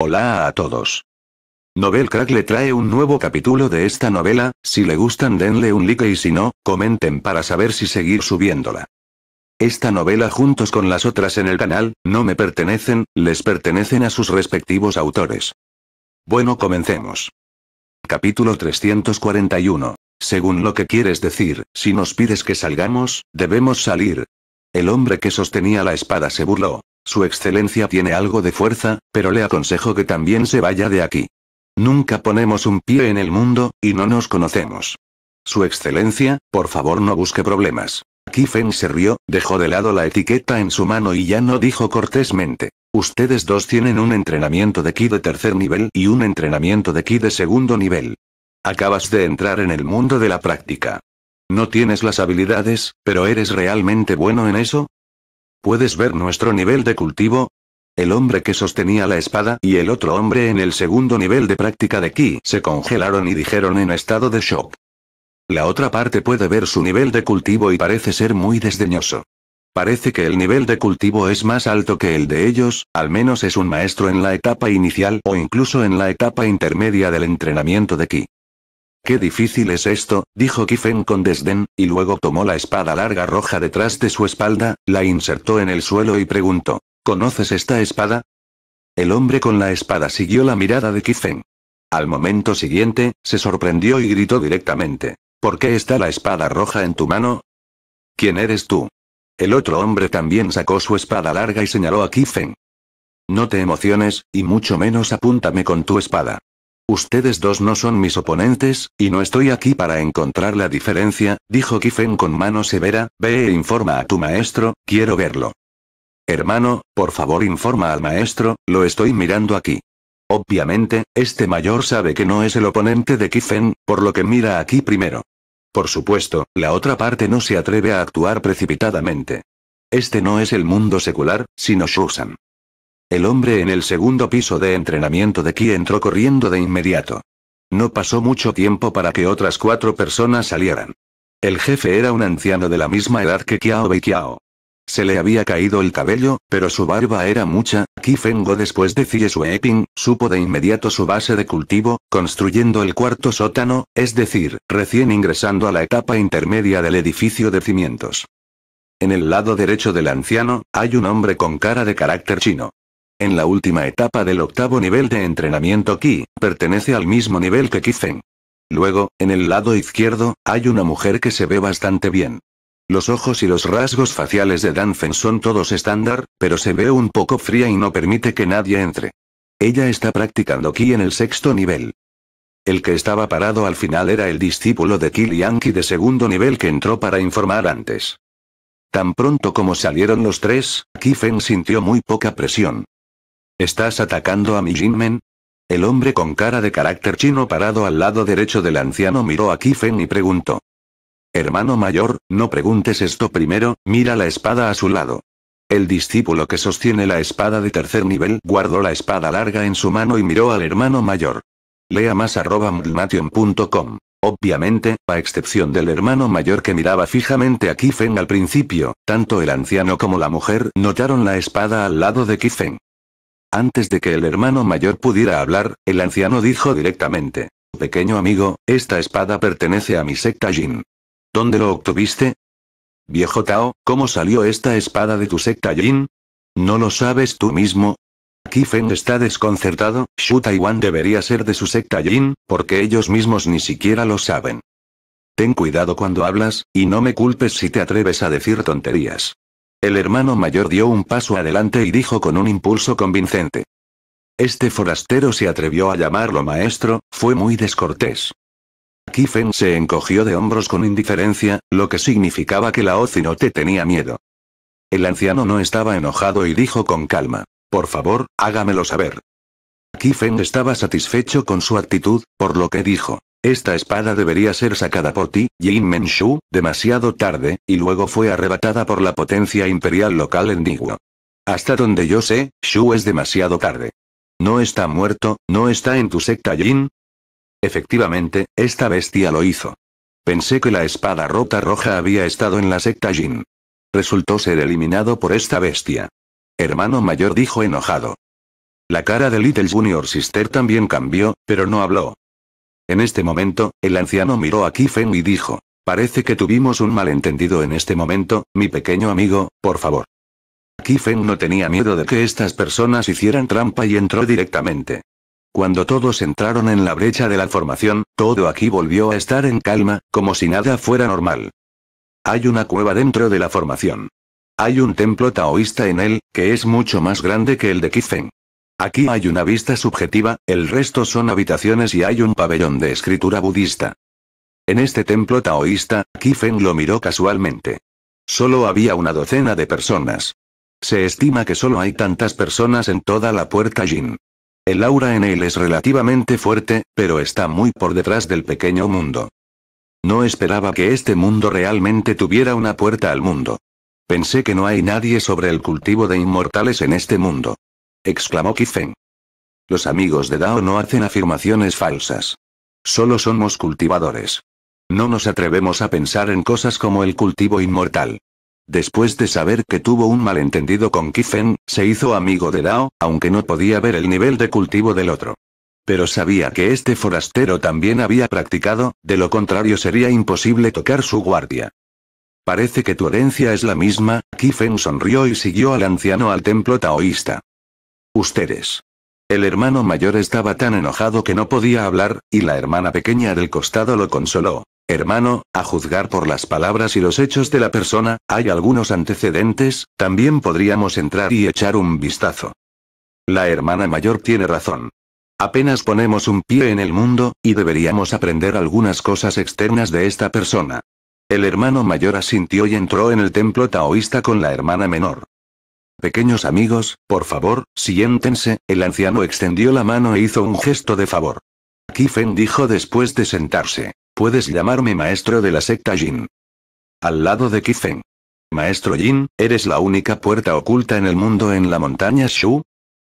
Hola a todos. Novel Crack le trae un nuevo capítulo de esta novela, si le gustan denle un like y si no, comenten para saber si seguir subiéndola. Esta novela juntos con las otras en el canal, no me pertenecen, les pertenecen a sus respectivos autores. Bueno comencemos. Capítulo 341. Según lo que quieres decir, si nos pides que salgamos, debemos salir. El hombre que sostenía la espada se burló. Su excelencia tiene algo de fuerza, pero le aconsejo que también se vaya de aquí. Nunca ponemos un pie en el mundo, y no nos conocemos. Su excelencia, por favor no busque problemas. Feng se rió, dejó de lado la etiqueta en su mano y ya no dijo cortésmente. Ustedes dos tienen un entrenamiento de ki de tercer nivel y un entrenamiento de ki de segundo nivel. Acabas de entrar en el mundo de la práctica. No tienes las habilidades, pero eres realmente bueno en eso, ¿Puedes ver nuestro nivel de cultivo? El hombre que sostenía la espada y el otro hombre en el segundo nivel de práctica de Ki se congelaron y dijeron en estado de shock. La otra parte puede ver su nivel de cultivo y parece ser muy desdeñoso. Parece que el nivel de cultivo es más alto que el de ellos, al menos es un maestro en la etapa inicial o incluso en la etapa intermedia del entrenamiento de Ki. Qué difícil es esto, dijo Kifen con desdén, y luego tomó la espada larga roja detrás de su espalda, la insertó en el suelo y preguntó, ¿conoces esta espada? El hombre con la espada siguió la mirada de Kifen. Al momento siguiente, se sorprendió y gritó directamente, ¿por qué está la espada roja en tu mano? ¿Quién eres tú? El otro hombre también sacó su espada larga y señaló a Kifen. No te emociones, y mucho menos apúntame con tu espada. Ustedes dos no son mis oponentes, y no estoy aquí para encontrar la diferencia, dijo Kifen con mano severa, ve e informa a tu maestro, quiero verlo. Hermano, por favor informa al maestro, lo estoy mirando aquí. Obviamente, este mayor sabe que no es el oponente de Kifen, por lo que mira aquí primero. Por supuesto, la otra parte no se atreve a actuar precipitadamente. Este no es el mundo secular, sino Shusan. El hombre en el segundo piso de entrenamiento de Ki entró corriendo de inmediato. No pasó mucho tiempo para que otras cuatro personas salieran. El jefe era un anciano de la misma edad que Kiao Beikiao. Se le había caído el cabello, pero su barba era mucha. Qi Fengo después de Eping, supo de inmediato su base de cultivo, construyendo el cuarto sótano, es decir, recién ingresando a la etapa intermedia del edificio de cimientos. En el lado derecho del anciano, hay un hombre con cara de carácter chino. En la última etapa del octavo nivel de entrenamiento Ki, pertenece al mismo nivel que Feng. Luego, en el lado izquierdo, hay una mujer que se ve bastante bien. Los ojos y los rasgos faciales de Danfen son todos estándar, pero se ve un poco fría y no permite que nadie entre. Ella está practicando Ki en el sexto nivel. El que estaba parado al final era el discípulo de Ki Qi de segundo nivel que entró para informar antes. Tan pronto como salieron los tres, Ki Feng sintió muy poca presión. ¿Estás atacando a mi Jinmen? El hombre con cara de carácter chino parado al lado derecho del anciano miró a Kifen y preguntó. Hermano mayor, no preguntes esto primero, mira la espada a su lado. El discípulo que sostiene la espada de tercer nivel guardó la espada larga en su mano y miró al hermano mayor. Lea más arroba Obviamente, a excepción del hermano mayor que miraba fijamente a feng al principio, tanto el anciano como la mujer notaron la espada al lado de Kifen. Antes de que el hermano mayor pudiera hablar, el anciano dijo directamente. Pequeño amigo, esta espada pertenece a mi secta Jin. ¿Dónde lo obtuviste? Viejo Tao, ¿cómo salió esta espada de tu secta Jin? ¿No lo sabes tú mismo? Feng está desconcertado, Shu Taiwan debería ser de su secta Jin, porque ellos mismos ni siquiera lo saben. Ten cuidado cuando hablas, y no me culpes si te atreves a decir tonterías. El hermano mayor dio un paso adelante y dijo con un impulso convincente. Este forastero se atrevió a llamarlo maestro, fue muy descortés. Kifen se encogió de hombros con indiferencia, lo que significaba que la Ocinote tenía miedo. El anciano no estaba enojado y dijo con calma. Por favor, hágamelo saber. Kifen estaba satisfecho con su actitud, por lo que dijo. Esta espada debería ser sacada por ti, Jin Shu, demasiado tarde, y luego fue arrebatada por la potencia imperial local en Digo. Hasta donde yo sé, Shu es demasiado tarde. No está muerto, no está en tu secta Jin. Efectivamente, esta bestia lo hizo. Pensé que la espada rota roja había estado en la secta Jin. Resultó ser eliminado por esta bestia. Hermano mayor dijo enojado. La cara de Little Junior Sister también cambió, pero no habló. En este momento, el anciano miró a Kifen y dijo. Parece que tuvimos un malentendido en este momento, mi pequeño amigo, por favor. Kifen no tenía miedo de que estas personas hicieran trampa y entró directamente. Cuando todos entraron en la brecha de la formación, todo aquí volvió a estar en calma, como si nada fuera normal. Hay una cueva dentro de la formación. Hay un templo taoísta en él, que es mucho más grande que el de Kifeng. Aquí hay una vista subjetiva, el resto son habitaciones y hay un pabellón de escritura budista. En este templo taoísta, Kifen lo miró casualmente. Solo había una docena de personas. Se estima que solo hay tantas personas en toda la puerta Jin. El aura en él es relativamente fuerte, pero está muy por detrás del pequeño mundo. No esperaba que este mundo realmente tuviera una puerta al mundo. Pensé que no hay nadie sobre el cultivo de inmortales en este mundo exclamó Kifen. Los amigos de Dao no hacen afirmaciones falsas. Solo somos cultivadores. No nos atrevemos a pensar en cosas como el cultivo inmortal. Después de saber que tuvo un malentendido con Kifeng, se hizo amigo de Dao, aunque no podía ver el nivel de cultivo del otro. Pero sabía que este forastero también había practicado, de lo contrario sería imposible tocar su guardia. Parece que tu herencia es la misma, Kifen sonrió y siguió al anciano al templo taoísta. Ustedes. El hermano mayor estaba tan enojado que no podía hablar, y la hermana pequeña del costado lo consoló. Hermano, a juzgar por las palabras y los hechos de la persona, hay algunos antecedentes, también podríamos entrar y echar un vistazo. La hermana mayor tiene razón. Apenas ponemos un pie en el mundo, y deberíamos aprender algunas cosas externas de esta persona. El hermano mayor asintió y entró en el templo taoísta con la hermana menor. Pequeños amigos, por favor, siéntense, el anciano extendió la mano e hizo un gesto de favor. Kifen dijo después de sentarse. Puedes llamarme maestro de la secta Jin. Al lado de Kifen. Maestro Jin, ¿eres la única puerta oculta en el mundo en la montaña Shu?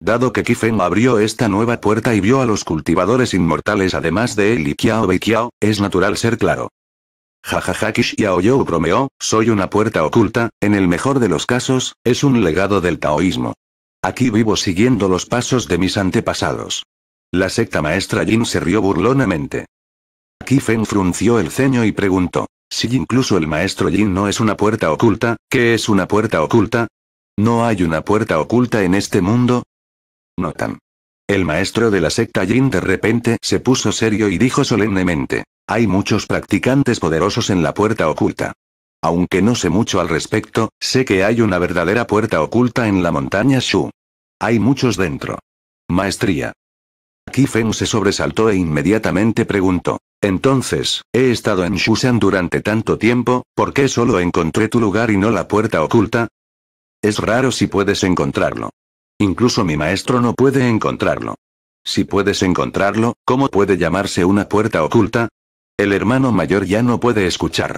Dado que Kifen abrió esta nueva puerta y vio a los cultivadores inmortales además de él y Kiao es natural ser claro. Jajaja Yaoyou bromeó, soy una puerta oculta, en el mejor de los casos, es un legado del taoísmo. Aquí vivo siguiendo los pasos de mis antepasados. La secta maestra Jin se rió burlonamente. Feng frunció el ceño y preguntó, si incluso el maestro Jin no es una puerta oculta, ¿qué es una puerta oculta? ¿No hay una puerta oculta en este mundo? Notan. El maestro de la secta Jin de repente se puso serio y dijo solemnemente, hay muchos practicantes poderosos en la puerta oculta. Aunque no sé mucho al respecto, sé que hay una verdadera puerta oculta en la montaña Shu. Hay muchos dentro. Maestría. Feng se sobresaltó e inmediatamente preguntó. Entonces, he estado en Shushan durante tanto tiempo, ¿por qué solo encontré tu lugar y no la puerta oculta? Es raro si puedes encontrarlo. Incluso mi maestro no puede encontrarlo. Si puedes encontrarlo, ¿cómo puede llamarse una puerta oculta? El hermano mayor ya no puede escuchar.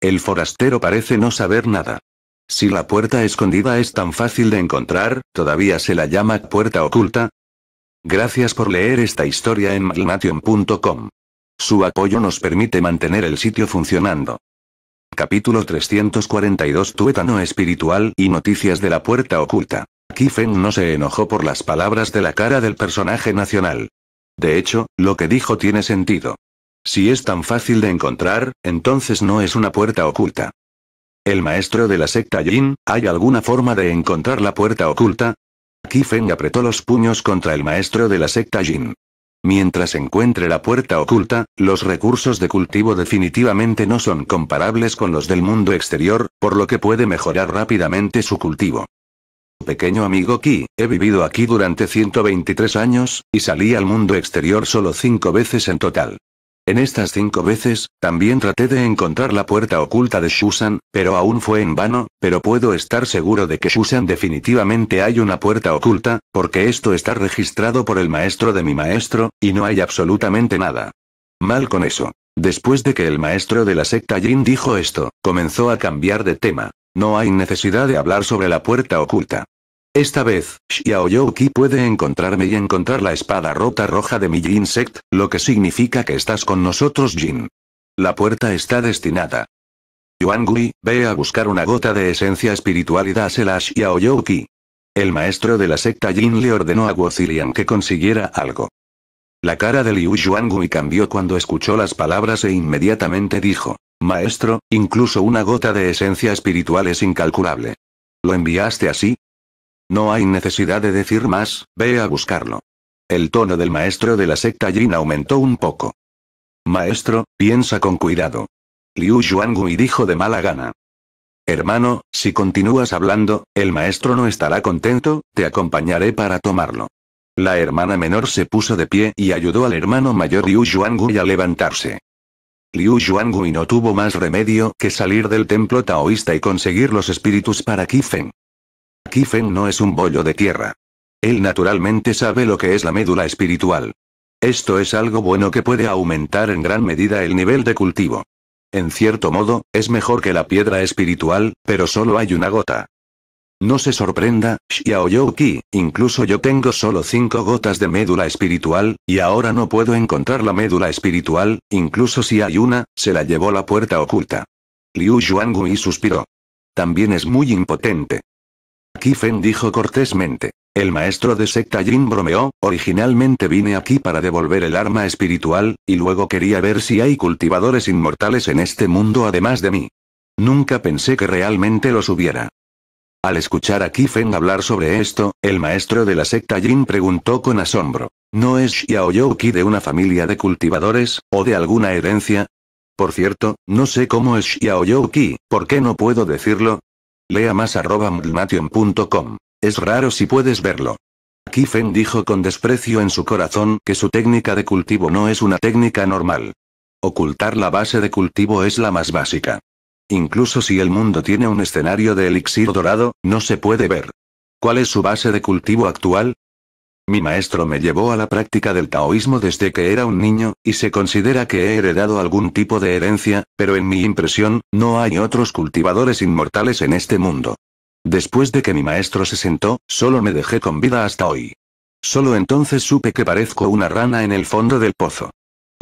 El forastero parece no saber nada. Si la puerta escondida es tan fácil de encontrar, ¿todavía se la llama puerta oculta? Gracias por leer esta historia en Malnation.com. Su apoyo nos permite mantener el sitio funcionando. Capítulo 342 Tuétano espiritual y noticias de la puerta oculta. Kifen no se enojó por las palabras de la cara del personaje nacional. De hecho, lo que dijo tiene sentido. Si es tan fácil de encontrar, entonces no es una puerta oculta. El maestro de la secta Yin, ¿hay alguna forma de encontrar la puerta oculta? Feng apretó los puños contra el maestro de la secta Yin. Mientras encuentre la puerta oculta, los recursos de cultivo definitivamente no son comparables con los del mundo exterior, por lo que puede mejorar rápidamente su cultivo. Pequeño amigo Ki, he vivido aquí durante 123 años, y salí al mundo exterior solo cinco veces en total. En estas cinco veces, también traté de encontrar la puerta oculta de Shusan, pero aún fue en vano, pero puedo estar seguro de que Shushan definitivamente hay una puerta oculta, porque esto está registrado por el maestro de mi maestro, y no hay absolutamente nada. Mal con eso. Después de que el maestro de la secta Jin dijo esto, comenzó a cambiar de tema. No hay necesidad de hablar sobre la puerta oculta. Esta vez, Youki puede encontrarme y encontrar la espada rota roja de mi Jin Sect, lo que significa que estás con nosotros Jin. La puerta está destinada. Yuan Gui, ve a buscar una gota de esencia espiritual y dásela a Youki. El maestro de la secta Jin le ordenó a Guozilian que consiguiera algo. La cara de Liu Gui cambió cuando escuchó las palabras e inmediatamente dijo, Maestro, incluso una gota de esencia espiritual es incalculable. ¿Lo enviaste así? No hay necesidad de decir más, ve a buscarlo. El tono del maestro de la secta yin aumentó un poco. Maestro, piensa con cuidado. Liu Yuangui dijo de mala gana. Hermano, si continúas hablando, el maestro no estará contento, te acompañaré para tomarlo. La hermana menor se puso de pie y ayudó al hermano mayor Liu Yuangui a levantarse. Liu Yuangui no tuvo más remedio que salir del templo taoísta y conseguir los espíritus para Kifeng. Feng no es un bollo de tierra. Él naturalmente sabe lo que es la médula espiritual. Esto es algo bueno que puede aumentar en gran medida el nivel de cultivo. En cierto modo, es mejor que la piedra espiritual, pero solo hay una gota. No se sorprenda, Xiaoyouki, incluso yo tengo solo cinco gotas de médula espiritual, y ahora no puedo encontrar la médula espiritual, incluso si hay una, se la llevó la puerta oculta. Liu y suspiró. También es muy impotente. Aquí dijo cortésmente. El maestro de secta Jin bromeó, originalmente vine aquí para devolver el arma espiritual, y luego quería ver si hay cultivadores inmortales en este mundo además de mí. Nunca pensé que realmente los hubiera. Al escuchar a Kifen hablar sobre esto, el maestro de la secta Jin preguntó con asombro. ¿No es Xiaoyouki de una familia de cultivadores, o de alguna herencia? Por cierto, no sé cómo es Xiaoyouki, ¿por qué no puedo decirlo? Lea más arroba mdlmation.com. Es raro si puedes verlo. Kifeng dijo con desprecio en su corazón que su técnica de cultivo no es una técnica normal. Ocultar la base de cultivo es la más básica. Incluso si el mundo tiene un escenario de elixir dorado, no se puede ver. ¿Cuál es su base de cultivo actual? Mi maestro me llevó a la práctica del taoísmo desde que era un niño, y se considera que he heredado algún tipo de herencia, pero en mi impresión, no hay otros cultivadores inmortales en este mundo. Después de que mi maestro se sentó, solo me dejé con vida hasta hoy. Solo entonces supe que parezco una rana en el fondo del pozo.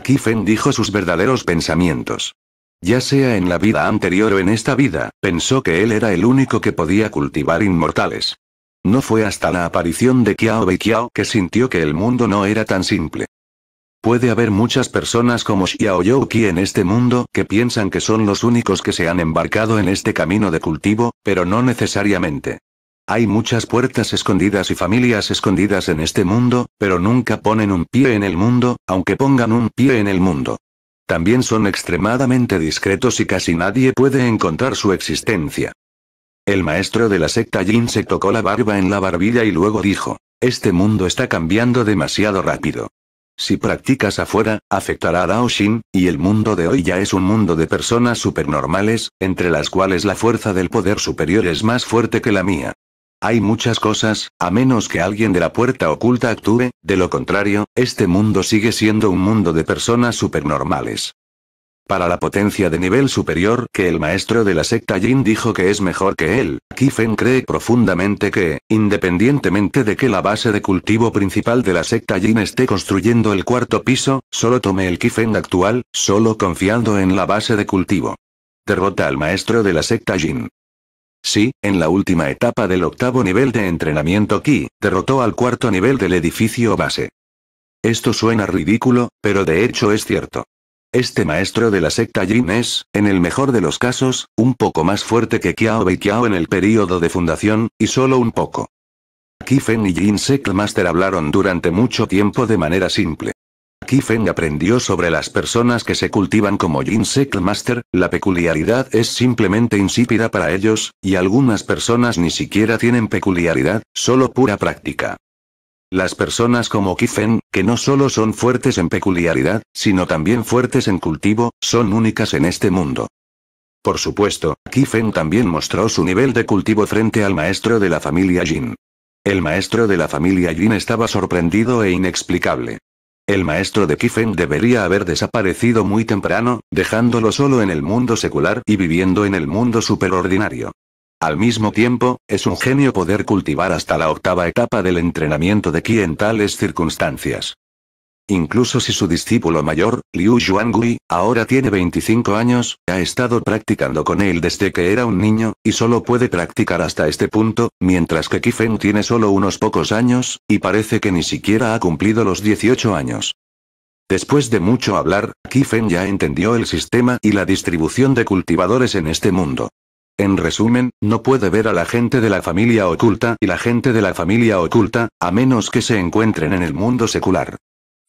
Fen dijo sus verdaderos pensamientos. Ya sea en la vida anterior o en esta vida, pensó que él era el único que podía cultivar inmortales. No fue hasta la aparición de Kiao Beikiao que sintió que el mundo no era tan simple. Puede haber muchas personas como Xiao Youqi en este mundo que piensan que son los únicos que se han embarcado en este camino de cultivo, pero no necesariamente. Hay muchas puertas escondidas y familias escondidas en este mundo, pero nunca ponen un pie en el mundo, aunque pongan un pie en el mundo. También son extremadamente discretos y casi nadie puede encontrar su existencia. El maestro de la secta Jin se tocó la barba en la barbilla y luego dijo, este mundo está cambiando demasiado rápido. Si practicas afuera, afectará a Shin, y el mundo de hoy ya es un mundo de personas supernormales, entre las cuales la fuerza del poder superior es más fuerte que la mía. Hay muchas cosas, a menos que alguien de la puerta oculta actúe, de lo contrario, este mundo sigue siendo un mundo de personas supernormales para la potencia de nivel superior que el maestro de la secta Jin dijo que es mejor que él. Kifen cree profundamente que, independientemente de que la base de cultivo principal de la secta Jin esté construyendo el cuarto piso, solo tome el Kifen actual, solo confiando en la base de cultivo. Derrota al maestro de la secta Jin. Sí, en la última etapa del octavo nivel de entrenamiento Ki, derrotó al cuarto nivel del edificio base. Esto suena ridículo, pero de hecho es cierto. Este maestro de la secta Jin es, en el mejor de los casos, un poco más fuerte que Kiao Kiao en el período de fundación, y solo un poco. Feng y Jin Sect Master hablaron durante mucho tiempo de manera simple. Feng aprendió sobre las personas que se cultivan como Jin Master, la peculiaridad es simplemente insípida para ellos, y algunas personas ni siquiera tienen peculiaridad, solo pura práctica. Las personas como Kifen, que no solo son fuertes en peculiaridad, sino también fuertes en cultivo, son únicas en este mundo. Por supuesto, Kifen también mostró su nivel de cultivo frente al maestro de la familia Jin. El maestro de la familia Jin estaba sorprendido e inexplicable. El maestro de Kifen debería haber desaparecido muy temprano, dejándolo solo en el mundo secular y viviendo en el mundo superordinario. Al mismo tiempo, es un genio poder cultivar hasta la octava etapa del entrenamiento de Qi en tales circunstancias. Incluso si su discípulo mayor, Liu Yuangui, ahora tiene 25 años, ha estado practicando con él desde que era un niño, y solo puede practicar hasta este punto, mientras que Qifen tiene solo unos pocos años, y parece que ni siquiera ha cumplido los 18 años. Después de mucho hablar, Qifen ya entendió el sistema y la distribución de cultivadores en este mundo. En resumen, no puede ver a la gente de la familia oculta y la gente de la familia oculta, a menos que se encuentren en el mundo secular.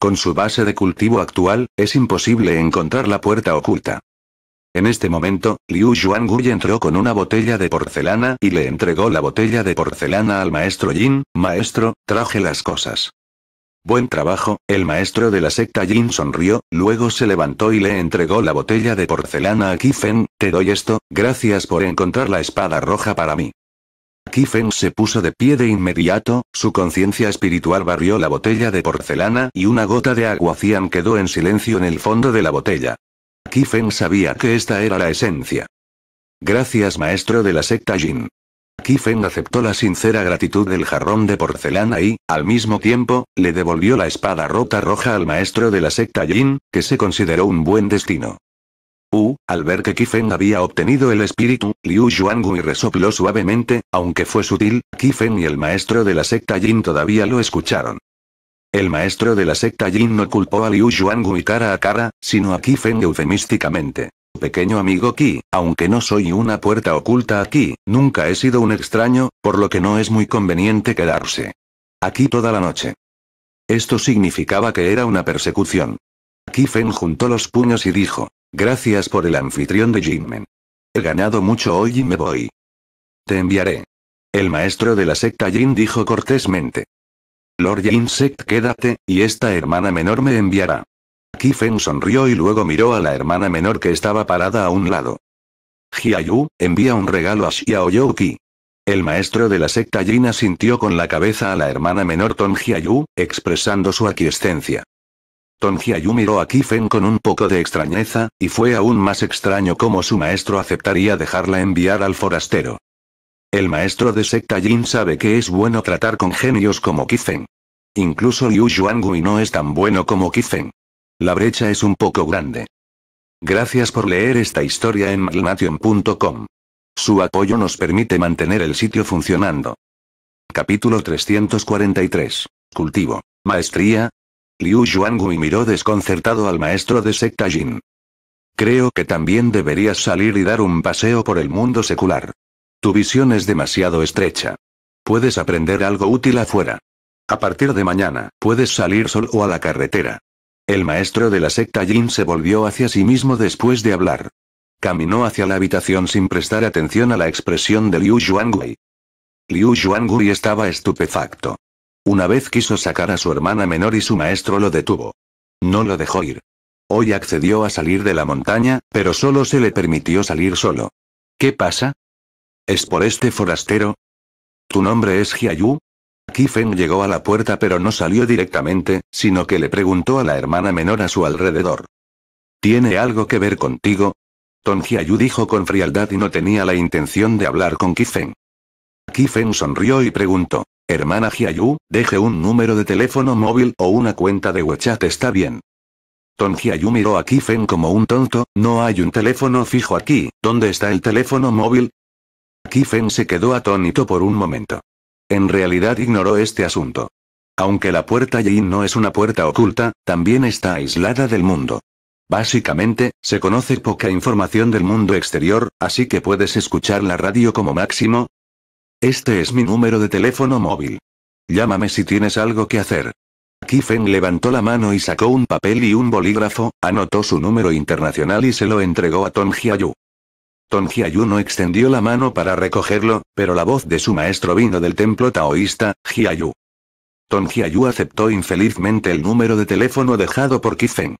Con su base de cultivo actual, es imposible encontrar la puerta oculta. En este momento, Liu Yuangui entró con una botella de porcelana y le entregó la botella de porcelana al maestro Yin, maestro, traje las cosas. Buen trabajo, el maestro de la secta Jin sonrió, luego se levantó y le entregó la botella de porcelana a Kifen, te doy esto, gracias por encontrar la espada roja para mí. Kifen se puso de pie de inmediato, su conciencia espiritual barrió la botella de porcelana y una gota de agua cian quedó en silencio en el fondo de la botella. Kifen sabía que esta era la esencia. Gracias maestro de la secta Jin. Kifen aceptó la sincera gratitud del jarrón de porcelana y, al mismo tiempo, le devolvió la espada rota roja al maestro de la secta Yin, que se consideró un buen destino. U, uh, al ver que Kifen había obtenido el espíritu, Liu Yuangui resopló suavemente, aunque fue sutil, Kifen y el maestro de la secta Yin todavía lo escucharon. El maestro de la secta Yin no culpó a Liu Yuangui cara a cara, sino a Kifen eufemísticamente pequeño amigo Ki, aunque no soy una puerta oculta aquí, nunca he sido un extraño, por lo que no es muy conveniente quedarse. Aquí toda la noche. Esto significaba que era una persecución. Ki Fen juntó los puños y dijo, gracias por el anfitrión de Jinmen. He ganado mucho hoy y me voy. Te enviaré. El maestro de la secta Jin dijo cortésmente. Lord Jin Sect quédate, y esta hermana menor me enviará. Kifeng sonrió y luego miró a la hermana menor que estaba parada a un lado. Jiayu, envía un regalo a Xiaoyouki. El maestro de la secta Jin asintió con la cabeza a la hermana menor Ton Jiayu, expresando su aquiescencia. Ton Jiayu miró a Kifen con un poco de extrañeza, y fue aún más extraño cómo su maestro aceptaría dejarla enviar al forastero. El maestro de secta Jin sabe que es bueno tratar con genios como Kifen. Incluso Liu Zhuangui no es tan bueno como Kifen. La brecha es un poco grande. Gracias por leer esta historia en maglmation.com. Su apoyo nos permite mantener el sitio funcionando. Capítulo 343. Cultivo. Maestría. Liu Yuangui miró desconcertado al maestro de secta Jin. Creo que también deberías salir y dar un paseo por el mundo secular. Tu visión es demasiado estrecha. Puedes aprender algo útil afuera. A partir de mañana, puedes salir solo a la carretera. El maestro de la secta Jin se volvió hacia sí mismo después de hablar. Caminó hacia la habitación sin prestar atención a la expresión de Liu Yuangui. Liu Yuangui estaba estupefacto. Una vez quiso sacar a su hermana menor y su maestro lo detuvo. No lo dejó ir. Hoy accedió a salir de la montaña, pero solo se le permitió salir solo. ¿Qué pasa? ¿Es por este forastero? ¿Tu nombre es Yu? Kifen llegó a la puerta pero no salió directamente, sino que le preguntó a la hermana menor a su alrededor. ¿Tiene algo que ver contigo? Ton dijo con frialdad y no tenía la intención de hablar con Kifen. Kifeng sonrió y preguntó. Hermana Jiayu, deje un número de teléfono móvil o una cuenta de WeChat está bien. Ton miró a Kifeng como un tonto, no hay un teléfono fijo aquí, ¿dónde está el teléfono móvil? Kifeng se quedó atónito por un momento. En realidad ignoró este asunto. Aunque la puerta Yin no es una puerta oculta, también está aislada del mundo. Básicamente, se conoce poca información del mundo exterior, así que puedes escuchar la radio como máximo. Este es mi número de teléfono móvil. Llámame si tienes algo que hacer. Kifeng levantó la mano y sacó un papel y un bolígrafo, anotó su número internacional y se lo entregó a Tong Hiayu. Jiayu no extendió la mano para recogerlo, pero la voz de su maestro vino del templo taoísta, Jiayu. Tong Jiayu aceptó infelizmente el número de teléfono dejado por Kifen.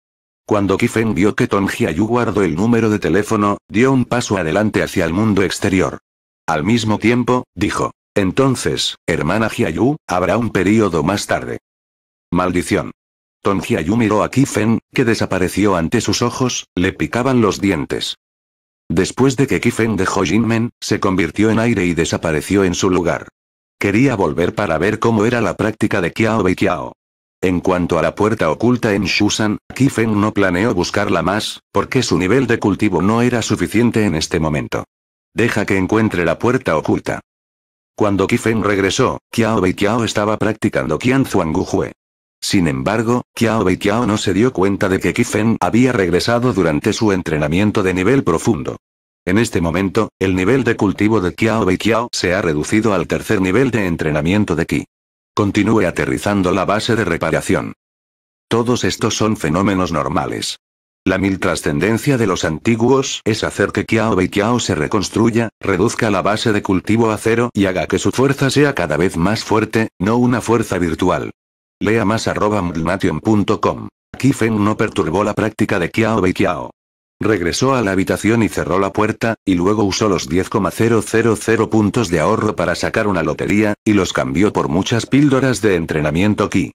Cuando Kifen vio que Tong Jiayu guardó el número de teléfono, dio un paso adelante hacia el mundo exterior. Al mismo tiempo, dijo, entonces, hermana Jiayu, habrá un período más tarde. Maldición. Tong Jiayu miró a Kifen, que desapareció ante sus ojos, le picaban los dientes. Después de que Kifen dejó Jinmen, se convirtió en aire y desapareció en su lugar. Quería volver para ver cómo era la práctica de Kiao Kiao. En cuanto a la puerta oculta en Shusan, Kifeng no planeó buscarla más, porque su nivel de cultivo no era suficiente en este momento. Deja que encuentre la puerta oculta. Cuando Kifen regresó, Kiao Kiao estaba practicando Qian sin embargo, Kiao Kiao no se dio cuenta de que Kifen había regresado durante su entrenamiento de nivel profundo. En este momento, el nivel de cultivo de Kiao Kiao se ha reducido al tercer nivel de entrenamiento de Ki. Continúe aterrizando la base de reparación. Todos estos son fenómenos normales. La mil trascendencia de los antiguos es hacer que Kiao Kiao se reconstruya, reduzca la base de cultivo a cero y haga que su fuerza sea cada vez más fuerte, no una fuerza virtual. Lea más arroba Kifen no perturbó la práctica de Kiao kiao. Regresó a la habitación y cerró la puerta, y luego usó los 10,000 puntos de ahorro para sacar una lotería, y los cambió por muchas píldoras de entrenamiento Ki.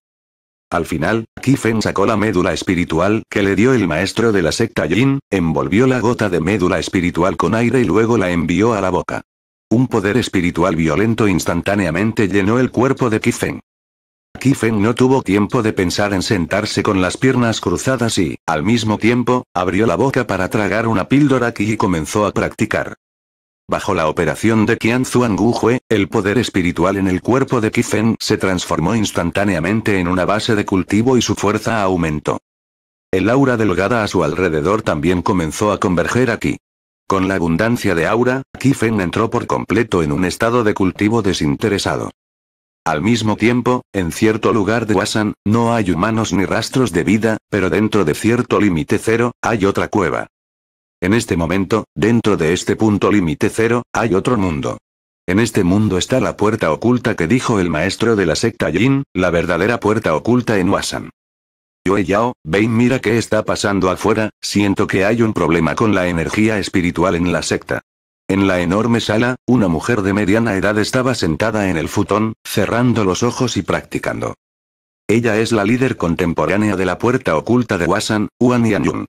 Al final, Kifeng sacó la médula espiritual que le dio el maestro de la secta Yin, envolvió la gota de médula espiritual con aire y luego la envió a la boca. Un poder espiritual violento instantáneamente llenó el cuerpo de Kifeng. Qifen no tuvo tiempo de pensar en sentarse con las piernas cruzadas y, al mismo tiempo, abrió la boca para tragar una píldora aquí y comenzó a practicar. Bajo la operación de Zhuang Gujue, el poder espiritual en el cuerpo de Kifen se transformó instantáneamente en una base de cultivo y su fuerza aumentó. El aura delgada a su alrededor también comenzó a converger aquí. Con la abundancia de aura, Kifen entró por completo en un estado de cultivo desinteresado. Al mismo tiempo, en cierto lugar de Wasan, no hay humanos ni rastros de vida, pero dentro de cierto límite cero, hay otra cueva. En este momento, dentro de este punto límite cero, hay otro mundo. En este mundo está la puerta oculta que dijo el maestro de la secta Yin, la verdadera puerta oculta en Wasan. Yue Yao, Bain mira qué está pasando afuera, siento que hay un problema con la energía espiritual en la secta. En la enorme sala, una mujer de mediana edad estaba sentada en el futón, cerrando los ojos y practicando. Ella es la líder contemporánea de la puerta oculta de Wasan, Huan Yanyun.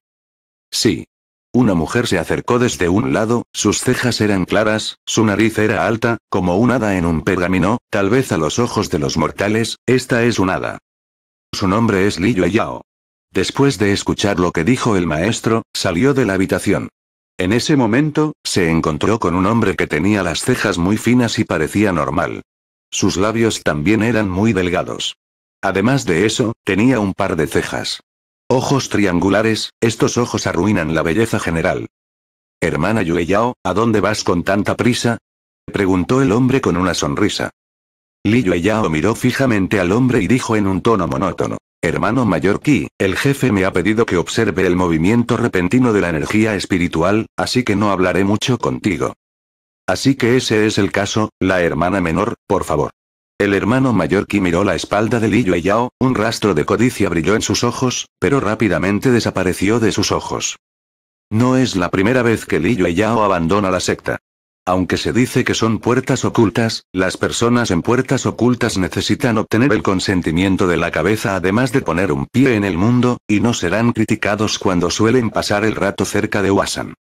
Sí. Una mujer se acercó desde un lado, sus cejas eran claras, su nariz era alta, como un hada en un pergamino, tal vez a los ojos de los mortales, esta es un hada. Su nombre es Li Yao. Después de escuchar lo que dijo el maestro, salió de la habitación. En ese momento, se encontró con un hombre que tenía las cejas muy finas y parecía normal. Sus labios también eran muy delgados. Además de eso, tenía un par de cejas. Ojos triangulares, estos ojos arruinan la belleza general. Hermana Yueyao, ¿a dónde vas con tanta prisa? preguntó el hombre con una sonrisa. Li Yueyao miró fijamente al hombre y dijo en un tono monótono. Hermano Mayor Ki, el jefe me ha pedido que observe el movimiento repentino de la energía espiritual, así que no hablaré mucho contigo. Así que ese es el caso, la hermana menor, por favor. El hermano mayor Ki miró la espalda de Yue Yao, un rastro de codicia brilló en sus ojos, pero rápidamente desapareció de sus ojos. No es la primera vez que Yue Yao abandona la secta. Aunque se dice que son puertas ocultas, las personas en puertas ocultas necesitan obtener el consentimiento de la cabeza además de poner un pie en el mundo, y no serán criticados cuando suelen pasar el rato cerca de Wasan.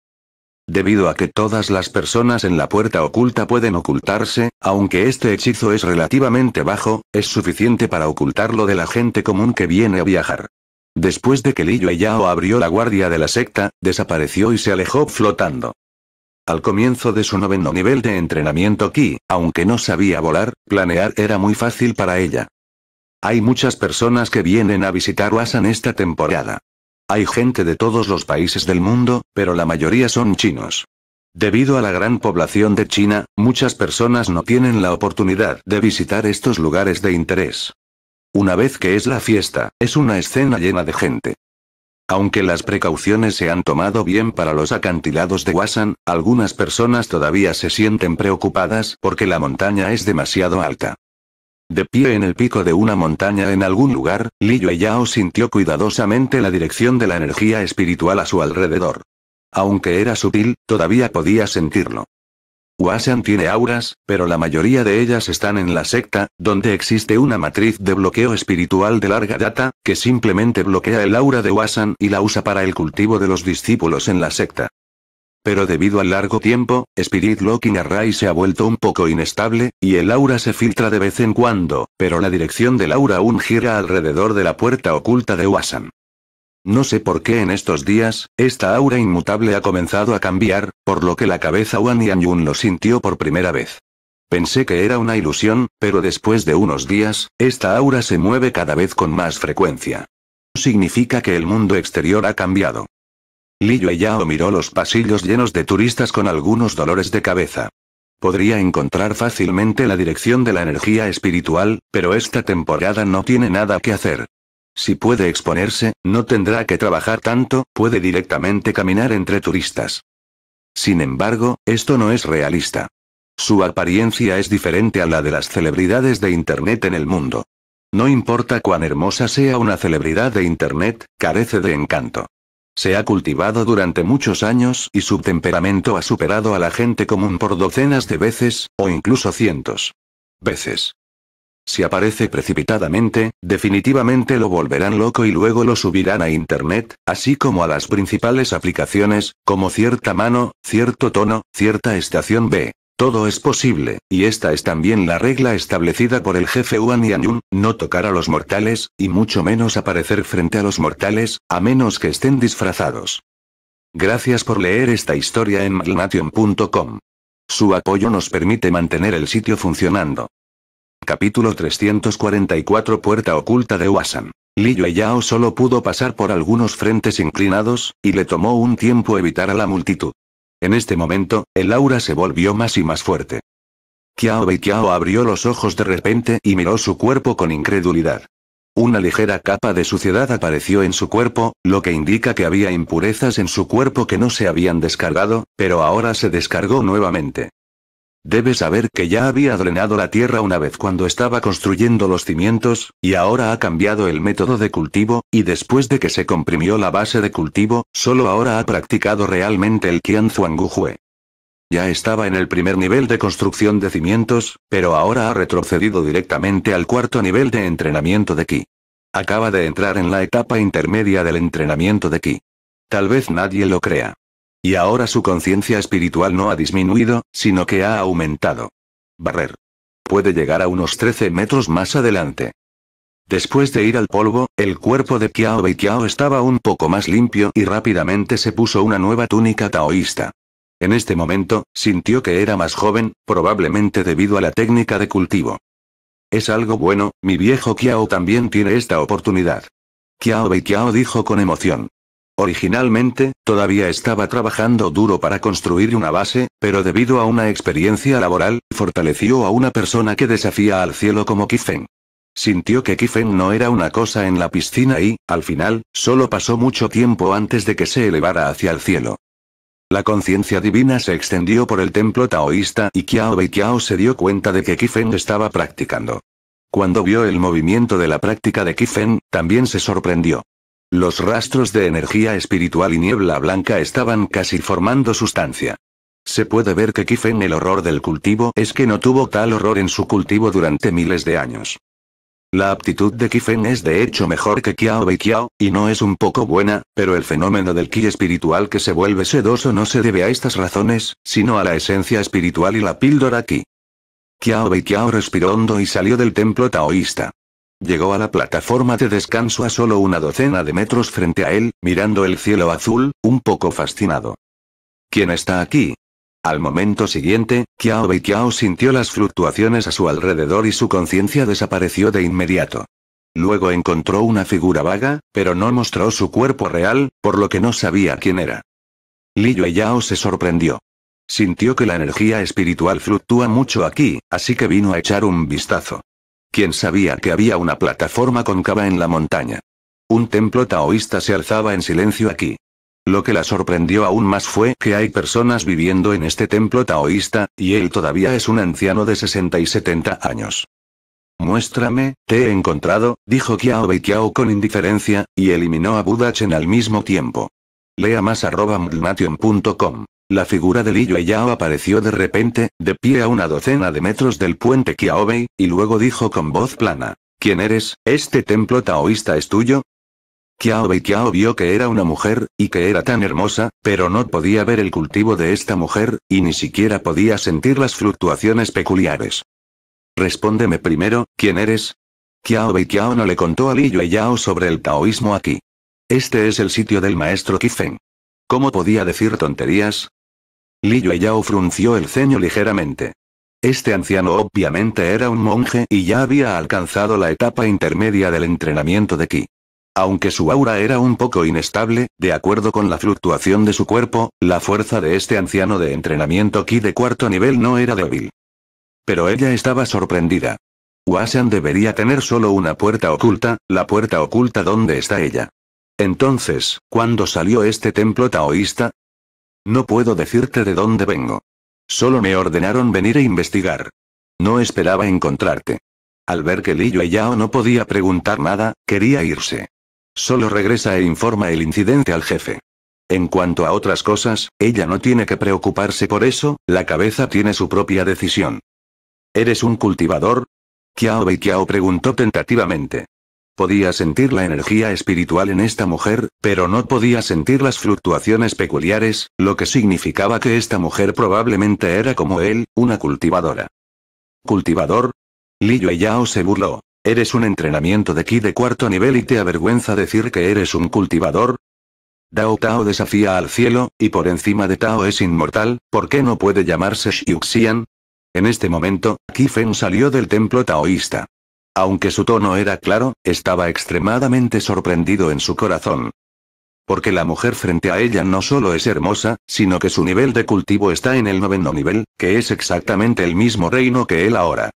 Debido a que todas las personas en la puerta oculta pueden ocultarse, aunque este hechizo es relativamente bajo, es suficiente para ocultarlo de la gente común que viene a viajar. Después de que Lillo Yao abrió la guardia de la secta, desapareció y se alejó flotando. Al comienzo de su noveno nivel de entrenamiento Ki, aunque no sabía volar, planear era muy fácil para ella. Hay muchas personas que vienen a visitar Wasan esta temporada. Hay gente de todos los países del mundo, pero la mayoría son chinos. Debido a la gran población de China, muchas personas no tienen la oportunidad de visitar estos lugares de interés. Una vez que es la fiesta, es una escena llena de gente. Aunque las precauciones se han tomado bien para los acantilados de Wasan, algunas personas todavía se sienten preocupadas porque la montaña es demasiado alta. De pie en el pico de una montaña en algún lugar, Li Yao sintió cuidadosamente la dirección de la energía espiritual a su alrededor. Aunque era sutil, todavía podía sentirlo. Wasan tiene auras, pero la mayoría de ellas están en la secta, donde existe una matriz de bloqueo espiritual de larga data, que simplemente bloquea el aura de Wasan y la usa para el cultivo de los discípulos en la secta. Pero debido al largo tiempo, Spirit Locking Array se ha vuelto un poco inestable, y el aura se filtra de vez en cuando, pero la dirección del aura aún gira alrededor de la puerta oculta de Wasan. No sé por qué en estos días, esta aura inmutable ha comenzado a cambiar, por lo que la cabeza Wan Yun lo sintió por primera vez. Pensé que era una ilusión, pero después de unos días, esta aura se mueve cada vez con más frecuencia. Significa que el mundo exterior ha cambiado. Li Yao miró los pasillos llenos de turistas con algunos dolores de cabeza. Podría encontrar fácilmente la dirección de la energía espiritual, pero esta temporada no tiene nada que hacer. Si puede exponerse, no tendrá que trabajar tanto, puede directamente caminar entre turistas. Sin embargo, esto no es realista. Su apariencia es diferente a la de las celebridades de Internet en el mundo. No importa cuán hermosa sea una celebridad de Internet, carece de encanto. Se ha cultivado durante muchos años y su temperamento ha superado a la gente común por docenas de veces, o incluso cientos. Veces. Si aparece precipitadamente, definitivamente lo volverán loco y luego lo subirán a Internet, así como a las principales aplicaciones, como cierta mano, cierto tono, cierta estación B. Todo es posible, y esta es también la regla establecida por el jefe Wan Yanyun, no tocar a los mortales, y mucho menos aparecer frente a los mortales, a menos que estén disfrazados. Gracias por leer esta historia en magnation.com. Su apoyo nos permite mantener el sitio funcionando. Capítulo 344 Puerta oculta de Wasan. Li Yao solo pudo pasar por algunos frentes inclinados, y le tomó un tiempo evitar a la multitud. En este momento, el aura se volvió más y más fuerte. Qiao Beiqiao abrió los ojos de repente y miró su cuerpo con incredulidad. Una ligera capa de suciedad apareció en su cuerpo, lo que indica que había impurezas en su cuerpo que no se habían descargado, pero ahora se descargó nuevamente. Debe saber que ya había drenado la tierra una vez cuando estaba construyendo los cimientos, y ahora ha cambiado el método de cultivo, y después de que se comprimió la base de cultivo, solo ahora ha practicado realmente el Qianzuanguhue. Ya estaba en el primer nivel de construcción de cimientos, pero ahora ha retrocedido directamente al cuarto nivel de entrenamiento de Qi. Acaba de entrar en la etapa intermedia del entrenamiento de Qi. Tal vez nadie lo crea. Y ahora su conciencia espiritual no ha disminuido, sino que ha aumentado. Barrer. Puede llegar a unos 13 metros más adelante. Después de ir al polvo, el cuerpo de Kiao Beikiao estaba un poco más limpio y rápidamente se puso una nueva túnica taoísta. En este momento, sintió que era más joven, probablemente debido a la técnica de cultivo. Es algo bueno, mi viejo Kiao también tiene esta oportunidad. Kiao Beikiao dijo con emoción. Originalmente, todavía estaba trabajando duro para construir una base, pero debido a una experiencia laboral, fortaleció a una persona que desafía al cielo como Kifeng. Sintió que Kifeng no era una cosa en la piscina y, al final, solo pasó mucho tiempo antes de que se elevara hacia el cielo. La conciencia divina se extendió por el templo taoísta y Kiao Kiao se dio cuenta de que Kifeng estaba practicando. Cuando vio el movimiento de la práctica de Kifeng, también se sorprendió. Los rastros de energía espiritual y niebla blanca estaban casi formando sustancia. Se puede ver que Kifen el horror del cultivo es que no tuvo tal horror en su cultivo durante miles de años. La aptitud de Kifen es de hecho mejor que Kiao Bei y no es un poco buena, pero el fenómeno del ki espiritual que se vuelve sedoso no se debe a estas razones, sino a la esencia espiritual y la píldora ki. Kiao Bei respiró hondo y salió del templo taoísta. Llegó a la plataforma de descanso a solo una docena de metros frente a él, mirando el cielo azul, un poco fascinado. ¿Quién está aquí? Al momento siguiente, Kiao Beikiao sintió las fluctuaciones a su alrededor y su conciencia desapareció de inmediato. Luego encontró una figura vaga, pero no mostró su cuerpo real, por lo que no sabía quién era. Li Yao se sorprendió. Sintió que la energía espiritual fluctúa mucho aquí, así que vino a echar un vistazo quien sabía que había una plataforma cóncava en la montaña. Un templo taoísta se alzaba en silencio aquí. Lo que la sorprendió aún más fue que hay personas viviendo en este templo taoísta, y él todavía es un anciano de 60 y 70 años. Muéstrame, te he encontrado, dijo Kiao Beikiao con indiferencia, y eliminó a Budachen al mismo tiempo. Lea más arroba la figura de Lillo Yao apareció de repente, de pie a una docena de metros del puente Kiaobei, y luego dijo con voz plana, ¿Quién eres? ¿Este templo taoísta es tuyo? Kiaobei Kiao vio que era una mujer, y que era tan hermosa, pero no podía ver el cultivo de esta mujer, y ni siquiera podía sentir las fluctuaciones peculiares. Respóndeme primero, ¿quién eres? Kiaobei Kiao no le contó a Lillo Yao sobre el taoísmo aquí. Este es el sitio del maestro Kifeng. ¿Cómo podía decir tonterías? Li Yao frunció el ceño ligeramente. Este anciano obviamente era un monje y ya había alcanzado la etapa intermedia del entrenamiento de Ki. Aunque su aura era un poco inestable, de acuerdo con la fluctuación de su cuerpo, la fuerza de este anciano de entrenamiento Ki de cuarto nivel no era débil. Pero ella estaba sorprendida. Wasan debería tener solo una puerta oculta, la puerta oculta donde está ella. Entonces, ¿cuándo salió este templo taoísta? No puedo decirte de dónde vengo. Solo me ordenaron venir a investigar. No esperaba encontrarte. Al ver que y Yao no podía preguntar nada, quería irse. Solo regresa e informa el incidente al jefe. En cuanto a otras cosas, ella no tiene que preocuparse por eso, la cabeza tiene su propia decisión. ¿Eres un cultivador? Kiao Beikiao preguntó tentativamente. Podía sentir la energía espiritual en esta mujer, pero no podía sentir las fluctuaciones peculiares, lo que significaba que esta mujer probablemente era como él, una cultivadora. ¿Cultivador? y Yao se burló. ¿Eres un entrenamiento de ki de cuarto nivel y te avergüenza decir que eres un cultivador? Dao Tao desafía al cielo, y por encima de Tao es inmortal, ¿por qué no puede llamarse Xiuxian? En este momento, Feng salió del templo taoísta. Aunque su tono era claro, estaba extremadamente sorprendido en su corazón. Porque la mujer frente a ella no solo es hermosa, sino que su nivel de cultivo está en el noveno nivel, que es exactamente el mismo reino que él ahora.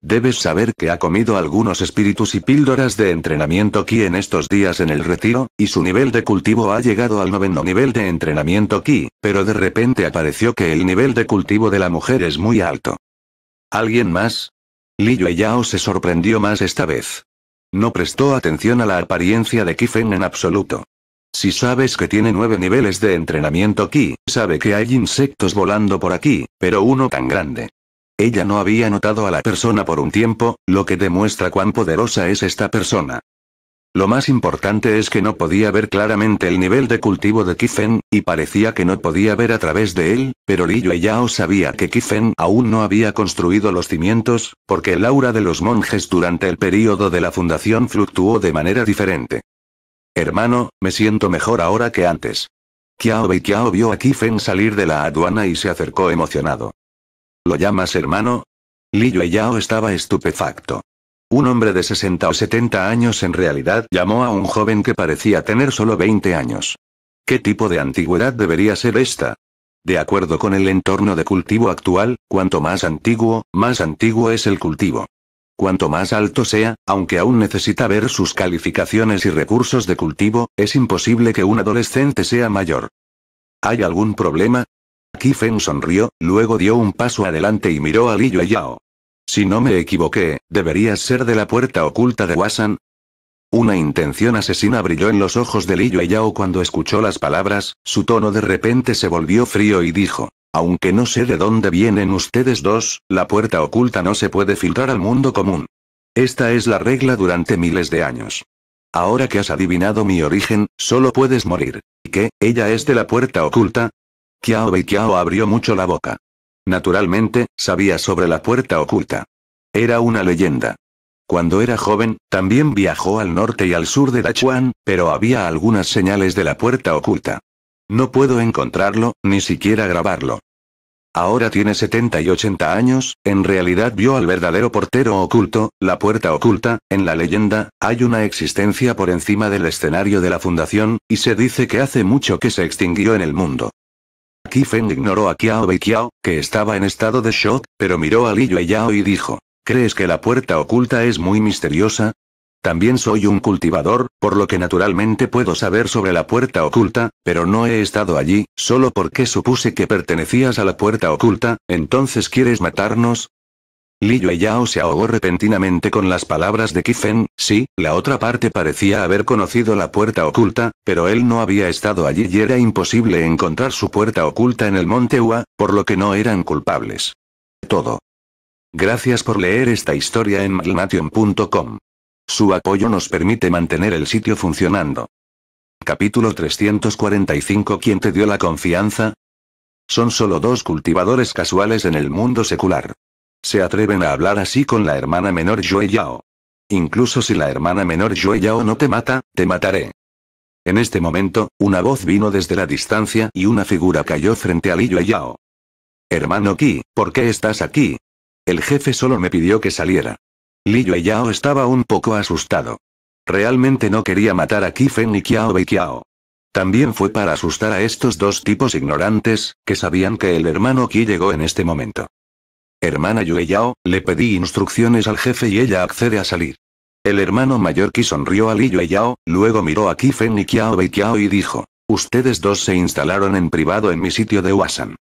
Debes saber que ha comido algunos espíritus y píldoras de entrenamiento ki en estos días en el retiro, y su nivel de cultivo ha llegado al noveno nivel de entrenamiento ki, pero de repente apareció que el nivel de cultivo de la mujer es muy alto. ¿Alguien más? Liu Yao se sorprendió más esta vez. No prestó atención a la apariencia de Kifeng en absoluto. Si sabes que tiene nueve niveles de entrenamiento aquí, sabe que hay insectos volando por aquí, pero uno tan grande. Ella no había notado a la persona por un tiempo, lo que demuestra cuán poderosa es esta persona. Lo más importante es que no podía ver claramente el nivel de cultivo de Kifen, y parecía que no podía ver a través de él, pero Lillo Yao sabía que Kifen aún no había construido los cimientos, porque el aura de los monjes durante el período de la fundación fluctuó de manera diferente. Hermano, me siento mejor ahora que antes. Kiao Kiao vio a Kifen salir de la aduana y se acercó emocionado. ¿Lo llamas hermano? Yue Yao estaba estupefacto. Un hombre de 60 o 70 años en realidad llamó a un joven que parecía tener solo 20 años. ¿Qué tipo de antigüedad debería ser esta? De acuerdo con el entorno de cultivo actual, cuanto más antiguo, más antiguo es el cultivo. Cuanto más alto sea, aunque aún necesita ver sus calificaciones y recursos de cultivo, es imposible que un adolescente sea mayor. ¿Hay algún problema? Feng sonrió, luego dio un paso adelante y miró a Li Yao. Si no me equivoqué, deberías ser de la puerta oculta de Wasan. Una intención asesina brilló en los ojos de Li Yao cuando escuchó las palabras, su tono de repente se volvió frío y dijo, aunque no sé de dónde vienen ustedes dos, la puerta oculta no se puede filtrar al mundo común. Esta es la regla durante miles de años. Ahora que has adivinado mi origen, solo puedes morir. ¿Y qué? ¿Ella es de la puerta oculta? Kiao Yao abrió mucho la boca. Naturalmente, sabía sobre la puerta oculta. Era una leyenda. Cuando era joven, también viajó al norte y al sur de Dachuan, pero había algunas señales de la puerta oculta. No puedo encontrarlo, ni siquiera grabarlo. Ahora tiene 70 y 80 años, en realidad vio al verdadero portero oculto, la puerta oculta, en la leyenda, hay una existencia por encima del escenario de la fundación, y se dice que hace mucho que se extinguió en el mundo. Feng ignoró a Kiao Kiao, que estaba en estado de shock, pero miró a Li Yao y dijo, ¿crees que la puerta oculta es muy misteriosa? También soy un cultivador, por lo que naturalmente puedo saber sobre la puerta oculta, pero no he estado allí, solo porque supuse que pertenecías a la puerta oculta, entonces quieres matarnos, Li Yao se ahogó repentinamente con las palabras de Kifen, sí, la otra parte parecía haber conocido la puerta oculta, pero él no había estado allí y era imposible encontrar su puerta oculta en el monte Hua, por lo que no eran culpables. Todo. Gracias por leer esta historia en malnation.com. Su apoyo nos permite mantener el sitio funcionando. Capítulo 345 ¿Quién te dio la confianza? Son solo dos cultivadores casuales en el mundo secular. Se atreven a hablar así con la hermana menor Yue Yao. Incluso si la hermana menor Yue Yao no te mata, te mataré. En este momento, una voz vino desde la distancia y una figura cayó frente a Li Yue Yao. Hermano Qi, ¿por qué estás aquí? El jefe solo me pidió que saliera. Li Yue Yao estaba un poco asustado. Realmente no quería matar a Fen y Kiao Bei Kiao. También fue para asustar a estos dos tipos ignorantes, que sabían que el hermano Qi llegó en este momento. Hermana Yao, le pedí instrucciones al jefe y ella accede a salir. El hermano mayor Ki sonrió a Li Yao, luego miró a Fen y Kiao Kiao y dijo, ustedes dos se instalaron en privado en mi sitio de Wasan.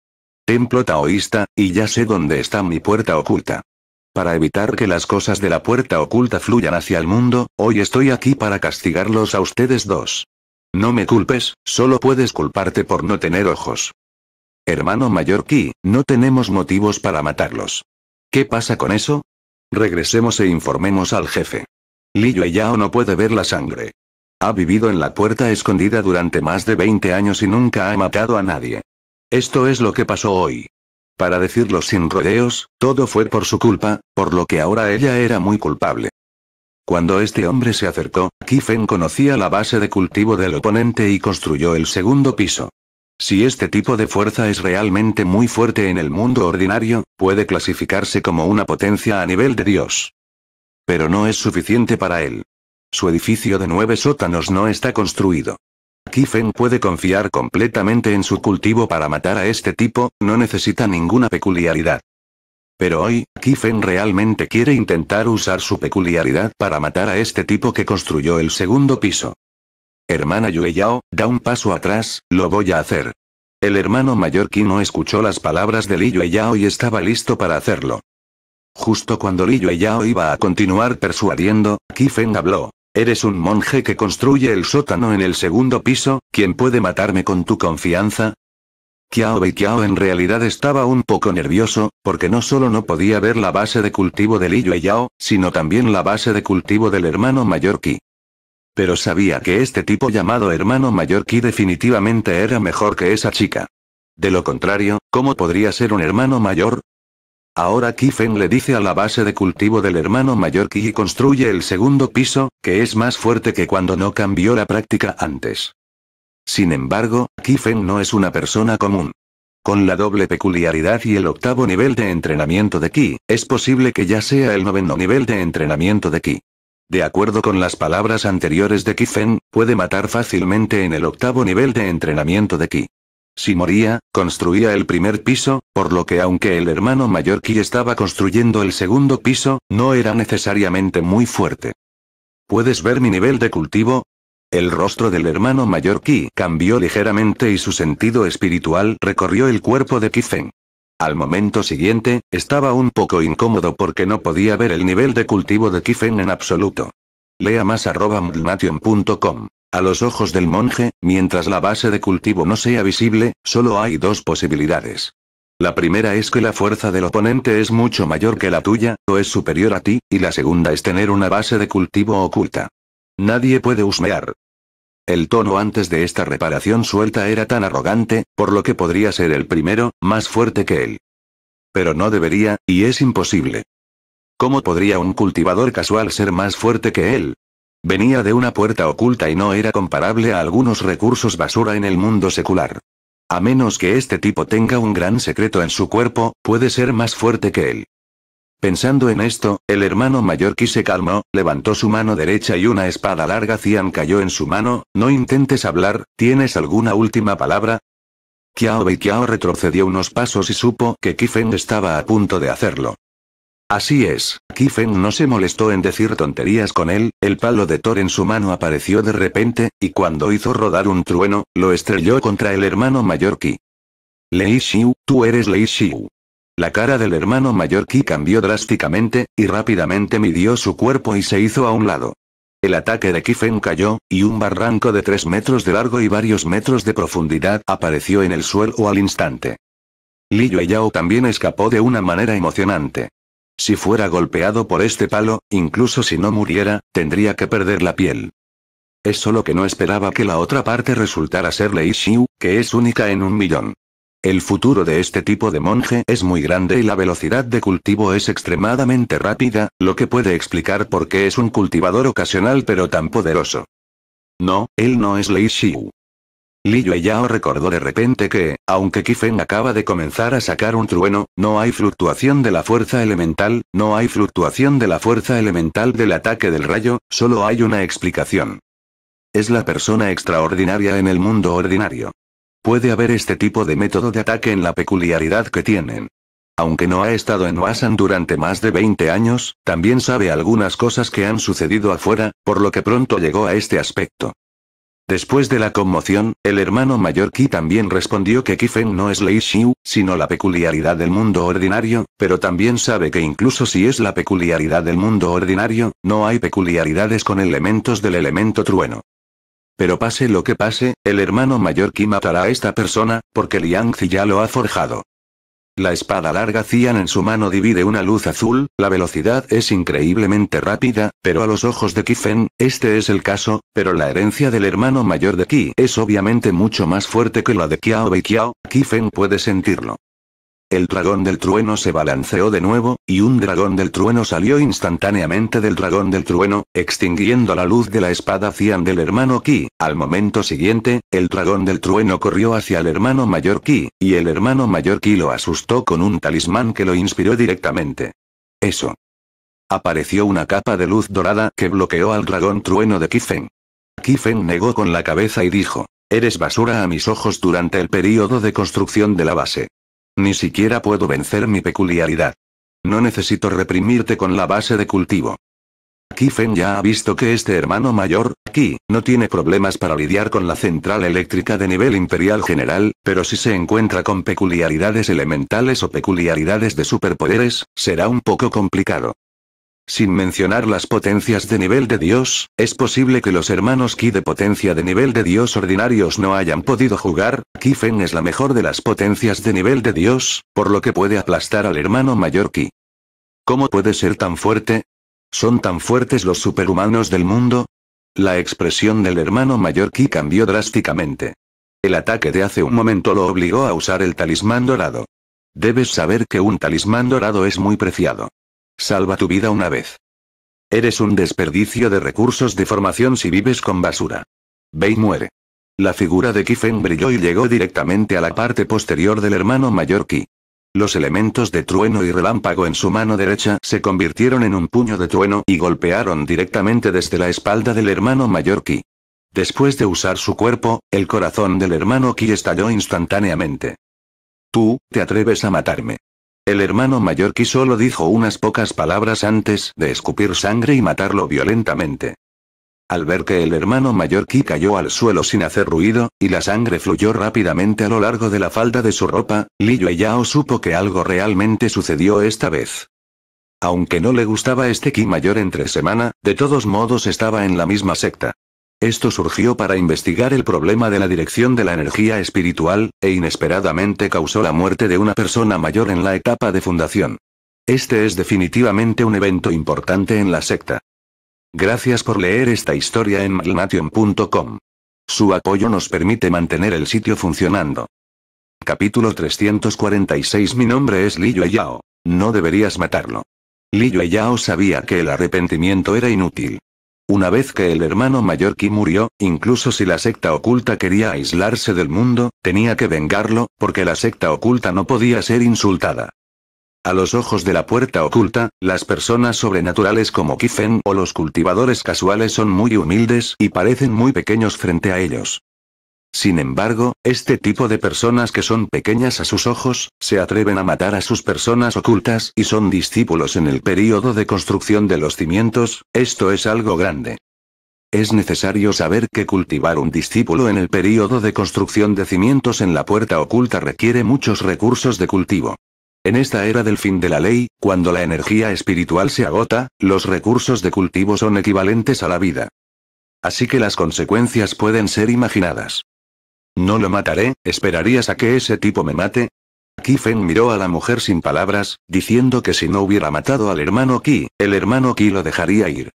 Templo taoísta, y ya sé dónde está mi puerta oculta. Para evitar que las cosas de la puerta oculta fluyan hacia el mundo, hoy estoy aquí para castigarlos a ustedes dos. No me culpes, solo puedes culparte por no tener ojos. Hermano mayor Ki, no tenemos motivos para matarlos. ¿Qué pasa con eso? Regresemos e informemos al jefe. Yue Yao no puede ver la sangre. Ha vivido en la puerta escondida durante más de 20 años y nunca ha matado a nadie. Esto es lo que pasó hoy. Para decirlo sin rodeos, todo fue por su culpa, por lo que ahora ella era muy culpable. Cuando este hombre se acercó, Kifen conocía la base de cultivo del oponente y construyó el segundo piso. Si este tipo de fuerza es realmente muy fuerte en el mundo ordinario, puede clasificarse como una potencia a nivel de Dios. Pero no es suficiente para él. Su edificio de nueve sótanos no está construido. Kifen puede confiar completamente en su cultivo para matar a este tipo, no necesita ninguna peculiaridad. Pero hoy, Kifen realmente quiere intentar usar su peculiaridad para matar a este tipo que construyó el segundo piso. Hermana Yueyao, da un paso atrás, lo voy a hacer. El hermano mayor no escuchó las palabras de Li Yueyao y estaba listo para hacerlo. Justo cuando Li Yao iba a continuar persuadiendo, Feng habló. Eres un monje que construye el sótano en el segundo piso, ¿quién puede matarme con tu confianza? Kiao Kiao en realidad estaba un poco nervioso, porque no solo no podía ver la base de cultivo de Li Yao, sino también la base de cultivo del hermano mayor pero sabía que este tipo llamado hermano mayor Ki definitivamente era mejor que esa chica. De lo contrario, ¿cómo podría ser un hermano mayor? Ahora Feng le dice a la base de cultivo del hermano mayor Ki y construye el segundo piso, que es más fuerte que cuando no cambió la práctica antes. Sin embargo, Feng no es una persona común. Con la doble peculiaridad y el octavo nivel de entrenamiento de Ki, es posible que ya sea el noveno nivel de entrenamiento de Ki. De acuerdo con las palabras anteriores de Kifen, puede matar fácilmente en el octavo nivel de entrenamiento de Ki. Si moría, construía el primer piso, por lo que aunque el hermano mayor Ki estaba construyendo el segundo piso, no era necesariamente muy fuerte. ¿Puedes ver mi nivel de cultivo? El rostro del hermano mayor Ki cambió ligeramente y su sentido espiritual recorrió el cuerpo de Kifen. Al momento siguiente, estaba un poco incómodo porque no podía ver el nivel de cultivo de Kifen en absoluto. Lea más arroba A los ojos del monje, mientras la base de cultivo no sea visible, solo hay dos posibilidades. La primera es que la fuerza del oponente es mucho mayor que la tuya, o es superior a ti, y la segunda es tener una base de cultivo oculta. Nadie puede husmear, el tono antes de esta reparación suelta era tan arrogante, por lo que podría ser el primero, más fuerte que él. Pero no debería, y es imposible. ¿Cómo podría un cultivador casual ser más fuerte que él? Venía de una puerta oculta y no era comparable a algunos recursos basura en el mundo secular. A menos que este tipo tenga un gran secreto en su cuerpo, puede ser más fuerte que él. Pensando en esto, el hermano mayor Ki se calmó, levantó su mano derecha y una espada larga Cian cayó en su mano, no intentes hablar, ¿tienes alguna última palabra? Kiao Beikiao retrocedió unos pasos y supo que Kifen estaba a punto de hacerlo. Así es, Kifen no se molestó en decir tonterías con él, el palo de Thor en su mano apareció de repente, y cuando hizo rodar un trueno, lo estrelló contra el hermano mayor Ki. Lei Xiu, tú eres Lei Xiu. La cara del hermano mayor Ki cambió drásticamente, y rápidamente midió su cuerpo y se hizo a un lado. El ataque de Kifen cayó, y un barranco de 3 metros de largo y varios metros de profundidad apareció en el suelo al instante. Li Yao también escapó de una manera emocionante. Si fuera golpeado por este palo, incluso si no muriera, tendría que perder la piel. Es solo que no esperaba que la otra parte resultara ser Lei Xiu, que es única en un millón. El futuro de este tipo de monje es muy grande y la velocidad de cultivo es extremadamente rápida, lo que puede explicar por qué es un cultivador ocasional pero tan poderoso. No, él no es Lei Xiu. Li Yao recordó de repente que, aunque Kifeng acaba de comenzar a sacar un trueno, no hay fluctuación de la fuerza elemental, no hay fluctuación de la fuerza elemental del ataque del rayo, solo hay una explicación. Es la persona extraordinaria en el mundo ordinario. Puede haber este tipo de método de ataque en la peculiaridad que tienen. Aunque no ha estado en Wasan durante más de 20 años, también sabe algunas cosas que han sucedido afuera, por lo que pronto llegó a este aspecto. Después de la conmoción, el hermano mayor Ki también respondió que Kifeng no es Lei Xiu, sino la peculiaridad del mundo ordinario, pero también sabe que incluso si es la peculiaridad del mundo ordinario, no hay peculiaridades con elementos del elemento trueno. Pero pase lo que pase, el hermano mayor Ki matará a esta persona, porque Liang ya lo ha forjado. La espada larga Cian en su mano divide una luz azul, la velocidad es increíblemente rápida, pero a los ojos de Kifen, este es el caso, pero la herencia del hermano mayor de Ki es obviamente mucho más fuerte que la de Qiao Bei Kiao, Fen puede sentirlo. El dragón del trueno se balanceó de nuevo, y un dragón del trueno salió instantáneamente del dragón del trueno, extinguiendo la luz de la espada Cian del hermano Ki. Al momento siguiente, el dragón del trueno corrió hacia el hermano mayor Ki, y el hermano mayor Ki lo asustó con un talismán que lo inspiró directamente. Eso. Apareció una capa de luz dorada que bloqueó al dragón trueno de Kifeng. Kifeng negó con la cabeza y dijo, Eres basura a mis ojos durante el periodo de construcción de la base. Ni siquiera puedo vencer mi peculiaridad. No necesito reprimirte con la base de cultivo. Fen ya ha visto que este hermano mayor, aquí no tiene problemas para lidiar con la central eléctrica de nivel imperial general, pero si se encuentra con peculiaridades elementales o peculiaridades de superpoderes, será un poco complicado. Sin mencionar las potencias de nivel de Dios, es posible que los hermanos Ki de potencia de nivel de Dios ordinarios no hayan podido jugar, Ki Fen es la mejor de las potencias de nivel de Dios, por lo que puede aplastar al hermano mayor Ki. ¿Cómo puede ser tan fuerte? ¿Son tan fuertes los superhumanos del mundo? La expresión del hermano mayor Ki cambió drásticamente. El ataque de hace un momento lo obligó a usar el talismán dorado. Debes saber que un talismán dorado es muy preciado. Salva tu vida una vez. Eres un desperdicio de recursos de formación si vives con basura. Ve muere. La figura de Kiffen brilló y llegó directamente a la parte posterior del hermano mayor Ki. Los elementos de trueno y relámpago en su mano derecha se convirtieron en un puño de trueno y golpearon directamente desde la espalda del hermano mayor Ki. Después de usar su cuerpo, el corazón del hermano Ki estalló instantáneamente. Tú, te atreves a matarme. El hermano mayor Ki solo dijo unas pocas palabras antes de escupir sangre y matarlo violentamente. Al ver que el hermano mayor Ki cayó al suelo sin hacer ruido, y la sangre fluyó rápidamente a lo largo de la falda de su ropa, Yue Yao supo que algo realmente sucedió esta vez. Aunque no le gustaba este Ki mayor entre semana, de todos modos estaba en la misma secta. Esto surgió para investigar el problema de la dirección de la energía espiritual, e inesperadamente causó la muerte de una persona mayor en la etapa de fundación. Este es definitivamente un evento importante en la secta. Gracias por leer esta historia en malnation.com. Su apoyo nos permite mantener el sitio funcionando. Capítulo 346 Mi nombre es Yue Yao. No deberías matarlo. Yue Yao sabía que el arrepentimiento era inútil. Una vez que el hermano mayor Ki murió, incluso si la secta oculta quería aislarse del mundo, tenía que vengarlo, porque la secta oculta no podía ser insultada. A los ojos de la puerta oculta, las personas sobrenaturales como Kifen o los cultivadores casuales son muy humildes y parecen muy pequeños frente a ellos. Sin embargo, este tipo de personas que son pequeñas a sus ojos, se atreven a matar a sus personas ocultas y son discípulos en el período de construcción de los cimientos, esto es algo grande. Es necesario saber que cultivar un discípulo en el período de construcción de cimientos en la puerta oculta requiere muchos recursos de cultivo. En esta era del fin de la ley, cuando la energía espiritual se agota, los recursos de cultivo son equivalentes a la vida. Así que las consecuencias pueden ser imaginadas. No lo mataré, ¿esperarías a que ese tipo me mate? Kifen miró a la mujer sin palabras, diciendo que si no hubiera matado al hermano Ki, el hermano Ki lo dejaría ir.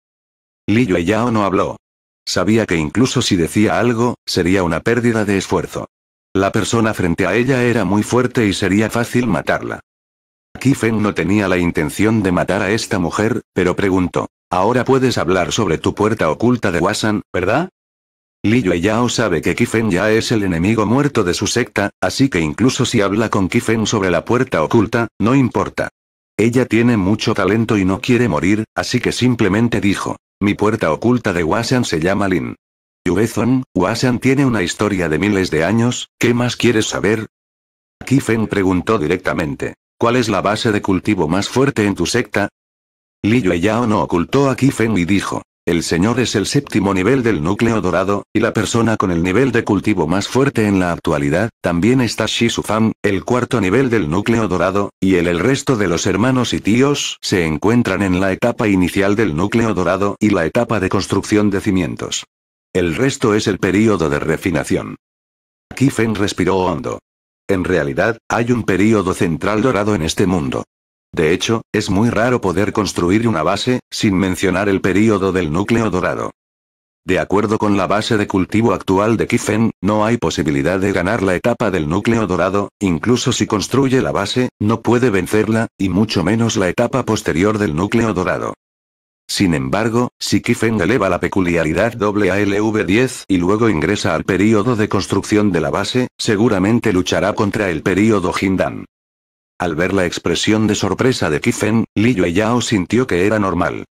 Li Yao no habló. Sabía que incluso si decía algo, sería una pérdida de esfuerzo. La persona frente a ella era muy fuerte y sería fácil matarla. Kifen no tenía la intención de matar a esta mujer, pero preguntó. Ahora puedes hablar sobre tu puerta oculta de Wasan, ¿verdad? Yue Yao sabe que Kifen ya es el enemigo muerto de su secta, así que incluso si habla con Kifen sobre la puerta oculta, no importa. Ella tiene mucho talento y no quiere morir, así que simplemente dijo, mi puerta oculta de Wasan se llama Lin. Yubezon, Wasan tiene una historia de miles de años, ¿qué más quieres saber? Kifen preguntó directamente, ¿cuál es la base de cultivo más fuerte en tu secta? Li Yao no ocultó a Kifen y dijo, el señor es el séptimo nivel del núcleo dorado, y la persona con el nivel de cultivo más fuerte en la actualidad, también está Fan, el cuarto nivel del núcleo dorado, y el, el resto de los hermanos y tíos se encuentran en la etapa inicial del núcleo dorado y la etapa de construcción de cimientos. El resto es el período de refinación. Kifen respiró hondo. En realidad, hay un período central dorado en este mundo. De hecho, es muy raro poder construir una base, sin mencionar el período del núcleo dorado. De acuerdo con la base de cultivo actual de Kifen, no hay posibilidad de ganar la etapa del núcleo dorado, incluso si construye la base, no puede vencerla, y mucho menos la etapa posterior del núcleo dorado. Sin embargo, si Kifen eleva la peculiaridad alv 10 y luego ingresa al período de construcción de la base, seguramente luchará contra el período Hindan. Al ver la expresión de sorpresa de Kifen, Li Yao sintió que era normal.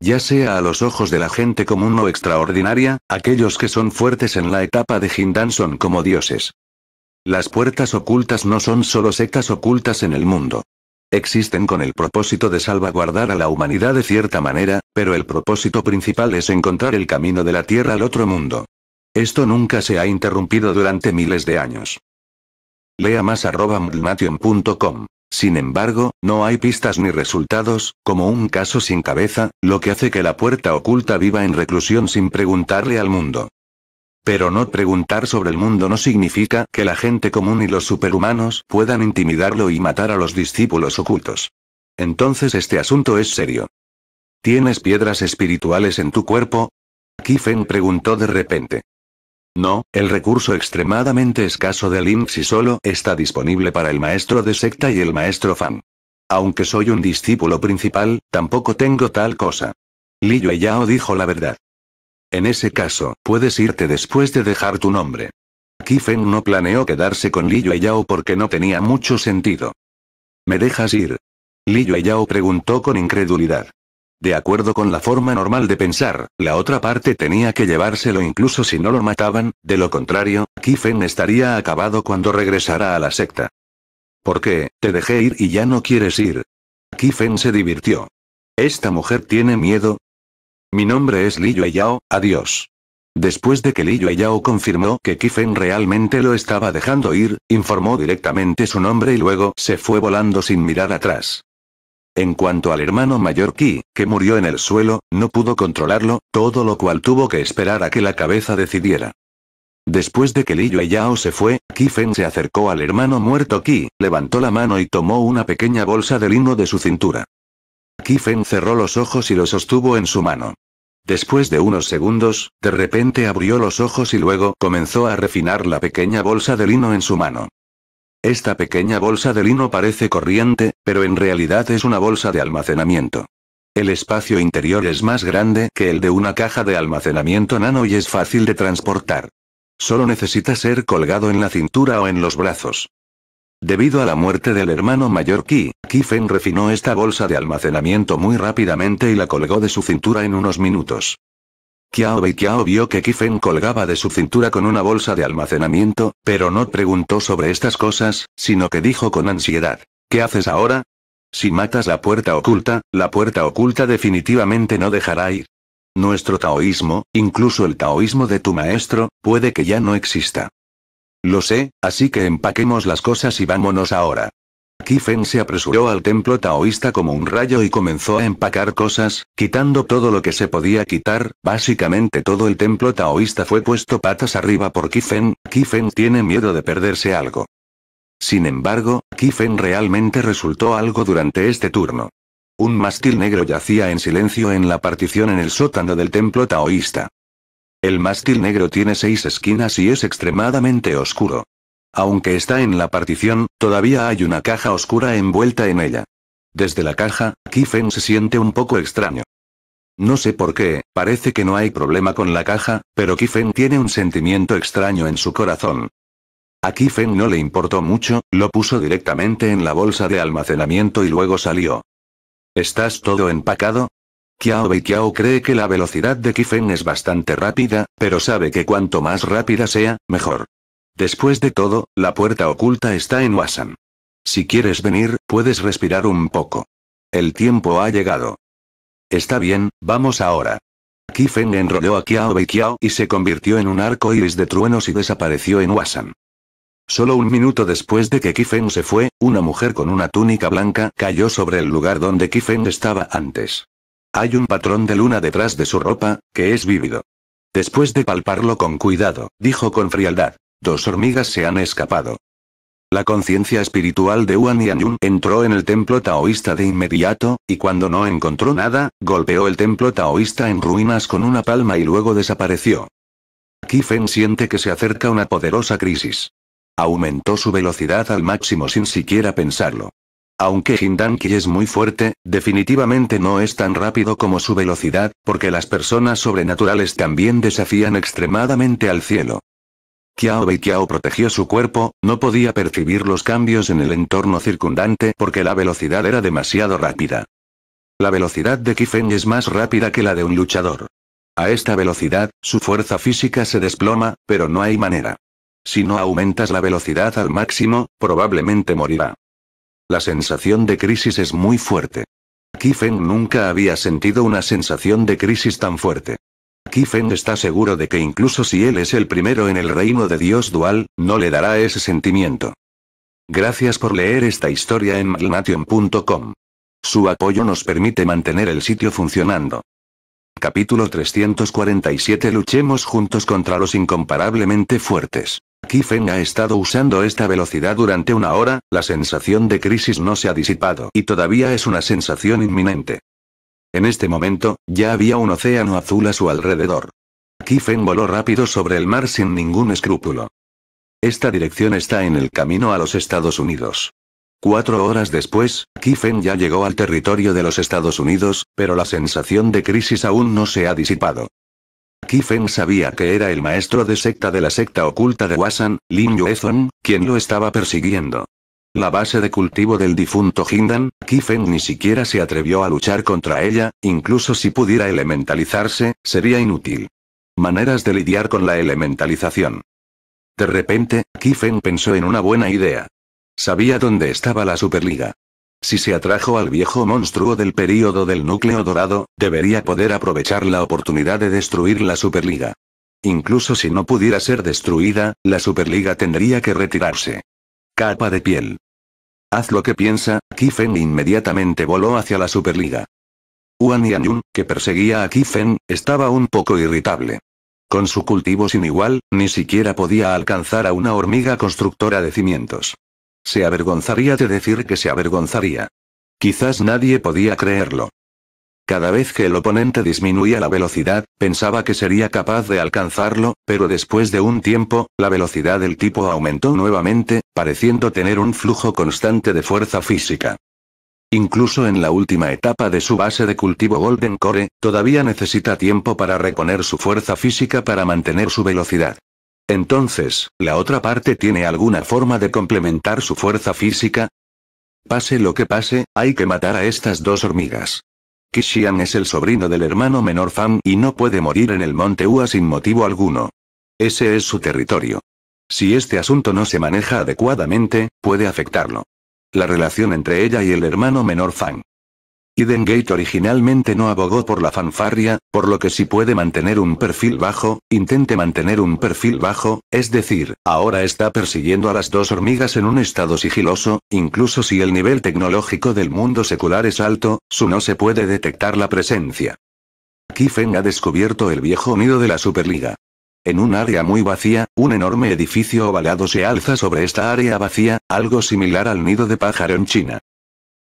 Ya sea a los ojos de la gente común o extraordinaria, aquellos que son fuertes en la etapa de Hindan son como dioses. Las puertas ocultas no son solo sectas ocultas en el mundo. Existen con el propósito de salvaguardar a la humanidad de cierta manera, pero el propósito principal es encontrar el camino de la Tierra al otro mundo. Esto nunca se ha interrumpido durante miles de años. Lea más Sin embargo, no hay pistas ni resultados, como un caso sin cabeza, lo que hace que la puerta oculta viva en reclusión sin preguntarle al mundo. Pero no preguntar sobre el mundo no significa que la gente común y los superhumanos puedan intimidarlo y matar a los discípulos ocultos. Entonces este asunto es serio. ¿Tienes piedras espirituales en tu cuerpo? Kifen preguntó de repente. No, el recurso extremadamente escaso de si solo está disponible para el maestro de secta y el maestro fan. Aunque soy un discípulo principal, tampoco tengo tal cosa. Yue Yao dijo la verdad. En ese caso, puedes irte después de dejar tu nombre. Feng no planeó quedarse con Yue Yao porque no tenía mucho sentido. ¿Me dejas ir? Yue Yao preguntó con incredulidad. De acuerdo con la forma normal de pensar, la otra parte tenía que llevárselo incluso si no lo mataban, de lo contrario, Kifen estaría acabado cuando regresara a la secta. ¿Por qué? Te dejé ir y ya no quieres ir. Kifen se divirtió. ¿Esta mujer tiene miedo? Mi nombre es lillo Yao, adiós. Después de que lillo Yao confirmó que Kifen realmente lo estaba dejando ir, informó directamente su nombre y luego se fue volando sin mirar atrás. En cuanto al hermano mayor Ki, que murió en el suelo, no pudo controlarlo, todo lo cual tuvo que esperar a que la cabeza decidiera. Después de que y Yao se fue, Feng se acercó al hermano muerto Ki, levantó la mano y tomó una pequeña bolsa de lino de su cintura. Feng cerró los ojos y lo sostuvo en su mano. Después de unos segundos, de repente abrió los ojos y luego comenzó a refinar la pequeña bolsa de lino en su mano. Esta pequeña bolsa de lino parece corriente, pero en realidad es una bolsa de almacenamiento. El espacio interior es más grande que el de una caja de almacenamiento nano y es fácil de transportar. Solo necesita ser colgado en la cintura o en los brazos. Debido a la muerte del hermano mayor Ki, Fen refinó esta bolsa de almacenamiento muy rápidamente y la colgó de su cintura en unos minutos. Kiao Beikiao vio que Kifen colgaba de su cintura con una bolsa de almacenamiento, pero no preguntó sobre estas cosas, sino que dijo con ansiedad. ¿Qué haces ahora? Si matas la puerta oculta, la puerta oculta definitivamente no dejará ir. Nuestro taoísmo, incluso el taoísmo de tu maestro, puede que ya no exista. Lo sé, así que empaquemos las cosas y vámonos ahora. Kifen se apresuró al templo taoísta como un rayo y comenzó a empacar cosas, quitando todo lo que se podía quitar, básicamente todo el templo taoísta fue puesto patas arriba por Kifen, Kifen tiene miedo de perderse algo. Sin embargo, Kifen realmente resultó algo durante este turno. Un mástil negro yacía en silencio en la partición en el sótano del templo taoísta. El mástil negro tiene seis esquinas y es extremadamente oscuro. Aunque está en la partición, todavía hay una caja oscura envuelta en ella. Desde la caja, Kifen se siente un poco extraño. No sé por qué, parece que no hay problema con la caja, pero Kifen tiene un sentimiento extraño en su corazón. A Kifen no le importó mucho, lo puso directamente en la bolsa de almacenamiento y luego salió. ¿Estás todo empacado? Kiao Beikiao cree que la velocidad de Kifen es bastante rápida, pero sabe que cuanto más rápida sea, mejor. Después de todo, la puerta oculta está en Wasan. Si quieres venir, puedes respirar un poco. El tiempo ha llegado. Está bien, vamos ahora. Kifen enrolló a Kiao Kiao y se convirtió en un arco iris de truenos y desapareció en Wasan. Solo un minuto después de que Kifen se fue, una mujer con una túnica blanca cayó sobre el lugar donde Kifen estaba antes. Hay un patrón de luna detrás de su ropa, que es vívido. Después de palparlo con cuidado, dijo con frialdad, Dos hormigas se han escapado. La conciencia espiritual de Wan Yanyun entró en el templo taoísta de inmediato, y cuando no encontró nada, golpeó el templo taoísta en ruinas con una palma y luego desapareció. Fen siente que se acerca una poderosa crisis. Aumentó su velocidad al máximo sin siquiera pensarlo. Aunque Hindanki es muy fuerte, definitivamente no es tan rápido como su velocidad, porque las personas sobrenaturales también desafían extremadamente al cielo. Kiao Kiao protegió su cuerpo, no podía percibir los cambios en el entorno circundante porque la velocidad era demasiado rápida. La velocidad de Kifeng es más rápida que la de un luchador. A esta velocidad, su fuerza física se desploma, pero no hay manera. Si no aumentas la velocidad al máximo, probablemente morirá. La sensación de crisis es muy fuerte. Kifeng nunca había sentido una sensación de crisis tan fuerte. Kifeng está seguro de que incluso si él es el primero en el reino de Dios dual, no le dará ese sentimiento. Gracias por leer esta historia en magnation.com. Su apoyo nos permite mantener el sitio funcionando. Capítulo 347 Luchemos juntos contra los incomparablemente fuertes. Kifen ha estado usando esta velocidad durante una hora, la sensación de crisis no se ha disipado y todavía es una sensación inminente. En este momento, ya había un océano azul a su alrededor. Kifen voló rápido sobre el mar sin ningún escrúpulo. Esta dirección está en el camino a los Estados Unidos. Cuatro horas después, Kifen ya llegó al territorio de los Estados Unidos, pero la sensación de crisis aún no se ha disipado. Kifen sabía que era el maestro de secta de la secta oculta de Wasan, Lin Yuezon, quien lo estaba persiguiendo la base de cultivo del difunto Hindan, Kifeng ni siquiera se atrevió a luchar contra ella, incluso si pudiera elementalizarse, sería inútil. Maneras de lidiar con la elementalización. De repente, Kifeng pensó en una buena idea. Sabía dónde estaba la Superliga. Si se atrajo al viejo monstruo del período del núcleo dorado, debería poder aprovechar la oportunidad de destruir la Superliga. Incluso si no pudiera ser destruida, la Superliga tendría que retirarse. Capa de piel. Haz lo que piensa, Kifen inmediatamente voló hacia la Superliga. Wan Yanyun, que perseguía a Kifen, estaba un poco irritable. Con su cultivo sin igual, ni siquiera podía alcanzar a una hormiga constructora de cimientos. Se avergonzaría de decir que se avergonzaría. Quizás nadie podía creerlo. Cada vez que el oponente disminuía la velocidad, pensaba que sería capaz de alcanzarlo, pero después de un tiempo, la velocidad del tipo aumentó nuevamente, pareciendo tener un flujo constante de fuerza física. Incluso en la última etapa de su base de cultivo Golden Core, todavía necesita tiempo para reponer su fuerza física para mantener su velocidad. Entonces, ¿la otra parte tiene alguna forma de complementar su fuerza física? Pase lo que pase, hay que matar a estas dos hormigas. Kishian es el sobrino del hermano menor fan y no puede morir en el monte Ua sin motivo alguno. Ese es su territorio. Si este asunto no se maneja adecuadamente, puede afectarlo. La relación entre ella y el hermano menor Fang. Eden Gate originalmente no abogó por la fanfarria, por lo que si puede mantener un perfil bajo, intente mantener un perfil bajo, es decir, ahora está persiguiendo a las dos hormigas en un estado sigiloso, incluso si el nivel tecnológico del mundo secular es alto, su no se puede detectar la presencia. Feng ha descubierto el viejo nido de la Superliga. En un área muy vacía, un enorme edificio ovalado se alza sobre esta área vacía, algo similar al nido de pájaro en China.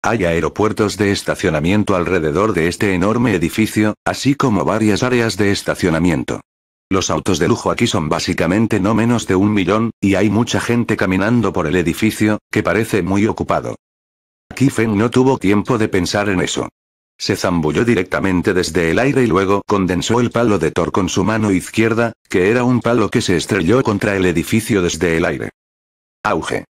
Hay aeropuertos de estacionamiento alrededor de este enorme edificio, así como varias áreas de estacionamiento. Los autos de lujo aquí son básicamente no menos de un millón, y hay mucha gente caminando por el edificio, que parece muy ocupado. Feng no tuvo tiempo de pensar en eso. Se zambulló directamente desde el aire y luego condensó el palo de Thor con su mano izquierda, que era un palo que se estrelló contra el edificio desde el aire. Auge.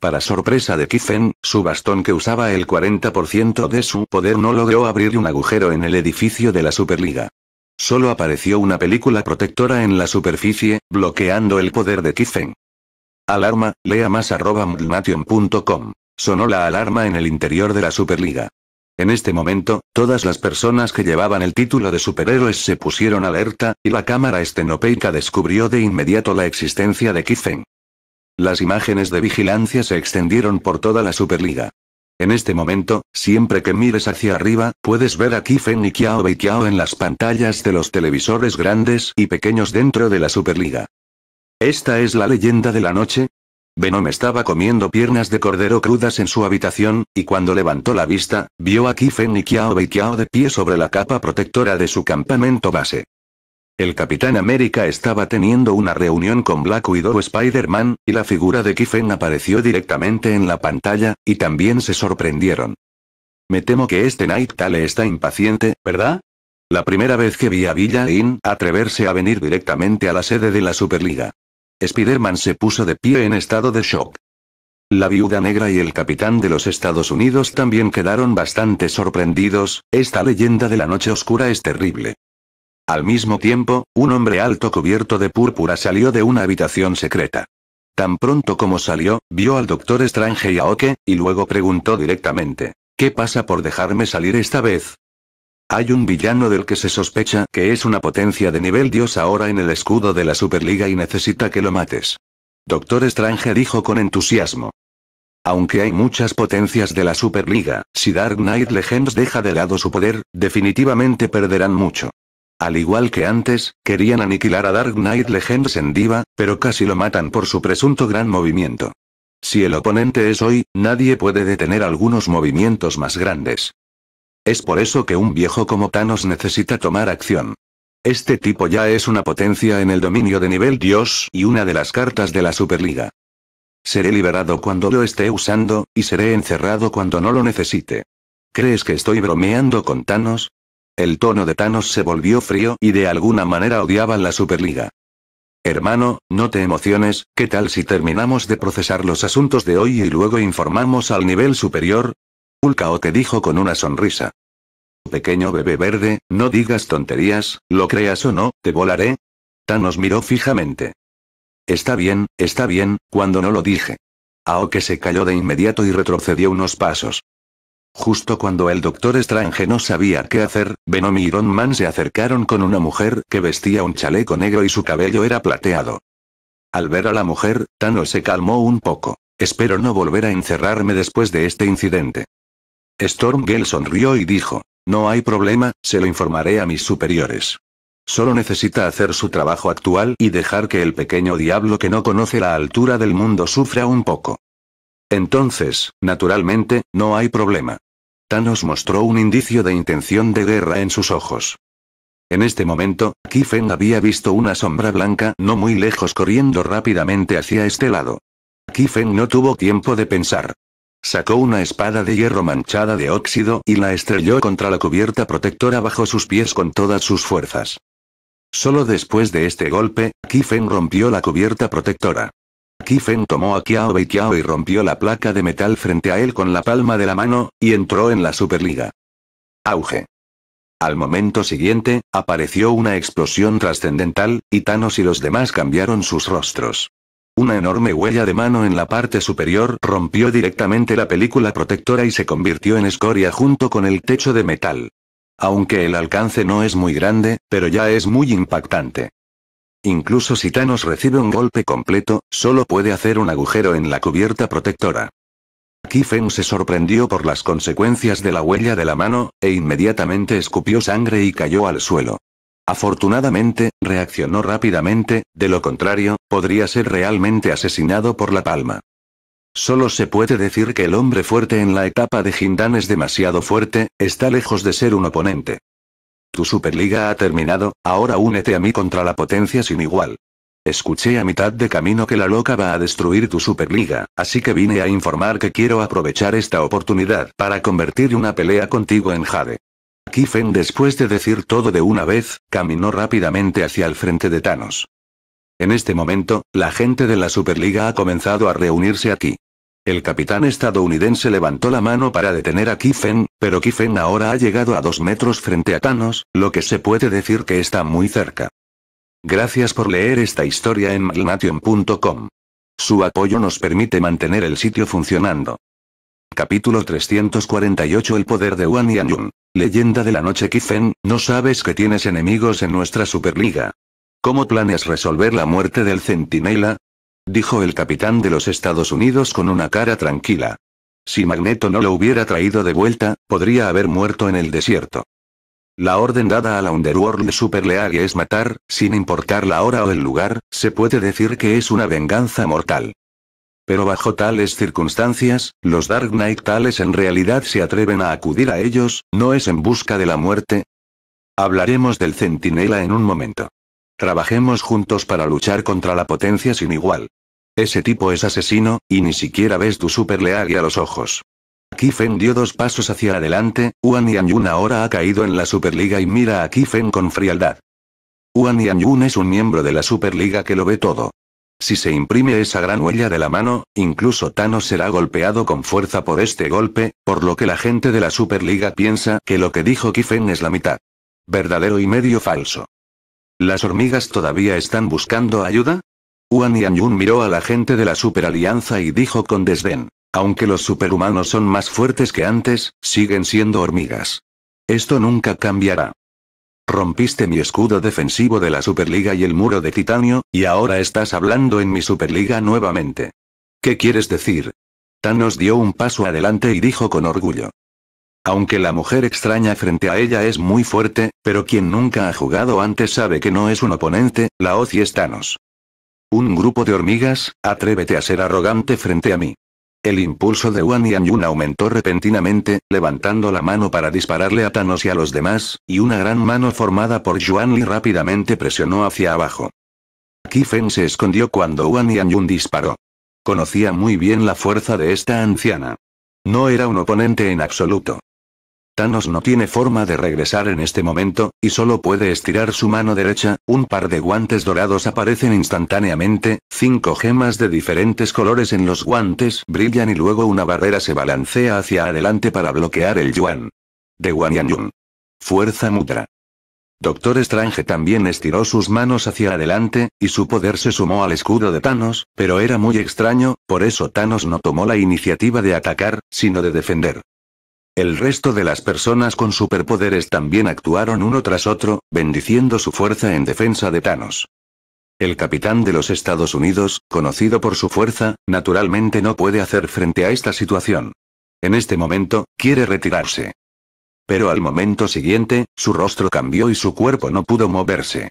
Para sorpresa de Kiffen, su bastón que usaba el 40% de su poder no logró abrir un agujero en el edificio de la Superliga. Solo apareció una película protectora en la superficie, bloqueando el poder de Kifen. Alarma, lea más arroba Sonó la alarma en el interior de la Superliga. En este momento, todas las personas que llevaban el título de superhéroes se pusieron alerta, y la cámara estenopeica descubrió de inmediato la existencia de Kifen. Las imágenes de vigilancia se extendieron por toda la Superliga. En este momento, siempre que mires hacia arriba, puedes ver a Kifen y Kiao Beikiao en las pantallas de los televisores grandes y pequeños dentro de la Superliga. ¿Esta es la leyenda de la noche? Venom estaba comiendo piernas de cordero crudas en su habitación, y cuando levantó la vista, vio a Kifen y Kiao Beikiao de pie sobre la capa protectora de su campamento base. El Capitán América estaba teniendo una reunión con Black Widow Spider-Man, y la figura de Kiffen apareció directamente en la pantalla, y también se sorprendieron. Me temo que este Night Tale está impaciente, ¿verdad? La primera vez que vi a Villain atreverse a venir directamente a la sede de la Superliga. Spider-Man se puso de pie en estado de shock. La viuda negra y el capitán de los Estados Unidos también quedaron bastante sorprendidos, esta leyenda de la noche oscura es terrible. Al mismo tiempo, un hombre alto cubierto de púrpura salió de una habitación secreta. Tan pronto como salió, vio al doctor Strange y a Oke, y luego preguntó directamente, ¿qué pasa por dejarme salir esta vez? Hay un villano del que se sospecha que es una potencia de nivel dios ahora en el escudo de la Superliga y necesita que lo mates. Doctor Strange dijo con entusiasmo. Aunque hay muchas potencias de la Superliga, si Dark Knight Legends deja de lado su poder, definitivamente perderán mucho. Al igual que antes, querían aniquilar a Dark Knight Legends en Diva, pero casi lo matan por su presunto gran movimiento. Si el oponente es hoy, nadie puede detener algunos movimientos más grandes. Es por eso que un viejo como Thanos necesita tomar acción. Este tipo ya es una potencia en el dominio de nivel Dios y una de las cartas de la Superliga. Seré liberado cuando lo esté usando, y seré encerrado cuando no lo necesite. ¿Crees que estoy bromeando con Thanos? El tono de Thanos se volvió frío y de alguna manera odiaba la Superliga. Hermano, no te emociones, ¿qué tal si terminamos de procesar los asuntos de hoy y luego informamos al nivel superior? Ulkao te dijo con una sonrisa. Pequeño bebé verde, no digas tonterías, lo creas o no, te volaré. Thanos miró fijamente. Está bien, está bien, cuando no lo dije. que se cayó de inmediato y retrocedió unos pasos. Justo cuando el doctor Strange no sabía qué hacer, Venom y Iron Man se acercaron con una mujer que vestía un chaleco negro y su cabello era plateado. Al ver a la mujer, Thanos se calmó un poco. Espero no volver a encerrarme después de este incidente. Stormgirl sonrió y dijo, no hay problema, se lo informaré a mis superiores. Solo necesita hacer su trabajo actual y dejar que el pequeño diablo que no conoce la altura del mundo sufra un poco. Entonces, naturalmente, no hay problema. Thanos mostró un indicio de intención de guerra en sus ojos. En este momento, Kifeng había visto una sombra blanca no muy lejos corriendo rápidamente hacia este lado. Kifeng no tuvo tiempo de pensar. Sacó una espada de hierro manchada de óxido y la estrelló contra la cubierta protectora bajo sus pies con todas sus fuerzas. Solo después de este golpe, Kifen rompió la cubierta protectora. Kifen tomó a Kiao y rompió la placa de metal frente a él con la palma de la mano, y entró en la Superliga. Auge. Al momento siguiente, apareció una explosión trascendental, y Thanos y los demás cambiaron sus rostros. Una enorme huella de mano en la parte superior rompió directamente la película protectora y se convirtió en escoria junto con el techo de metal. Aunque el alcance no es muy grande, pero ya es muy impactante. Incluso si Thanos recibe un golpe completo, solo puede hacer un agujero en la cubierta protectora. Feng se sorprendió por las consecuencias de la huella de la mano, e inmediatamente escupió sangre y cayó al suelo. Afortunadamente, reaccionó rápidamente, de lo contrario, podría ser realmente asesinado por la palma. Solo se puede decir que el hombre fuerte en la etapa de Jindan es demasiado fuerte, está lejos de ser un oponente. Tu Superliga ha terminado, ahora únete a mí contra la potencia sin igual. Escuché a mitad de camino que la loca va a destruir tu Superliga, así que vine a informar que quiero aprovechar esta oportunidad para convertir una pelea contigo en Jade. Kifen después de decir todo de una vez, caminó rápidamente hacia el frente de Thanos. En este momento, la gente de la Superliga ha comenzado a reunirse aquí. El capitán estadounidense levantó la mano para detener a Kifen, pero Kifen ahora ha llegado a dos metros frente a Thanos, lo que se puede decir que está muy cerca. Gracias por leer esta historia en Malnation.com. Su apoyo nos permite mantener el sitio funcionando. Capítulo 348 El poder de Wan Yun. Leyenda de la noche Kifen. no sabes que tienes enemigos en nuestra Superliga. ¿Cómo planeas resolver la muerte del centinela? dijo el capitán de los Estados Unidos con una cara tranquila. Si Magneto no lo hubiera traído de vuelta, podría haber muerto en el desierto. La orden dada a la Underworld Super League es matar, sin importar la hora o el lugar, se puede decir que es una venganza mortal. Pero bajo tales circunstancias, los Dark Knight tales en realidad se atreven a acudir a ellos, no es en busca de la muerte. Hablaremos del centinela en un momento. Trabajemos juntos para luchar contra la potencia sin igual. Ese tipo es asesino, y ni siquiera ves tu super league a los ojos. Kifen dio dos pasos hacia adelante, Uan Yun ahora ha caído en la Superliga y mira a Kifen con frialdad. Uan Yun es un miembro de la Superliga que lo ve todo. Si se imprime esa gran huella de la mano, incluso Thanos será golpeado con fuerza por este golpe, por lo que la gente de la Superliga piensa que lo que dijo Kifen es la mitad. Verdadero y medio falso. ¿Las hormigas todavía están buscando ayuda? Wan Yanyun miró a la gente de la Superalianza y dijo con desdén. Aunque los superhumanos son más fuertes que antes, siguen siendo hormigas. Esto nunca cambiará. Rompiste mi escudo defensivo de la Superliga y el muro de titanio, y ahora estás hablando en mi Superliga nuevamente. ¿Qué quieres decir? Thanos dio un paso adelante y dijo con orgullo. Aunque la mujer extraña frente a ella es muy fuerte, pero quien nunca ha jugado antes sabe que no es un oponente, la Oz y es Thanos. Un grupo de hormigas, atrévete a ser arrogante frente a mí. El impulso de Wan Yun aumentó repentinamente, levantando la mano para dispararle a Thanos y a los demás, y una gran mano formada por Yuan Li rápidamente presionó hacia abajo. Feng se escondió cuando Wan Yun disparó. Conocía muy bien la fuerza de esta anciana. No era un oponente en absoluto. Thanos no tiene forma de regresar en este momento, y solo puede estirar su mano derecha, un par de guantes dorados aparecen instantáneamente, cinco gemas de diferentes colores en los guantes brillan y luego una barrera se balancea hacia adelante para bloquear el Yuan. De Yun. Fuerza Mudra. Doctor Strange también estiró sus manos hacia adelante, y su poder se sumó al escudo de Thanos, pero era muy extraño, por eso Thanos no tomó la iniciativa de atacar, sino de defender. El resto de las personas con superpoderes también actuaron uno tras otro, bendiciendo su fuerza en defensa de Thanos. El capitán de los Estados Unidos, conocido por su fuerza, naturalmente no puede hacer frente a esta situación. En este momento, quiere retirarse. Pero al momento siguiente, su rostro cambió y su cuerpo no pudo moverse.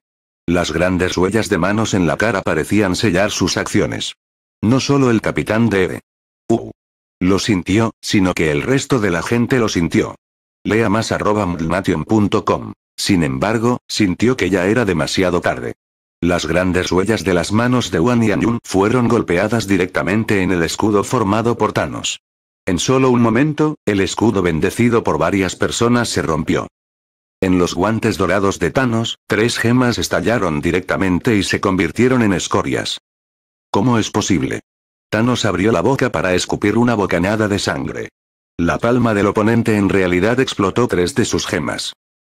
Las grandes huellas de manos en la cara parecían sellar sus acciones. No solo el capitán de lo sintió, sino que el resto de la gente lo sintió. Lea más arroba Sin embargo, sintió que ya era demasiado tarde. Las grandes huellas de las manos de Wan Anyun fueron golpeadas directamente en el escudo formado por Thanos. En solo un momento, el escudo bendecido por varias personas se rompió. En los guantes dorados de Thanos, tres gemas estallaron directamente y se convirtieron en escorias. ¿Cómo es posible? Thanos abrió la boca para escupir una bocanada de sangre. La palma del oponente en realidad explotó tres de sus gemas.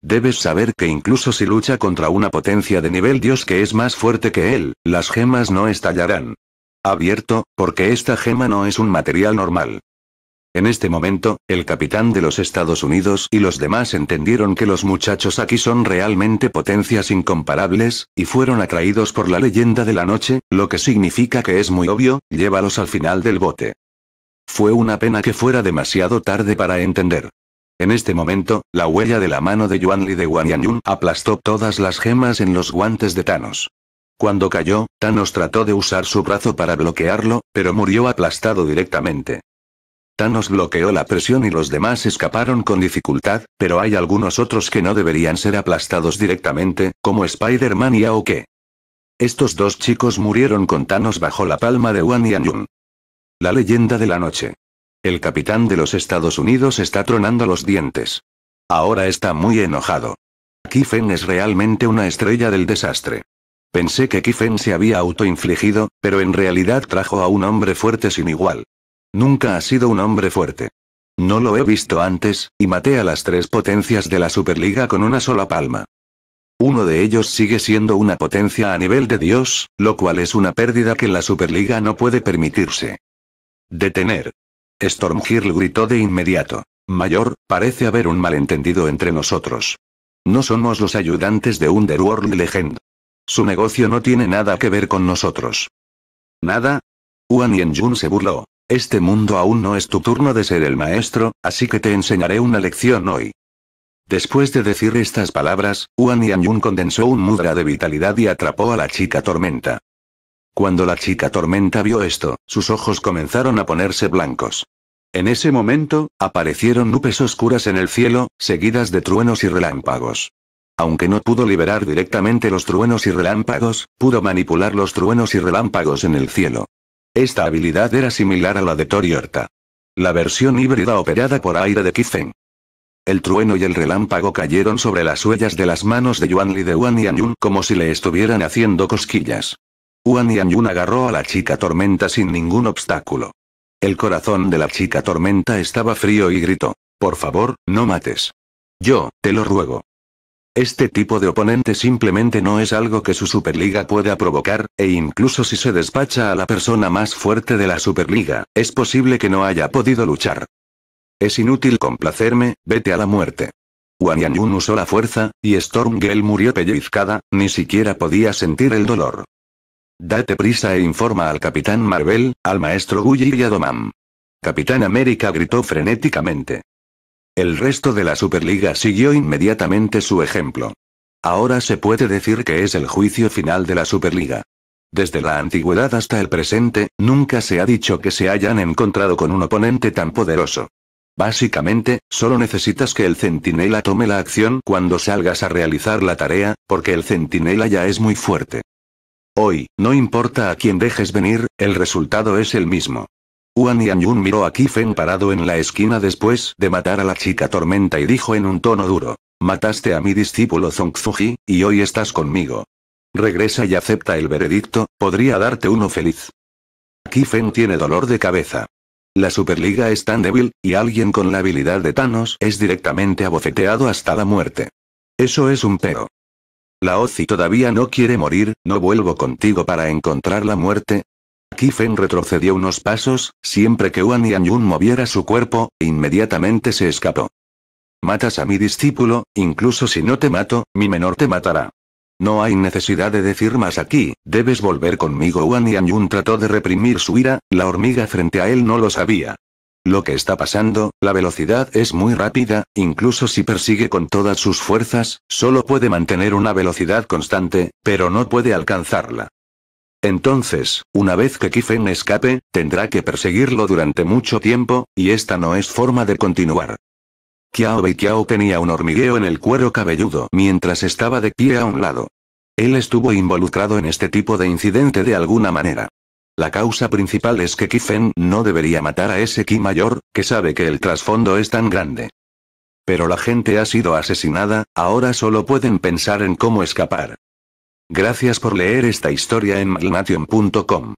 Debes saber que incluso si lucha contra una potencia de nivel Dios que es más fuerte que él, las gemas no estallarán. Abierto, porque esta gema no es un material normal. En este momento, el capitán de los Estados Unidos y los demás entendieron que los muchachos aquí son realmente potencias incomparables, y fueron atraídos por la leyenda de la noche, lo que significa que es muy obvio, llévalos al final del bote. Fue una pena que fuera demasiado tarde para entender. En este momento, la huella de la mano de Yuan Li de Yun aplastó todas las gemas en los guantes de Thanos. Cuando cayó, Thanos trató de usar su brazo para bloquearlo, pero murió aplastado directamente. Thanos bloqueó la presión y los demás escaparon con dificultad, pero hay algunos otros que no deberían ser aplastados directamente, como Spider-Man y Aoke. Estos dos chicos murieron con Thanos bajo la palma de Wan Yun. La leyenda de la noche. El capitán de los Estados Unidos está tronando los dientes. Ahora está muy enojado. Kifen es realmente una estrella del desastre. Pensé que Kiffen se había autoinfligido, pero en realidad trajo a un hombre fuerte sin igual. Nunca ha sido un hombre fuerte. No lo he visto antes, y maté a las tres potencias de la Superliga con una sola palma. Uno de ellos sigue siendo una potencia a nivel de Dios, lo cual es una pérdida que la Superliga no puede permitirse. Detener. Stormgirl gritó de inmediato. Mayor, parece haber un malentendido entre nosotros. No somos los ayudantes de Underworld Legend. Su negocio no tiene nada que ver con nosotros. ¿Nada? Juan Yen-jun se burló. Este mundo aún no es tu turno de ser el maestro, así que te enseñaré una lección hoy. Después de decir estas palabras, Yan Yun condensó un mudra de vitalidad y atrapó a la chica tormenta. Cuando la chica tormenta vio esto, sus ojos comenzaron a ponerse blancos. En ese momento, aparecieron nubes oscuras en el cielo, seguidas de truenos y relámpagos. Aunque no pudo liberar directamente los truenos y relámpagos, pudo manipular los truenos y relámpagos en el cielo. Esta habilidad era similar a la de Horta. La versión híbrida operada por aire de Kizen. El trueno y el relámpago cayeron sobre las huellas de las manos de Yuan Li de Wan Yun como si le estuvieran haciendo cosquillas. Wan Yun agarró a la chica tormenta sin ningún obstáculo. El corazón de la chica tormenta estaba frío y gritó, por favor, no mates. Yo, te lo ruego. Este tipo de oponente simplemente no es algo que su Superliga pueda provocar, e incluso si se despacha a la persona más fuerte de la Superliga, es posible que no haya podido luchar. Es inútil complacerme, vete a la muerte. Wanyan usó la fuerza, y Stormgirl murió pellizcada, ni siquiera podía sentir el dolor. Date prisa e informa al Capitán Marvel, al Maestro gully y a Domam. Capitán América gritó frenéticamente. El resto de la Superliga siguió inmediatamente su ejemplo. Ahora se puede decir que es el juicio final de la Superliga. Desde la antigüedad hasta el presente, nunca se ha dicho que se hayan encontrado con un oponente tan poderoso. Básicamente, solo necesitas que el centinela tome la acción cuando salgas a realizar la tarea, porque el centinela ya es muy fuerte. Hoy, no importa a quién dejes venir, el resultado es el mismo. Wan Yun miró a Kifen parado en la esquina después de matar a la chica tormenta y dijo en un tono duro. Mataste a mi discípulo Zongzuji, y hoy estás conmigo. Regresa y acepta el veredicto, podría darte uno feliz. Kifen tiene dolor de cabeza. La Superliga es tan débil, y alguien con la habilidad de Thanos es directamente abofeteado hasta la muerte. Eso es un pero. La Ozi todavía no quiere morir, no vuelvo contigo para encontrar la muerte, Kifen retrocedió unos pasos, siempre que Wan Yanyun moviera su cuerpo, inmediatamente se escapó. Matas a mi discípulo, incluso si no te mato, mi menor te matará. No hay necesidad de decir más aquí, debes volver conmigo. Wan Yanyun trató de reprimir su ira, la hormiga frente a él no lo sabía. Lo que está pasando, la velocidad es muy rápida, incluso si persigue con todas sus fuerzas, solo puede mantener una velocidad constante, pero no puede alcanzarla. Entonces, una vez que Kifen escape, tendrá que perseguirlo durante mucho tiempo, y esta no es forma de continuar. Kiao Beikiao tenía un hormigueo en el cuero cabelludo mientras estaba de pie a un lado. Él estuvo involucrado en este tipo de incidente de alguna manera. La causa principal es que Kifen no debería matar a ese Ki mayor, que sabe que el trasfondo es tan grande. Pero la gente ha sido asesinada, ahora solo pueden pensar en cómo escapar. Gracias por leer esta historia en malmation.com.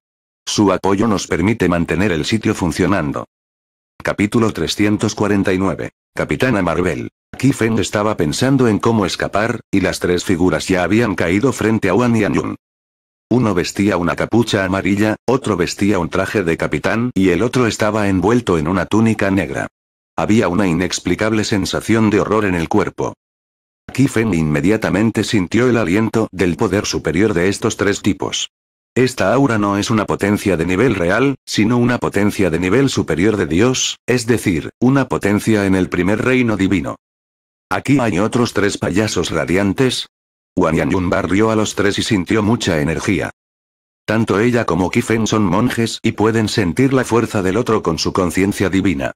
Su apoyo nos permite mantener el sitio funcionando. Capítulo 349. Capitana Marvel. Kifen estaba pensando en cómo escapar, y las tres figuras ya habían caído frente a Wan y Uno vestía una capucha amarilla, otro vestía un traje de capitán y el otro estaba envuelto en una túnica negra. Había una inexplicable sensación de horror en el cuerpo. Kifen inmediatamente sintió el aliento del poder superior de estos tres tipos. Esta aura no es una potencia de nivel real, sino una potencia de nivel superior de Dios, es decir, una potencia en el primer reino divino. Aquí hay otros tres payasos radiantes. Yun barrió a los tres y sintió mucha energía. Tanto ella como Kifen son monjes y pueden sentir la fuerza del otro con su conciencia divina.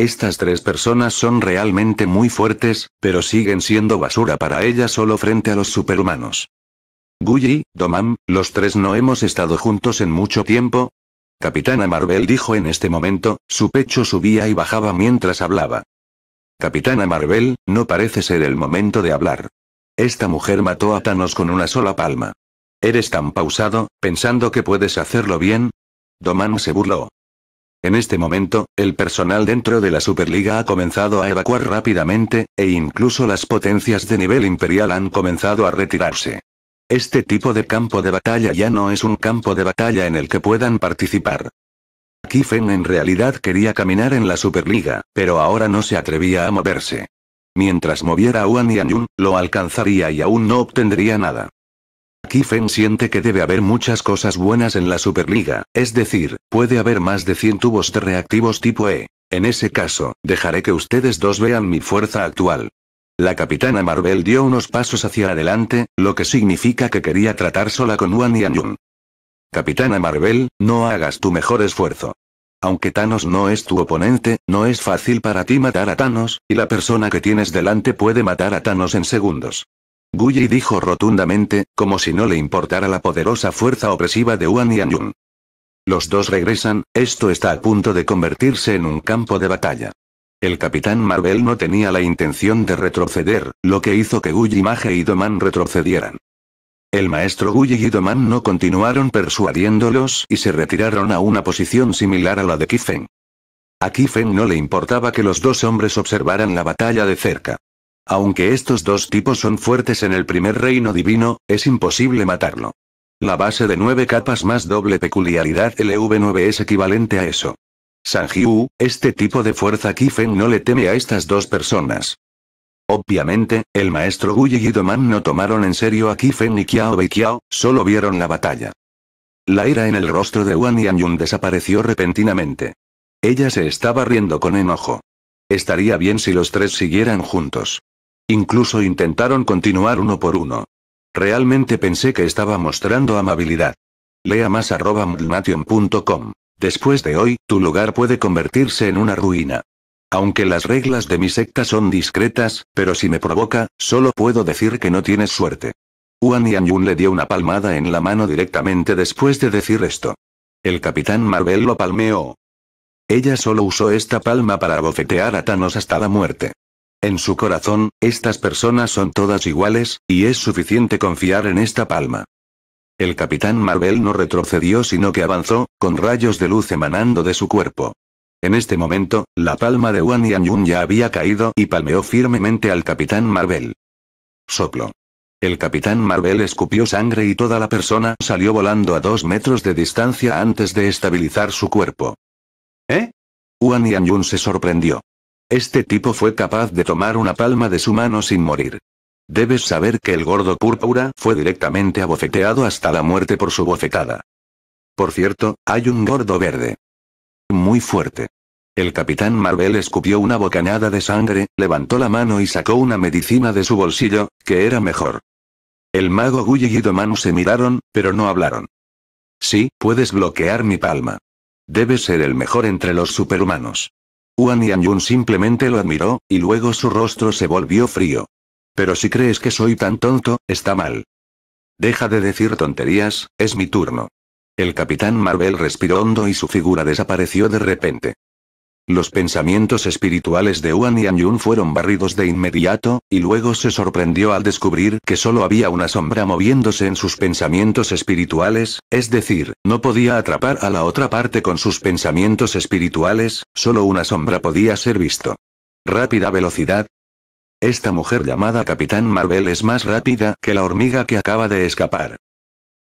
Estas tres personas son realmente muy fuertes, pero siguen siendo basura para ella solo frente a los superhumanos. Guy, Domán, los tres no hemos estado juntos en mucho tiempo. Capitana Marvel dijo en este momento, su pecho subía y bajaba mientras hablaba. Capitana Marvel, no parece ser el momento de hablar. Esta mujer mató a Thanos con una sola palma. ¿Eres tan pausado, pensando que puedes hacerlo bien? Domán se burló. En este momento, el personal dentro de la Superliga ha comenzado a evacuar rápidamente, e incluso las potencias de nivel imperial han comenzado a retirarse. Este tipo de campo de batalla ya no es un campo de batalla en el que puedan participar. Kiffen en realidad quería caminar en la Superliga, pero ahora no se atrevía a moverse. Mientras moviera a Wan y a lo alcanzaría y aún no obtendría nada. Kiffen siente que debe haber muchas cosas buenas en la Superliga, es decir, puede haber más de 100 tubos de reactivos tipo E. En ese caso, dejaré que ustedes dos vean mi fuerza actual. La capitana Marvel dio unos pasos hacia adelante, lo que significa que quería tratar sola con Wan Yanyun. Capitana Marvel, no hagas tu mejor esfuerzo. Aunque Thanos no es tu oponente, no es fácil para ti matar a Thanos, y la persona que tienes delante puede matar a Thanos en segundos. Guyi dijo rotundamente, como si no le importara la poderosa fuerza opresiva de Wan y An-Yun. Los dos regresan, esto está a punto de convertirse en un campo de batalla. El Capitán Marvel no tenía la intención de retroceder, lo que hizo que Guyi Mage y Doman retrocedieran. El maestro Guyi y Doman no continuaron persuadiéndolos y se retiraron a una posición similar a la de Kifeng. A Kifeng no le importaba que los dos hombres observaran la batalla de cerca. Aunque estos dos tipos son fuertes en el primer reino divino, es imposible matarlo. La base de nueve capas más doble peculiaridad LV9 es equivalente a eso. Sanjiu, este tipo de fuerza Kifen no le teme a estas dos personas. Obviamente, el maestro Guy y Doman no tomaron en serio a Kifen ni Kiao Kiao, solo vieron la batalla. La ira en el rostro de Wan Yanyun desapareció repentinamente. Ella se estaba riendo con enojo. Estaría bien si los tres siguieran juntos. Incluso intentaron continuar uno por uno. Realmente pensé que estaba mostrando amabilidad. Lea más arroba mdnation.com. Después de hoy, tu lugar puede convertirse en una ruina. Aunque las reglas de mi secta son discretas, pero si me provoca, solo puedo decir que no tienes suerte. Wan Yun le dio una palmada en la mano directamente después de decir esto. El capitán Marvel lo palmeó. Ella solo usó esta palma para bofetear a Thanos hasta la muerte. En su corazón, estas personas son todas iguales, y es suficiente confiar en esta palma. El capitán Marvel no retrocedió sino que avanzó, con rayos de luz emanando de su cuerpo. En este momento, la palma de Wan Yun ya había caído y palmeó firmemente al capitán Marvel. Soplo. El capitán Marvel escupió sangre y toda la persona salió volando a dos metros de distancia antes de estabilizar su cuerpo. ¿Eh? Wan Yun se sorprendió. Este tipo fue capaz de tomar una palma de su mano sin morir. Debes saber que el gordo púrpura fue directamente abofeteado hasta la muerte por su bofetada. Por cierto, hay un gordo verde. Muy fuerte. El capitán Marvel escupió una bocanada de sangre, levantó la mano y sacó una medicina de su bolsillo, que era mejor. El mago Guy y Domanu se miraron, pero no hablaron. Sí, puedes bloquear mi palma. Debes ser el mejor entre los superhumanos. Wan Yun simplemente lo admiró, y luego su rostro se volvió frío. Pero si crees que soy tan tonto, está mal. Deja de decir tonterías, es mi turno. El capitán Marvel respiró hondo y su figura desapareció de repente. Los pensamientos espirituales de yuan y Anyun fueron barridos de inmediato, y luego se sorprendió al descubrir que solo había una sombra moviéndose en sus pensamientos espirituales, es decir, no podía atrapar a la otra parte con sus pensamientos espirituales, solo una sombra podía ser visto. Rápida velocidad, esta mujer llamada Capitán Marvel es más rápida que la hormiga que acaba de escapar.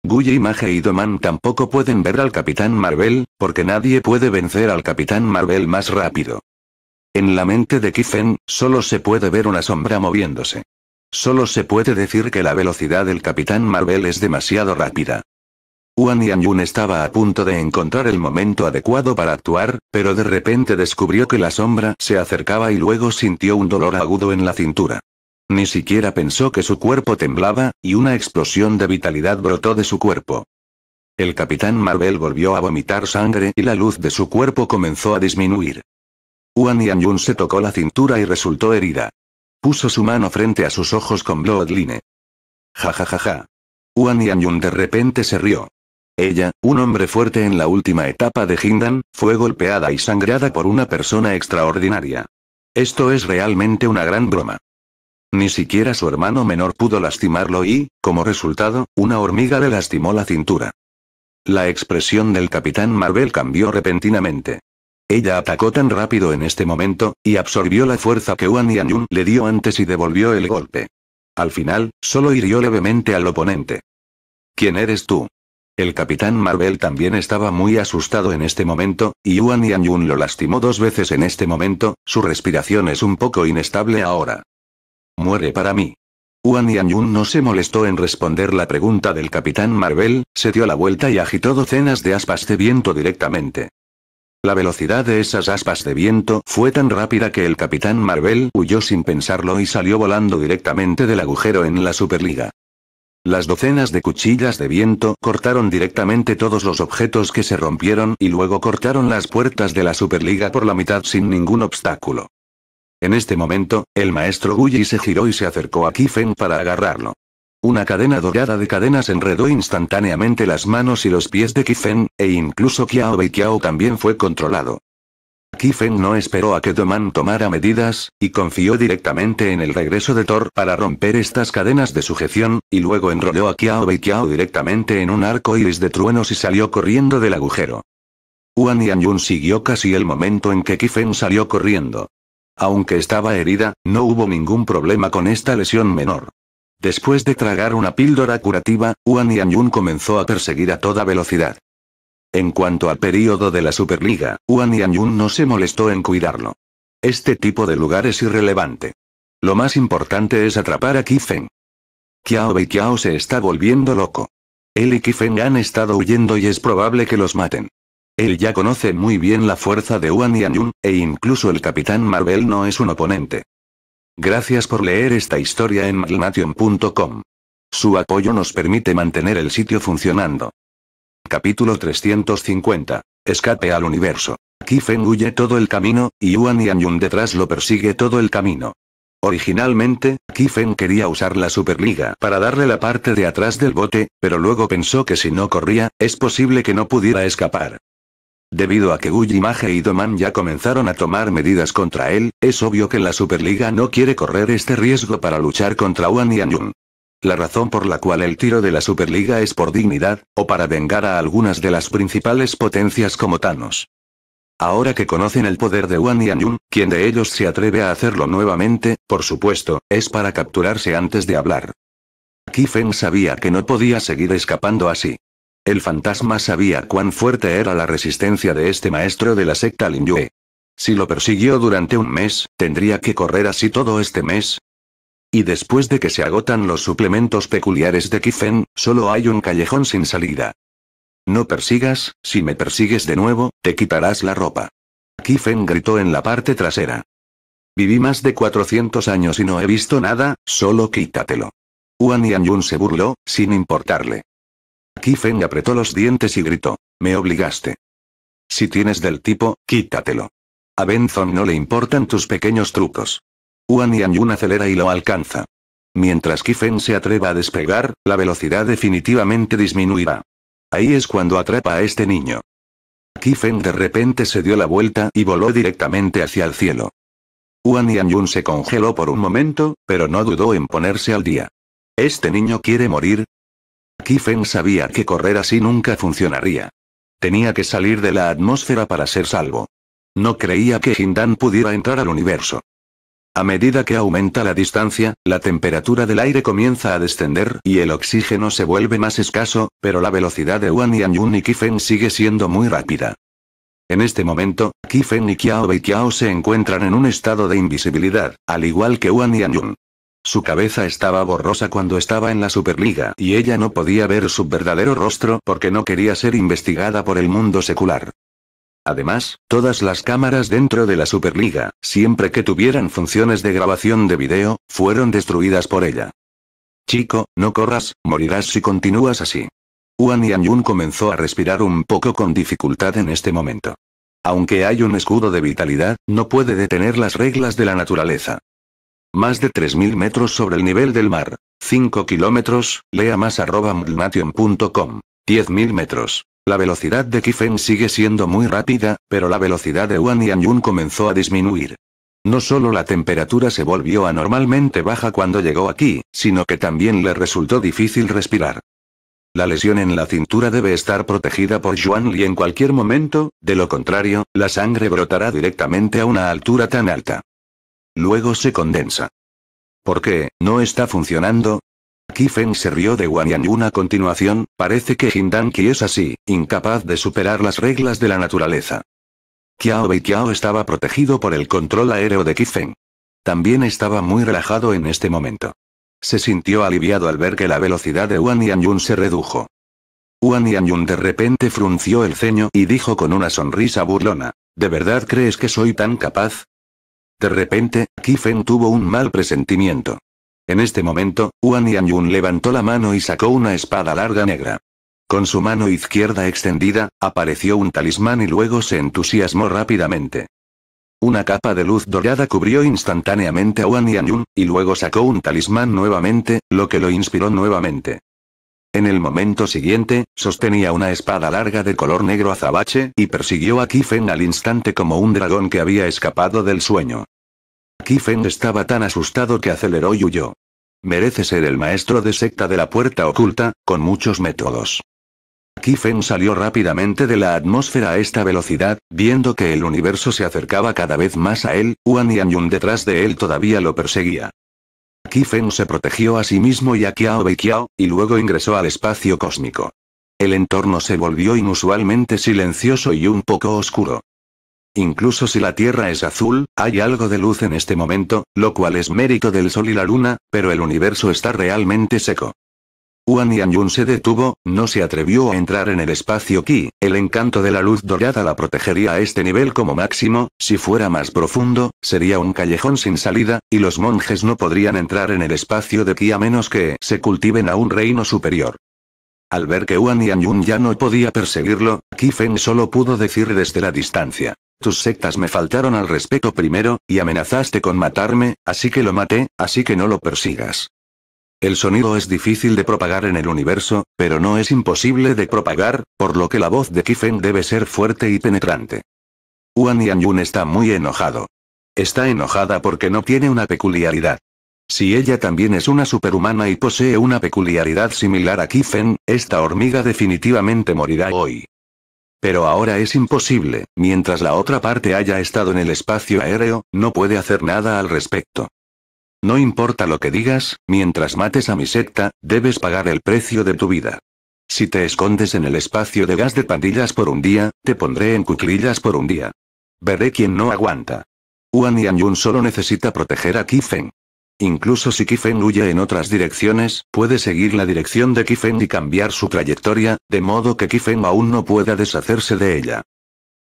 Guy Mage y Doman tampoco pueden ver al Capitán Marvel, porque nadie puede vencer al Capitán Marvel más rápido. En la mente de Kifen, solo se puede ver una sombra moviéndose. Solo se puede decir que la velocidad del Capitán Marvel es demasiado rápida. Wan Yun estaba a punto de encontrar el momento adecuado para actuar, pero de repente descubrió que la sombra se acercaba y luego sintió un dolor agudo en la cintura. Ni siquiera pensó que su cuerpo temblaba, y una explosión de vitalidad brotó de su cuerpo. El capitán Marvel volvió a vomitar sangre y la luz de su cuerpo comenzó a disminuir. Wan Yun se tocó la cintura y resultó herida. Puso su mano frente a sus ojos con Bloodline. Ja ja ja ja. Wan de repente se rió. Ella, un hombre fuerte en la última etapa de Hindan, fue golpeada y sangrada por una persona extraordinaria. Esto es realmente una gran broma. Ni siquiera su hermano menor pudo lastimarlo y, como resultado, una hormiga le lastimó la cintura. La expresión del capitán Marvel cambió repentinamente. Ella atacó tan rápido en este momento, y absorbió la fuerza que Wan Yanyun le dio antes y devolvió el golpe. Al final, solo hirió levemente al oponente. ¿Quién eres tú? El capitán Marvel también estaba muy asustado en este momento, y Yuan Yanyun lo lastimó dos veces en este momento, su respiración es un poco inestable ahora. Muere para mí. Juan Yanyun no se molestó en responder la pregunta del capitán Marvel, se dio la vuelta y agitó docenas de aspas de viento directamente. La velocidad de esas aspas de viento fue tan rápida que el capitán Marvel huyó sin pensarlo y salió volando directamente del agujero en la Superliga. Las docenas de cuchillas de viento cortaron directamente todos los objetos que se rompieron y luego cortaron las puertas de la Superliga por la mitad sin ningún obstáculo. En este momento, el maestro Guyi se giró y se acercó a Kifen para agarrarlo. Una cadena dorada de cadenas enredó instantáneamente las manos y los pies de Kifen, e incluso Kiao Beikiao también fue controlado. Kifen no esperó a que Doman tomara medidas, y confió directamente en el regreso de Thor para romper estas cadenas de sujeción, y luego enrolló a Kiao Beikiao directamente en un arco iris de truenos y salió corriendo del agujero. Huan Yun siguió casi el momento en que Kifen salió corriendo. Aunque estaba herida, no hubo ningún problema con esta lesión menor. Después de tragar una píldora curativa, Huan Yanyun comenzó a perseguir a toda velocidad. En cuanto al período de la Superliga, Huan Yanyun no se molestó en cuidarlo. Este tipo de lugar es irrelevante. Lo más importante es atrapar a Kifeng. Kiao Kiao se está volviendo loco. Él y Kifeng han estado huyendo y es probable que los maten. Él ya conoce muy bien la fuerza de Wan Yun, e incluso el Capitán Marvel no es un oponente. Gracias por leer esta historia en malnation.com. Su apoyo nos permite mantener el sitio funcionando. Capítulo 350. Escape al universo. Kifeng huye todo el camino, y Yuan Yun detrás lo persigue todo el camino. Originalmente, Kifeng quería usar la Superliga para darle la parte de atrás del bote, pero luego pensó que si no corría, es posible que no pudiera escapar. Debido a que Maje y Doman ya comenzaron a tomar medidas contra él, es obvio que la Superliga no quiere correr este riesgo para luchar contra Wan y La razón por la cual el tiro de la Superliga es por dignidad, o para vengar a algunas de las principales potencias como Thanos. Ahora que conocen el poder de Wan y quien de ellos se atreve a hacerlo nuevamente, por supuesto, es para capturarse antes de hablar. Kifen sabía que no podía seguir escapando así. El fantasma sabía cuán fuerte era la resistencia de este maestro de la secta Lin Yue. Si lo persiguió durante un mes, tendría que correr así todo este mes. Y después de que se agotan los suplementos peculiares de Kifen, solo hay un callejón sin salida. No persigas, si me persigues de nuevo, te quitarás la ropa. Kifen gritó en la parte trasera. Viví más de 400 años y no he visto nada, solo quítatelo. Wan Yun se burló, sin importarle. Kifen apretó los dientes y gritó. Me obligaste. Si tienes del tipo, quítatelo. A Benzon no le importan tus pequeños trucos. Uan Yanyun acelera y lo alcanza. Mientras Kifen se atreva a despegar, la velocidad definitivamente disminuirá. Ahí es cuando atrapa a este niño. Kifen de repente se dio la vuelta y voló directamente hacia el cielo. Wan Yanyun se congeló por un momento, pero no dudó en ponerse al día. ¿Este niño quiere morir? Kifen sabía que correr así nunca funcionaría. Tenía que salir de la atmósfera para ser salvo. No creía que Hindan pudiera entrar al universo. A medida que aumenta la distancia, la temperatura del aire comienza a descender y el oxígeno se vuelve más escaso, pero la velocidad de Wan Yun y Kifen sigue siendo muy rápida. En este momento, Kifen y Kiao Kiao se encuentran en un estado de invisibilidad, al igual que Wan Yun. Su cabeza estaba borrosa cuando estaba en la Superliga y ella no podía ver su verdadero rostro porque no quería ser investigada por el mundo secular. Además, todas las cámaras dentro de la Superliga, siempre que tuvieran funciones de grabación de video, fueron destruidas por ella. Chico, no corras, morirás si continúas así. Wan Yanyun comenzó a respirar un poco con dificultad en este momento. Aunque hay un escudo de vitalidad, no puede detener las reglas de la naturaleza. Más de 3.000 metros sobre el nivel del mar. 5 kilómetros, lea más arroba 10.000 metros. La velocidad de Kifeng sigue siendo muy rápida, pero la velocidad de Wan y comenzó a disminuir. No solo la temperatura se volvió anormalmente baja cuando llegó aquí, sino que también le resultó difícil respirar. La lesión en la cintura debe estar protegida por Yuan Li en cualquier momento, de lo contrario, la sangre brotará directamente a una altura tan alta. Luego se condensa. ¿Por qué? ¿No está funcionando? Kifeng se rió de Yun a continuación, parece que Hindanki es así, incapaz de superar las reglas de la naturaleza. Kiao Beikiao estaba protegido por el control aéreo de Kifeng. También estaba muy relajado en este momento. Se sintió aliviado al ver que la velocidad de Wan Yun se redujo. Wan Yun de repente frunció el ceño y dijo con una sonrisa burlona, ¿De verdad crees que soy tan capaz? De repente, Kifen tuvo un mal presentimiento. En este momento, Huan Yanyun levantó la mano y sacó una espada larga negra. Con su mano izquierda extendida, apareció un talismán y luego se entusiasmó rápidamente. Una capa de luz dorada cubrió instantáneamente a Wan Yanyun, y luego sacó un talismán nuevamente, lo que lo inspiró nuevamente. En el momento siguiente, sostenía una espada larga de color negro azabache, y persiguió a Kifen al instante como un dragón que había escapado del sueño. Kifen estaba tan asustado que aceleró y huyó. Merece ser el maestro de secta de la puerta oculta, con muchos métodos. Kifen salió rápidamente de la atmósfera a esta velocidad, viendo que el universo se acercaba cada vez más a él, Wan y detrás de él todavía lo perseguía. Kifen se protegió a sí mismo y a Kiao y luego ingresó al espacio cósmico. El entorno se volvió inusualmente silencioso y un poco oscuro. Incluso si la Tierra es azul, hay algo de luz en este momento, lo cual es mérito del Sol y la Luna, pero el universo está realmente seco. Huan Yanyun se detuvo, no se atrevió a entrar en el espacio Ki, el encanto de la luz dorada la protegería a este nivel como máximo, si fuera más profundo, sería un callejón sin salida, y los monjes no podrían entrar en el espacio de Ki a menos que se cultiven a un reino superior. Al ver que Huan Yanyun ya no podía perseguirlo, Ki Feng solo pudo decir desde la distancia. Tus sectas me faltaron al respeto primero, y amenazaste con matarme, así que lo maté, así que no lo persigas. El sonido es difícil de propagar en el universo, pero no es imposible de propagar, por lo que la voz de Kifen debe ser fuerte y penetrante. Wan Yun está muy enojado. Está enojada porque no tiene una peculiaridad. Si ella también es una superhumana y posee una peculiaridad similar a Kifen, esta hormiga definitivamente morirá hoy. Pero ahora es imposible, mientras la otra parte haya estado en el espacio aéreo, no puede hacer nada al respecto. No importa lo que digas, mientras mates a mi secta, debes pagar el precio de tu vida. Si te escondes en el espacio de gas de pandillas por un día, te pondré en cuclillas por un día. Veré quién no aguanta. Wan Yun solo necesita proteger a Kifeng. Incluso si Kifeng huye en otras direcciones, puede seguir la dirección de Kifeng y cambiar su trayectoria, de modo que Kifeng aún no pueda deshacerse de ella.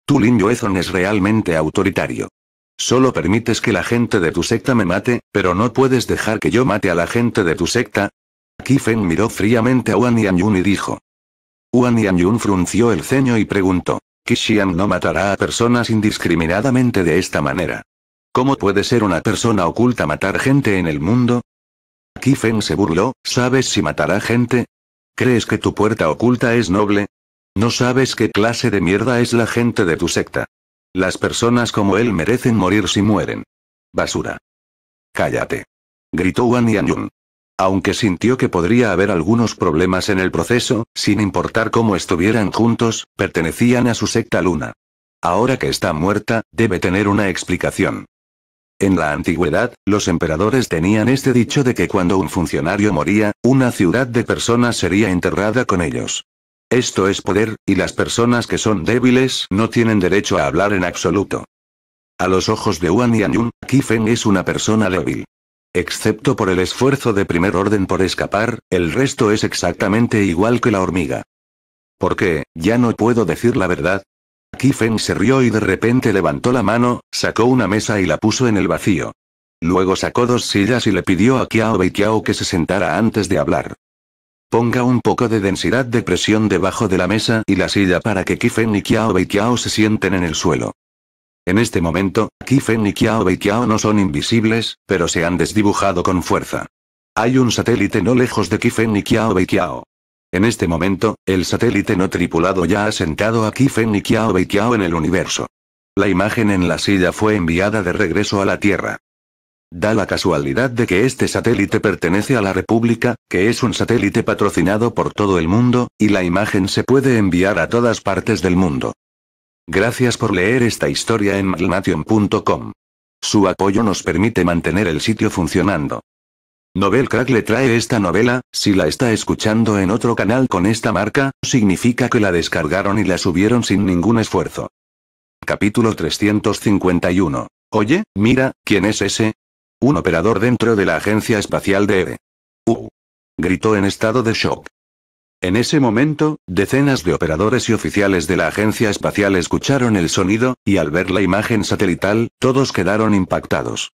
Tu Lin Yuezon es realmente autoritario. Solo permites que la gente de tu secta me mate, pero no puedes dejar que yo mate a la gente de tu secta. Kifen miró fríamente a Wan Yun y dijo. Wan Yun frunció el ceño y preguntó. Kishian no matará a personas indiscriminadamente de esta manera. ¿Cómo puede ser una persona oculta matar gente en el mundo? Kifen se burló, ¿sabes si matará gente? ¿Crees que tu puerta oculta es noble? No sabes qué clase de mierda es la gente de tu secta. Las personas como él merecen morir si mueren. Basura. Cállate. Gritó Wan Yanyun. Aunque sintió que podría haber algunos problemas en el proceso, sin importar cómo estuvieran juntos, pertenecían a su secta luna. Ahora que está muerta, debe tener una explicación. En la antigüedad, los emperadores tenían este dicho de que cuando un funcionario moría, una ciudad de personas sería enterrada con ellos. Esto es poder, y las personas que son débiles no tienen derecho a hablar en absoluto. A los ojos de Wan Yanyun, Kifen es una persona débil. Excepto por el esfuerzo de primer orden por escapar, el resto es exactamente igual que la hormiga. ¿Por qué? Ya no puedo decir la verdad. Kifen se rió y de repente levantó la mano, sacó una mesa y la puso en el vacío. Luego sacó dos sillas y le pidió a Kiao Kiao que se sentara antes de hablar. Ponga un poco de densidad de presión debajo de la mesa y la silla para que Kifen y Kiao Beikiao se sienten en el suelo. En este momento, Kifen y Kiao Beikiao no son invisibles, pero se han desdibujado con fuerza. Hay un satélite no lejos de Kifen y Kiao Beikiao. En este momento, el satélite no tripulado ya ha sentado a Kifen y Kiao Beikiao en el universo. La imagen en la silla fue enviada de regreso a la Tierra. Da la casualidad de que este satélite pertenece a la República, que es un satélite patrocinado por todo el mundo, y la imagen se puede enviar a todas partes del mundo. Gracias por leer esta historia en Malmation.com. Su apoyo nos permite mantener el sitio funcionando. Nobel Crack le trae esta novela, si la está escuchando en otro canal con esta marca, significa que la descargaron y la subieron sin ningún esfuerzo. Capítulo 351. Oye, mira, ¿quién es ese? Un operador dentro de la Agencia Espacial de EVE. ¡Uh! gritó en estado de shock. En ese momento, decenas de operadores y oficiales de la agencia espacial escucharon el sonido, y al ver la imagen satelital, todos quedaron impactados.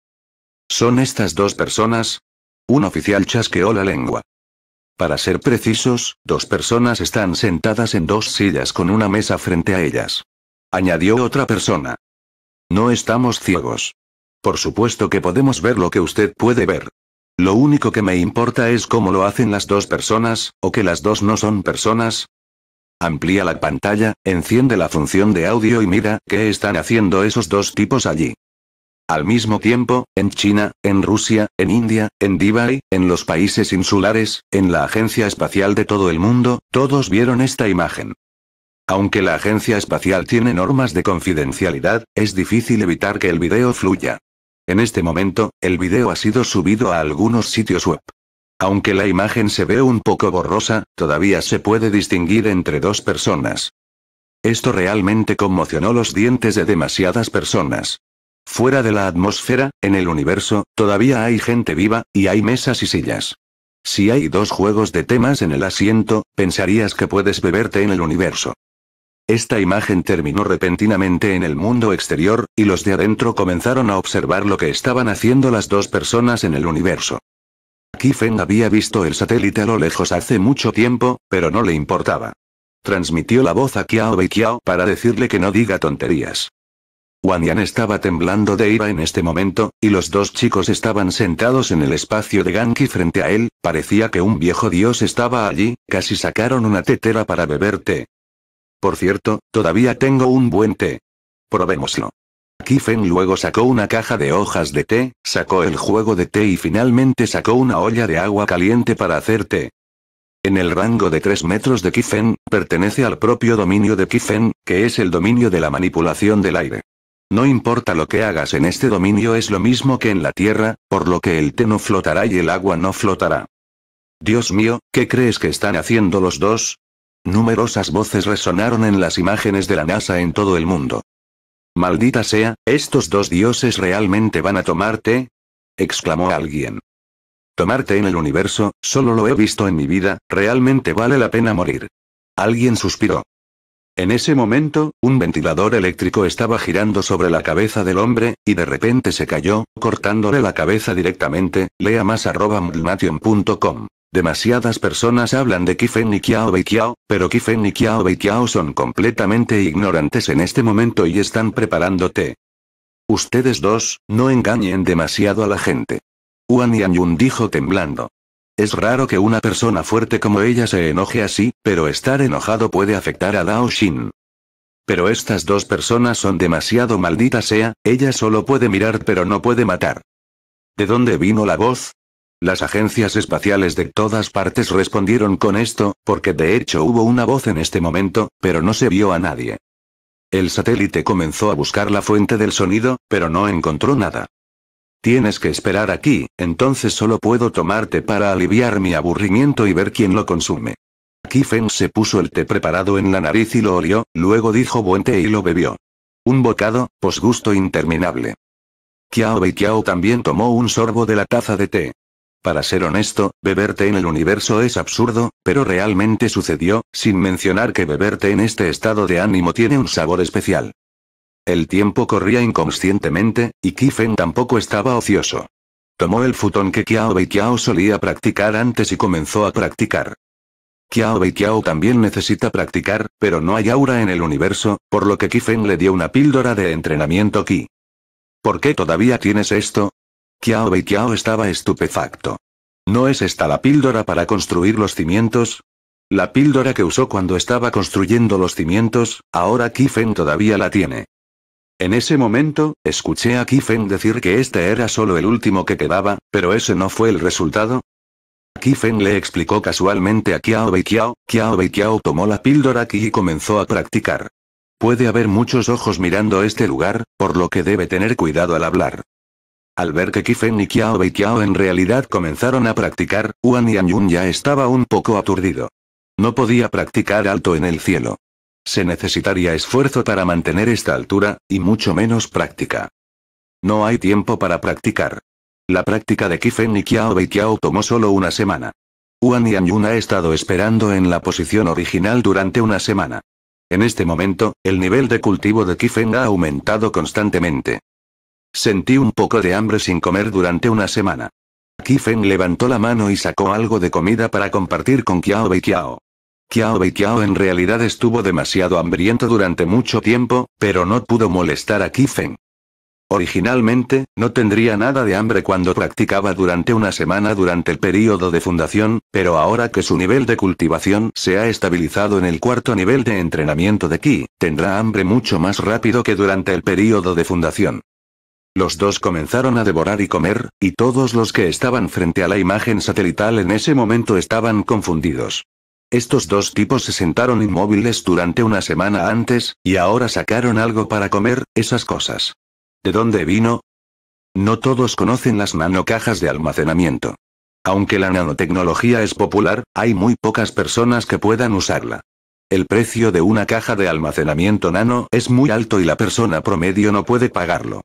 ¿Son estas dos personas? Un oficial chasqueó la lengua. Para ser precisos, dos personas están sentadas en dos sillas con una mesa frente a ellas. Añadió otra persona. No estamos ciegos. Por supuesto que podemos ver lo que usted puede ver. Lo único que me importa es cómo lo hacen las dos personas, o que las dos no son personas. Amplía la pantalla, enciende la función de audio y mira qué están haciendo esos dos tipos allí. Al mismo tiempo, en China, en Rusia, en India, en Dubai, en los países insulares, en la Agencia Espacial de todo el mundo, todos vieron esta imagen. Aunque la Agencia Espacial tiene normas de confidencialidad, es difícil evitar que el video fluya. En este momento, el video ha sido subido a algunos sitios web. Aunque la imagen se ve un poco borrosa, todavía se puede distinguir entre dos personas. Esto realmente conmocionó los dientes de demasiadas personas. Fuera de la atmósfera, en el universo, todavía hay gente viva, y hay mesas y sillas. Si hay dos juegos de temas en el asiento, pensarías que puedes beberte en el universo. Esta imagen terminó repentinamente en el mundo exterior, y los de adentro comenzaron a observar lo que estaban haciendo las dos personas en el universo. Kifen había visto el satélite a lo lejos hace mucho tiempo, pero no le importaba. Transmitió la voz a Kiao Kiao para decirle que no diga tonterías. Yan estaba temblando de ira en este momento, y los dos chicos estaban sentados en el espacio de Ganki frente a él, parecía que un viejo dios estaba allí, casi sacaron una tetera para beber té. Por cierto, todavía tengo un buen té. Probémoslo. Kifen luego sacó una caja de hojas de té, sacó el juego de té y finalmente sacó una olla de agua caliente para hacer té. En el rango de 3 metros de Kifen, pertenece al propio dominio de Kifen, que es el dominio de la manipulación del aire. No importa lo que hagas en este dominio es lo mismo que en la tierra, por lo que el té no flotará y el agua no flotará. Dios mío, ¿qué crees que están haciendo los dos? Numerosas voces resonaron en las imágenes de la NASA en todo el mundo. Maldita sea, ¿estos dos dioses realmente van a tomarte? exclamó alguien. Tomarte en el universo, solo lo he visto en mi vida, realmente vale la pena morir. Alguien suspiró. En ese momento, un ventilador eléctrico estaba girando sobre la cabeza del hombre, y de repente se cayó, cortándole la cabeza directamente, lea más arroba Demasiadas personas hablan de Kifen y Kiao Kiao, pero Kifen y Kiao Kiao son completamente ignorantes en este momento y están preparándote. Ustedes dos, no engañen demasiado a la gente. Wan Yanyun dijo temblando. Es raro que una persona fuerte como ella se enoje así, pero estar enojado puede afectar a Dao Xin. Pero estas dos personas son demasiado malditas sea, ella solo puede mirar pero no puede matar. ¿De dónde vino la voz? Las agencias espaciales de todas partes respondieron con esto, porque de hecho hubo una voz en este momento, pero no se vio a nadie. El satélite comenzó a buscar la fuente del sonido, pero no encontró nada. Tienes que esperar aquí, entonces solo puedo tomarte para aliviar mi aburrimiento y ver quién lo consume. Feng se puso el té preparado en la nariz y lo olió, luego dijo buen té y lo bebió. Un bocado, posgusto interminable. Kiao Beikiao también tomó un sorbo de la taza de té. Para ser honesto, beberte en el universo es absurdo, pero realmente sucedió, sin mencionar que beberte en este estado de ánimo tiene un sabor especial. El tiempo corría inconscientemente, y Kifen tampoco estaba ocioso. Tomó el futón que Kiao Kiao solía practicar antes y comenzó a practicar. Kiao Kiao también necesita practicar, pero no hay aura en el universo, por lo que Kifen le dio una píldora de entrenamiento Ki. ¿Por qué todavía tienes esto? Kiao estaba estupefacto. ¿No es esta la píldora para construir los cimientos? La píldora que usó cuando estaba construyendo los cimientos, ahora Kifen todavía la tiene. En ese momento, escuché a Kifen decir que este era solo el último que quedaba, pero ese no fue el resultado. Kifen le explicó casualmente a Kiao Beikiao, Kiao Beikiao tomó la píldora aquí y comenzó a practicar. Puede haber muchos ojos mirando este lugar, por lo que debe tener cuidado al hablar. Al ver que Kifen y Bei Kiao en realidad comenzaron a practicar, Huan Yanyun ya estaba un poco aturdido. No podía practicar alto en el cielo. Se necesitaría esfuerzo para mantener esta altura, y mucho menos práctica. No hay tiempo para practicar. La práctica de Kifen y Bei Kiao tomó solo una semana. Huan Yanyun ha estado esperando en la posición original durante una semana. En este momento, el nivel de cultivo de Kifen ha aumentado constantemente. Sentí un poco de hambre sin comer durante una semana. Kifen levantó la mano y sacó algo de comida para compartir con Kiao Bei Kiao Kiao en realidad estuvo demasiado hambriento durante mucho tiempo, pero no pudo molestar a Kifen. Originalmente, no tendría nada de hambre cuando practicaba durante una semana durante el período de fundación, pero ahora que su nivel de cultivación se ha estabilizado en el cuarto nivel de entrenamiento de Ki, tendrá hambre mucho más rápido que durante el período de fundación. Los dos comenzaron a devorar y comer, y todos los que estaban frente a la imagen satelital en ese momento estaban confundidos. Estos dos tipos se sentaron inmóviles durante una semana antes, y ahora sacaron algo para comer, esas cosas. ¿De dónde vino? No todos conocen las nano cajas de almacenamiento. Aunque la nanotecnología es popular, hay muy pocas personas que puedan usarla. El precio de una caja de almacenamiento nano es muy alto y la persona promedio no puede pagarlo.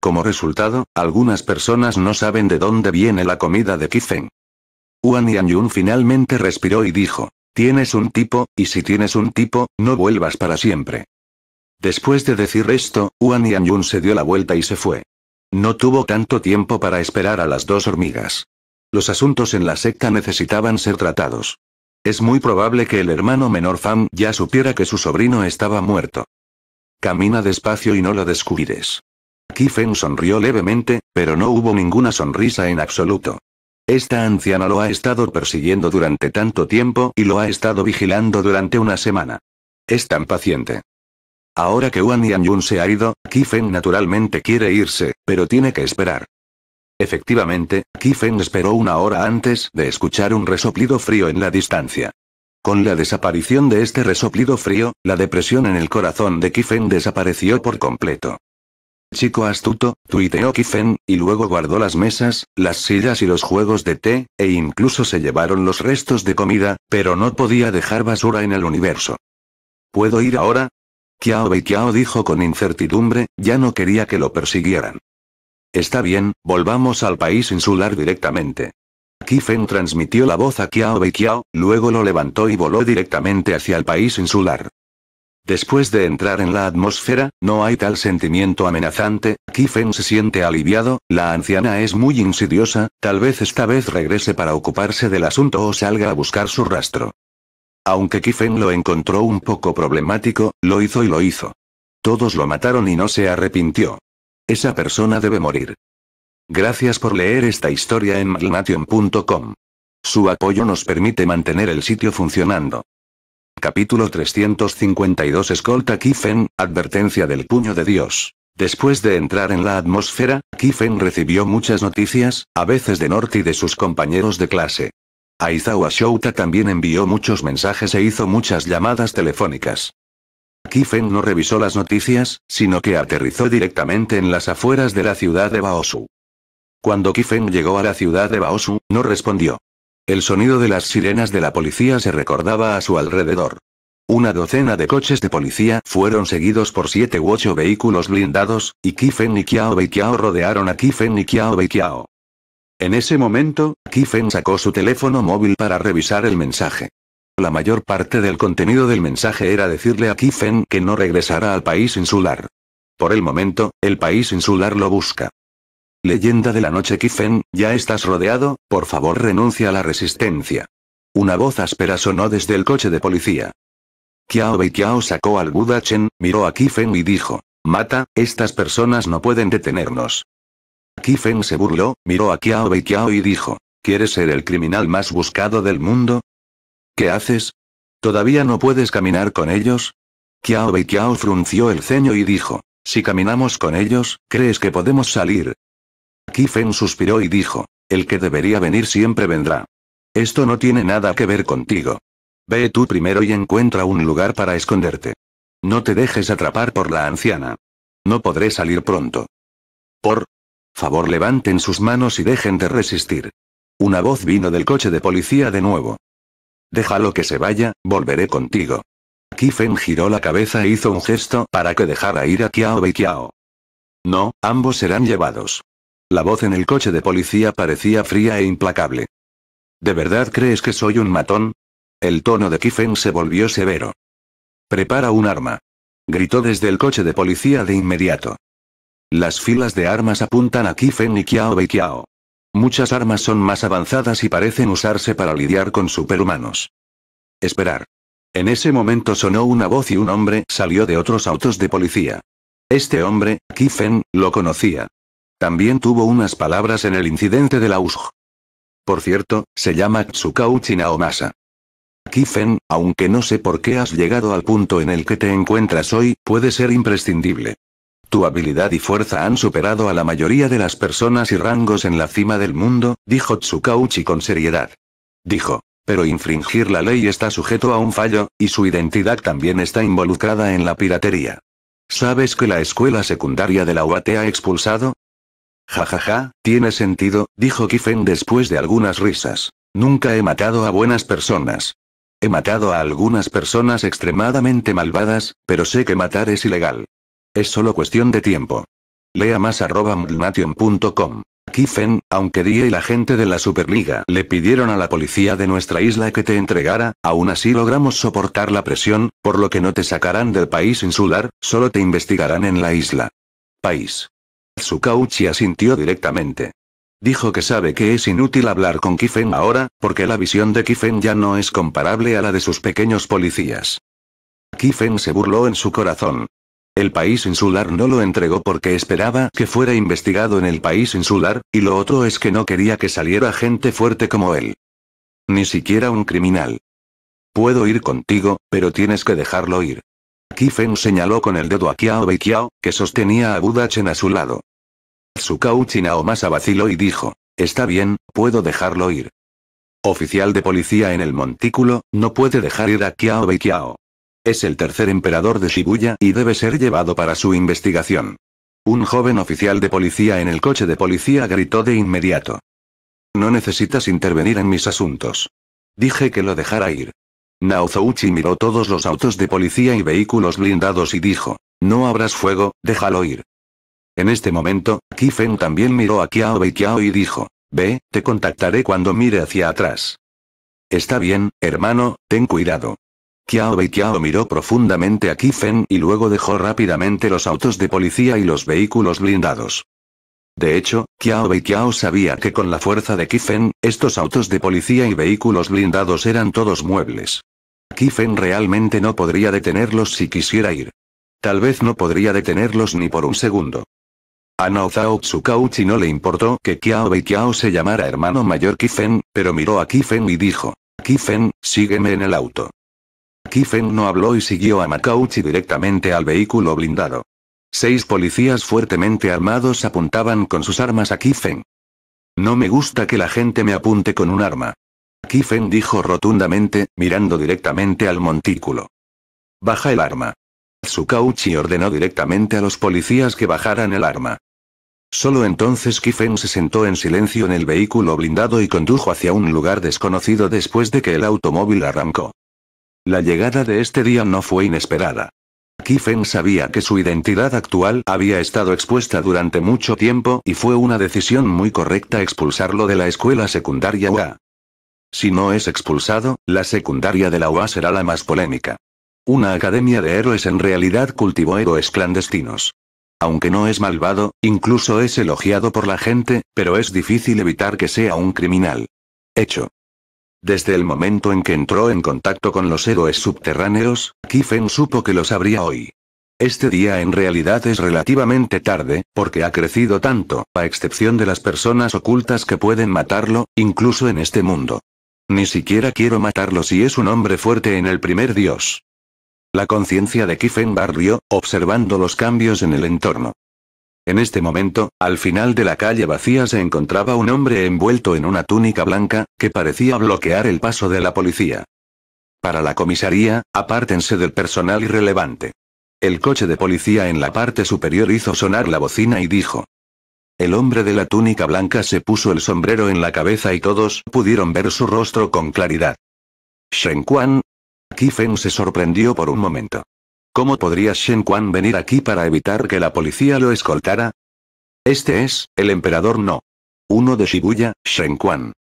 Como resultado, algunas personas no saben de dónde viene la comida de Kifeng. Huan Yanyun finalmente respiró y dijo, Tienes un tipo, y si tienes un tipo, no vuelvas para siempre. Después de decir esto, Huan Yanyun se dio la vuelta y se fue. No tuvo tanto tiempo para esperar a las dos hormigas. Los asuntos en la secta necesitaban ser tratados. Es muy probable que el hermano menor Fan ya supiera que su sobrino estaba muerto. Camina despacio y no lo descubres. Kifen sonrió levemente, pero no hubo ninguna sonrisa en absoluto. Esta anciana lo ha estado persiguiendo durante tanto tiempo y lo ha estado vigilando durante una semana. Es tan paciente. Ahora que Wan Yun se ha ido, Kifen naturalmente quiere irse, pero tiene que esperar. Efectivamente, Kifen esperó una hora antes de escuchar un resoplido frío en la distancia. Con la desaparición de este resoplido frío, la depresión en el corazón de Kifen desapareció por completo chico astuto, tuiteó Kifen, y luego guardó las mesas, las sillas y los juegos de té, e incluso se llevaron los restos de comida, pero no podía dejar basura en el universo. ¿Puedo ir ahora? Kiao Kiao dijo con incertidumbre, ya no quería que lo persiguieran. Está bien, volvamos al país insular directamente. Kifen transmitió la voz a Kiao Kiao, luego lo levantó y voló directamente hacia el país insular. Después de entrar en la atmósfera, no hay tal sentimiento amenazante, Kifen se siente aliviado, la anciana es muy insidiosa, tal vez esta vez regrese para ocuparse del asunto o salga a buscar su rastro. Aunque Kifen lo encontró un poco problemático, lo hizo y lo hizo. Todos lo mataron y no se arrepintió. Esa persona debe morir. Gracias por leer esta historia en malnation.com. Su apoyo nos permite mantener el sitio funcionando. Capítulo 352 Escolta Kifen, advertencia del puño de Dios. Después de entrar en la atmósfera, Kifen recibió muchas noticias, a veces de Norte y de sus compañeros de clase. Aizawa Shouta también envió muchos mensajes e hizo muchas llamadas telefónicas. Kifen no revisó las noticias, sino que aterrizó directamente en las afueras de la ciudad de Baosu. Cuando Kifen llegó a la ciudad de Baosu, no respondió. El sonido de las sirenas de la policía se recordaba a su alrededor. Una docena de coches de policía fueron seguidos por siete u ocho vehículos blindados, y Kifen y Kiao rodearon a Kifen y Kiao En ese momento, Kifen sacó su teléfono móvil para revisar el mensaje. La mayor parte del contenido del mensaje era decirle a Kifen que no regresará al país insular. Por el momento, el país insular lo busca. Leyenda de la noche Kifen, ya estás rodeado, por favor renuncia a la resistencia. Una voz áspera sonó desde el coche de policía. Kiao Kiao sacó al Buda Chen, miró a Kifen y dijo, Mata, estas personas no pueden detenernos. Kifen se burló, miró a Kiao Kiao y dijo, ¿quieres ser el criminal más buscado del mundo? ¿Qué haces? ¿Todavía no puedes caminar con ellos? Kiao Kiao frunció el ceño y dijo, si caminamos con ellos, ¿crees que podemos salir? Kifen suspiró y dijo, el que debería venir siempre vendrá. Esto no tiene nada que ver contigo. Ve tú primero y encuentra un lugar para esconderte. No te dejes atrapar por la anciana. No podré salir pronto. Por favor, levanten sus manos y dejen de resistir. Una voz vino del coche de policía de nuevo. Déjalo que se vaya, volveré contigo. Kifen giró la cabeza e hizo un gesto para que dejara ir a Kiao Kiao. No, ambos serán llevados. La voz en el coche de policía parecía fría e implacable. ¿De verdad crees que soy un matón? El tono de Kiffen se volvió severo. Prepara un arma. Gritó desde el coche de policía de inmediato. Las filas de armas apuntan a Kiffen y Kiao Kiao. Muchas armas son más avanzadas y parecen usarse para lidiar con superhumanos. Esperar. En ese momento sonó una voz y un hombre salió de otros autos de policía. Este hombre, Kiffen, lo conocía. También tuvo unas palabras en el incidente de la USG. Por cierto, se llama Tsukauchi Naomasa. Kifen, aunque no sé por qué has llegado al punto en el que te encuentras hoy, puede ser imprescindible. Tu habilidad y fuerza han superado a la mayoría de las personas y rangos en la cima del mundo, dijo Tsukauchi con seriedad. Dijo. Pero infringir la ley está sujeto a un fallo, y su identidad también está involucrada en la piratería. ¿Sabes que la escuela secundaria de la te ha expulsado, Jajaja, tiene sentido, dijo Kifen después de algunas risas. Nunca he matado a buenas personas. He matado a algunas personas extremadamente malvadas, pero sé que matar es ilegal. Es solo cuestión de tiempo. Lea más arroba mlnation.com. Kifen, aunque Die y la gente de la Superliga le pidieron a la policía de nuestra isla que te entregara, aún así logramos soportar la presión, por lo que no te sacarán del país insular, solo te investigarán en la isla. País su y asintió directamente. Dijo que sabe que es inútil hablar con Kifen ahora, porque la visión de Kifen ya no es comparable a la de sus pequeños policías. Kifen se burló en su corazón. El país insular no lo entregó porque esperaba que fuera investigado en el país insular, y lo otro es que no quería que saliera gente fuerte como él. Ni siquiera un criminal. Puedo ir contigo, pero tienes que dejarlo ir. Kifen señaló con el dedo a Kiao Beikiao, que sostenía a Budachen a su lado. Tsukauchi Naomasa vaciló y dijo, está bien, puedo dejarlo ir. Oficial de policía en el montículo, no puede dejar ir a Kiao Beikiao. Es el tercer emperador de Shibuya y debe ser llevado para su investigación. Un joven oficial de policía en el coche de policía gritó de inmediato. No necesitas intervenir en mis asuntos. Dije que lo dejara ir. Naozouchi miró todos los autos de policía y vehículos blindados y dijo, no abras fuego, déjalo ir. En este momento, Kifen también miró a Kiao Kiao y dijo, ve, te contactaré cuando mire hacia atrás. Está bien, hermano, ten cuidado. Kiao Kiao miró profundamente a Kifen y luego dejó rápidamente los autos de policía y los vehículos blindados. De hecho, Kiao sabía que con la fuerza de Kifen, estos autos de policía y vehículos blindados eran todos muebles. Kifen realmente no podría detenerlos si quisiera ir. Tal vez no podría detenerlos ni por un segundo. A Nao Zhao Tsukauchi no le importó que Kiao Kiao se llamara hermano mayor Kifen, pero miró a Kifen y dijo, Kifen, sígueme en el auto. Kifen no habló y siguió a Makauchi directamente al vehículo blindado. Seis policías fuertemente armados apuntaban con sus armas a Kifen. No me gusta que la gente me apunte con un arma. Kifen dijo rotundamente, mirando directamente al montículo. Baja el arma. Tsukauchi ordenó directamente a los policías que bajaran el arma. Solo entonces kiffen se sentó en silencio en el vehículo blindado y condujo hacia un lugar desconocido después de que el automóvil arrancó. La llegada de este día no fue inesperada. Kiffen sabía que su identidad actual había estado expuesta durante mucho tiempo y fue una decisión muy correcta expulsarlo de la escuela secundaria UA. Si no es expulsado, la secundaria de la UA será la más polémica. Una academia de héroes en realidad cultivó héroes clandestinos. Aunque no es malvado, incluso es elogiado por la gente, pero es difícil evitar que sea un criminal. Hecho. Desde el momento en que entró en contacto con los héroes subterráneos, Kifen supo que lo sabría hoy. Este día en realidad es relativamente tarde, porque ha crecido tanto, a excepción de las personas ocultas que pueden matarlo, incluso en este mundo. Ni siquiera quiero matarlo si es un hombre fuerte en el primer dios. La conciencia de Kiffen barrió, observando los cambios en el entorno. En este momento, al final de la calle vacía se encontraba un hombre envuelto en una túnica blanca, que parecía bloquear el paso de la policía. Para la comisaría, apártense del personal irrelevante. El coche de policía en la parte superior hizo sonar la bocina y dijo. El hombre de la túnica blanca se puso el sombrero en la cabeza y todos pudieron ver su rostro con claridad. Shen Quan, Kifeng se sorprendió por un momento. ¿Cómo podría Shen Quan venir aquí para evitar que la policía lo escoltara? Este es, el emperador no. Uno de Shibuya, Shen Quan.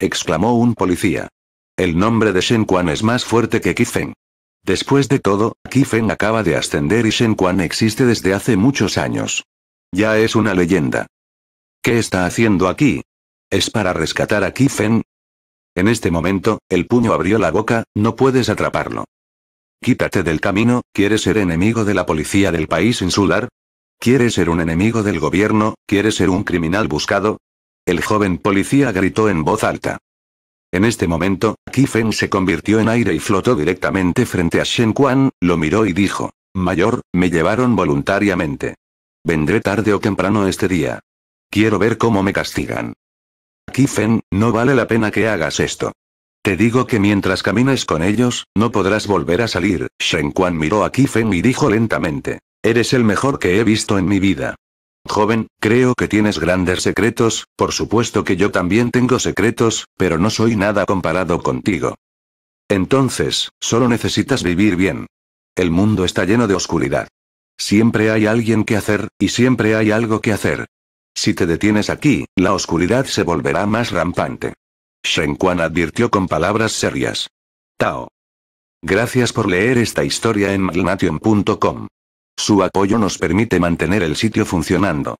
Exclamó un policía. El nombre de Shen Quan es más fuerte que Kifen. Después de todo, Kifeng acaba de ascender y Shen Quan existe desde hace muchos años. Ya es una leyenda. ¿Qué está haciendo aquí? ¿Es para rescatar a Kifeng? En este momento, el puño abrió la boca, no puedes atraparlo. Quítate del camino, ¿quieres ser enemigo de la policía del país insular? ¿Quieres ser un enemigo del gobierno? ¿Quieres ser un criminal buscado? El joven policía gritó en voz alta. En este momento, Kifen se convirtió en aire y flotó directamente frente a Shen Quan, lo miró y dijo, Mayor, me llevaron voluntariamente. Vendré tarde o temprano este día. Quiero ver cómo me castigan. Kifen, no vale la pena que hagas esto. Te digo que mientras camines con ellos, no podrás volver a salir. Shen Quan miró a Kifen y dijo lentamente. Eres el mejor que he visto en mi vida. Joven, creo que tienes grandes secretos, por supuesto que yo también tengo secretos, pero no soy nada comparado contigo. Entonces, solo necesitas vivir bien. El mundo está lleno de oscuridad. Siempre hay alguien que hacer, y siempre hay algo que hacer. Si te detienes aquí, la oscuridad se volverá más rampante. Shen Quan advirtió con palabras serias. Tao. Gracias por leer esta historia en malnation.com. Su apoyo nos permite mantener el sitio funcionando.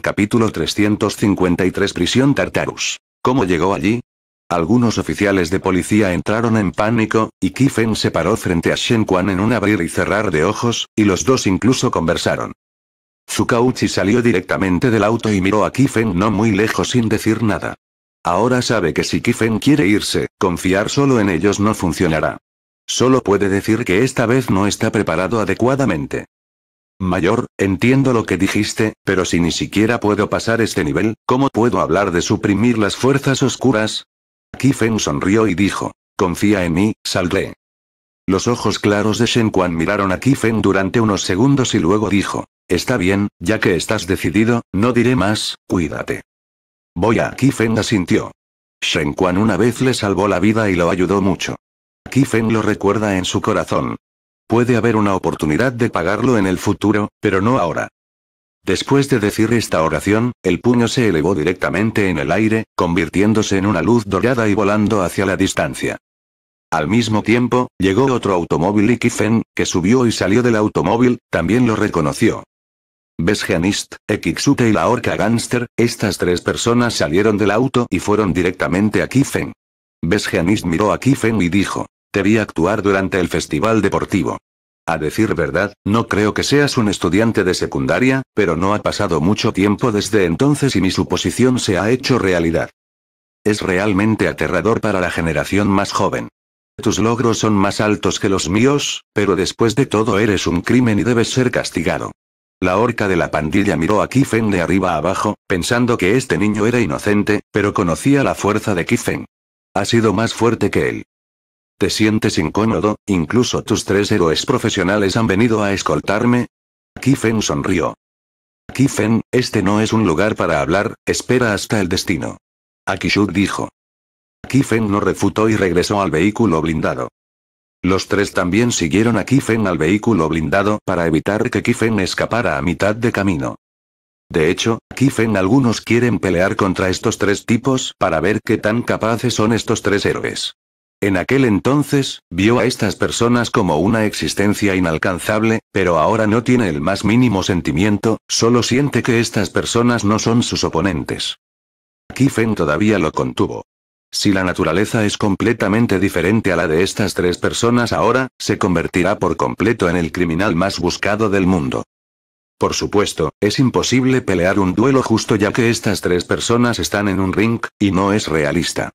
Capítulo 353 Prisión Tartarus. ¿Cómo llegó allí? Algunos oficiales de policía entraron en pánico, y Kifen se paró frente a Shen Quan en un abrir y cerrar de ojos, y los dos incluso conversaron. Tsukauchi salió directamente del auto y miró a Kifen no muy lejos sin decir nada. Ahora sabe que si Kifen quiere irse, confiar solo en ellos no funcionará. Solo puede decir que esta vez no está preparado adecuadamente. Mayor, entiendo lo que dijiste, pero si ni siquiera puedo pasar este nivel, ¿cómo puedo hablar de suprimir las fuerzas oscuras? Kifen sonrió y dijo, confía en mí, saldré. Los ojos claros de Shen Quan miraron a Kifen durante unos segundos y luego dijo, Está bien, ya que estás decidido, no diré más, cuídate. Voy a Kifen asintió. Shen Quan una vez le salvó la vida y lo ayudó mucho. Kifen lo recuerda en su corazón. Puede haber una oportunidad de pagarlo en el futuro, pero no ahora. Después de decir esta oración, el puño se elevó directamente en el aire, convirtiéndose en una luz dorada y volando hacia la distancia. Al mismo tiempo, llegó otro automóvil y Kifen, que subió y salió del automóvil, también lo reconoció. Besgenist, Ekixute y la orca Gangster, estas tres personas salieron del auto y fueron directamente a Kiffen. Besgenist miró a Kiffen y dijo, te vi actuar durante el festival deportivo. A decir verdad, no creo que seas un estudiante de secundaria, pero no ha pasado mucho tiempo desde entonces y mi suposición se ha hecho realidad. Es realmente aterrador para la generación más joven. Tus logros son más altos que los míos, pero después de todo eres un crimen y debes ser castigado. La horca de la pandilla miró a Kifeng de arriba abajo, pensando que este niño era inocente, pero conocía la fuerza de Kifeng. Ha sido más fuerte que él. ¿Te sientes incómodo? Incluso tus tres héroes profesionales han venido a escoltarme. Kifeng sonrió. Kifeng, este no es un lugar para hablar, espera hasta el destino. Akishuk dijo. Kifeng no refutó y regresó al vehículo blindado. Los tres también siguieron a Kifen al vehículo blindado para evitar que Kifen escapara a mitad de camino. De hecho, Kifen algunos quieren pelear contra estos tres tipos para ver qué tan capaces son estos tres héroes. En aquel entonces, vio a estas personas como una existencia inalcanzable, pero ahora no tiene el más mínimo sentimiento, solo siente que estas personas no son sus oponentes. Kifen todavía lo contuvo. Si la naturaleza es completamente diferente a la de estas tres personas ahora, se convertirá por completo en el criminal más buscado del mundo. Por supuesto, es imposible pelear un duelo justo ya que estas tres personas están en un ring, y no es realista.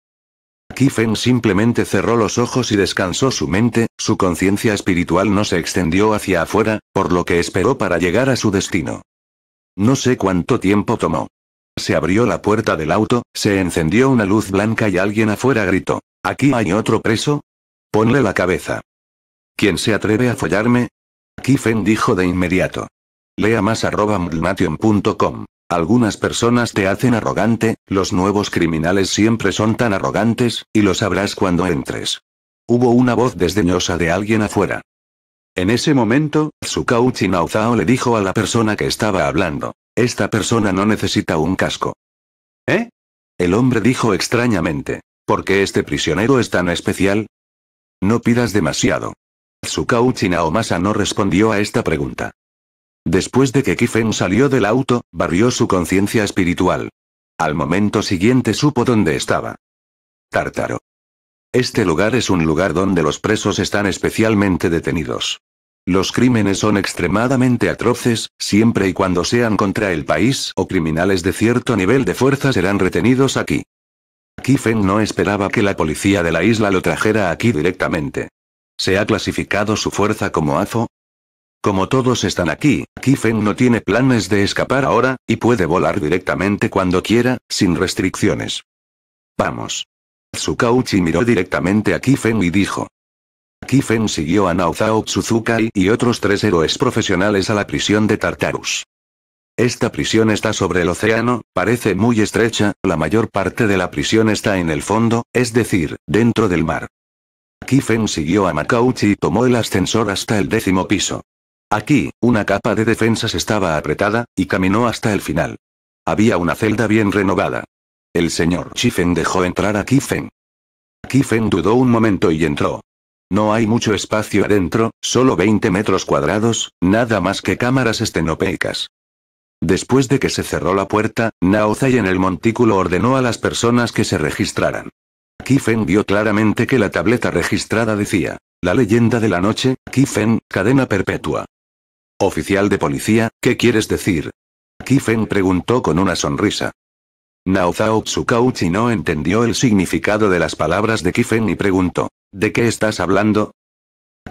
Kifen simplemente cerró los ojos y descansó su mente, su conciencia espiritual no se extendió hacia afuera, por lo que esperó para llegar a su destino. No sé cuánto tiempo tomó. Se abrió la puerta del auto, se encendió una luz blanca y alguien afuera gritó. ¿Aquí hay otro preso? Ponle la cabeza. ¿Quién se atreve a follarme? Kifen dijo de inmediato. Lea más arroba Algunas personas te hacen arrogante, los nuevos criminales siempre son tan arrogantes, y lo sabrás cuando entres. Hubo una voz desdeñosa de alguien afuera. En ese momento, Tsukauchi Naozao le dijo a la persona que estaba hablando. Esta persona no necesita un casco. ¿Eh? El hombre dijo extrañamente. ¿Por qué este prisionero es tan especial? No pidas demasiado. Tsukau Omasa no respondió a esta pregunta. Después de que Kifen salió del auto, barrió su conciencia espiritual. Al momento siguiente supo dónde estaba. Tartaro. Este lugar es un lugar donde los presos están especialmente detenidos. Los crímenes son extremadamente atroces, siempre y cuando sean contra el país o criminales de cierto nivel de fuerza serán retenidos aquí. Kifeng no esperaba que la policía de la isla lo trajera aquí directamente. ¿Se ha clasificado su fuerza como AFO? Como todos están aquí, Kifeng no tiene planes de escapar ahora, y puede volar directamente cuando quiera, sin restricciones. Vamos. Tsukauchi miró directamente a Kifeng y dijo. Kifen siguió a Naozao Suzuka y otros tres héroes profesionales a la prisión de Tartarus. Esta prisión está sobre el océano, parece muy estrecha, la mayor parte de la prisión está en el fondo, es decir, dentro del mar. Kifen siguió a Makauchi y tomó el ascensor hasta el décimo piso. Aquí, una capa de defensas estaba apretada, y caminó hasta el final. Había una celda bien renovada. El señor Chifen dejó entrar a Kifen. Kifen dudó un momento y entró. No hay mucho espacio adentro, solo 20 metros cuadrados, nada más que cámaras estenopeicas. Después de que se cerró la puerta, y en el montículo ordenó a las personas que se registraran. Kifen vio claramente que la tableta registrada decía, La leyenda de la noche, Kifen, cadena perpetua. Oficial de policía, ¿qué quieres decir? Kifen preguntó con una sonrisa. Naozao Tsukauchi no entendió el significado de las palabras de Kifen y preguntó. ¿De qué estás hablando?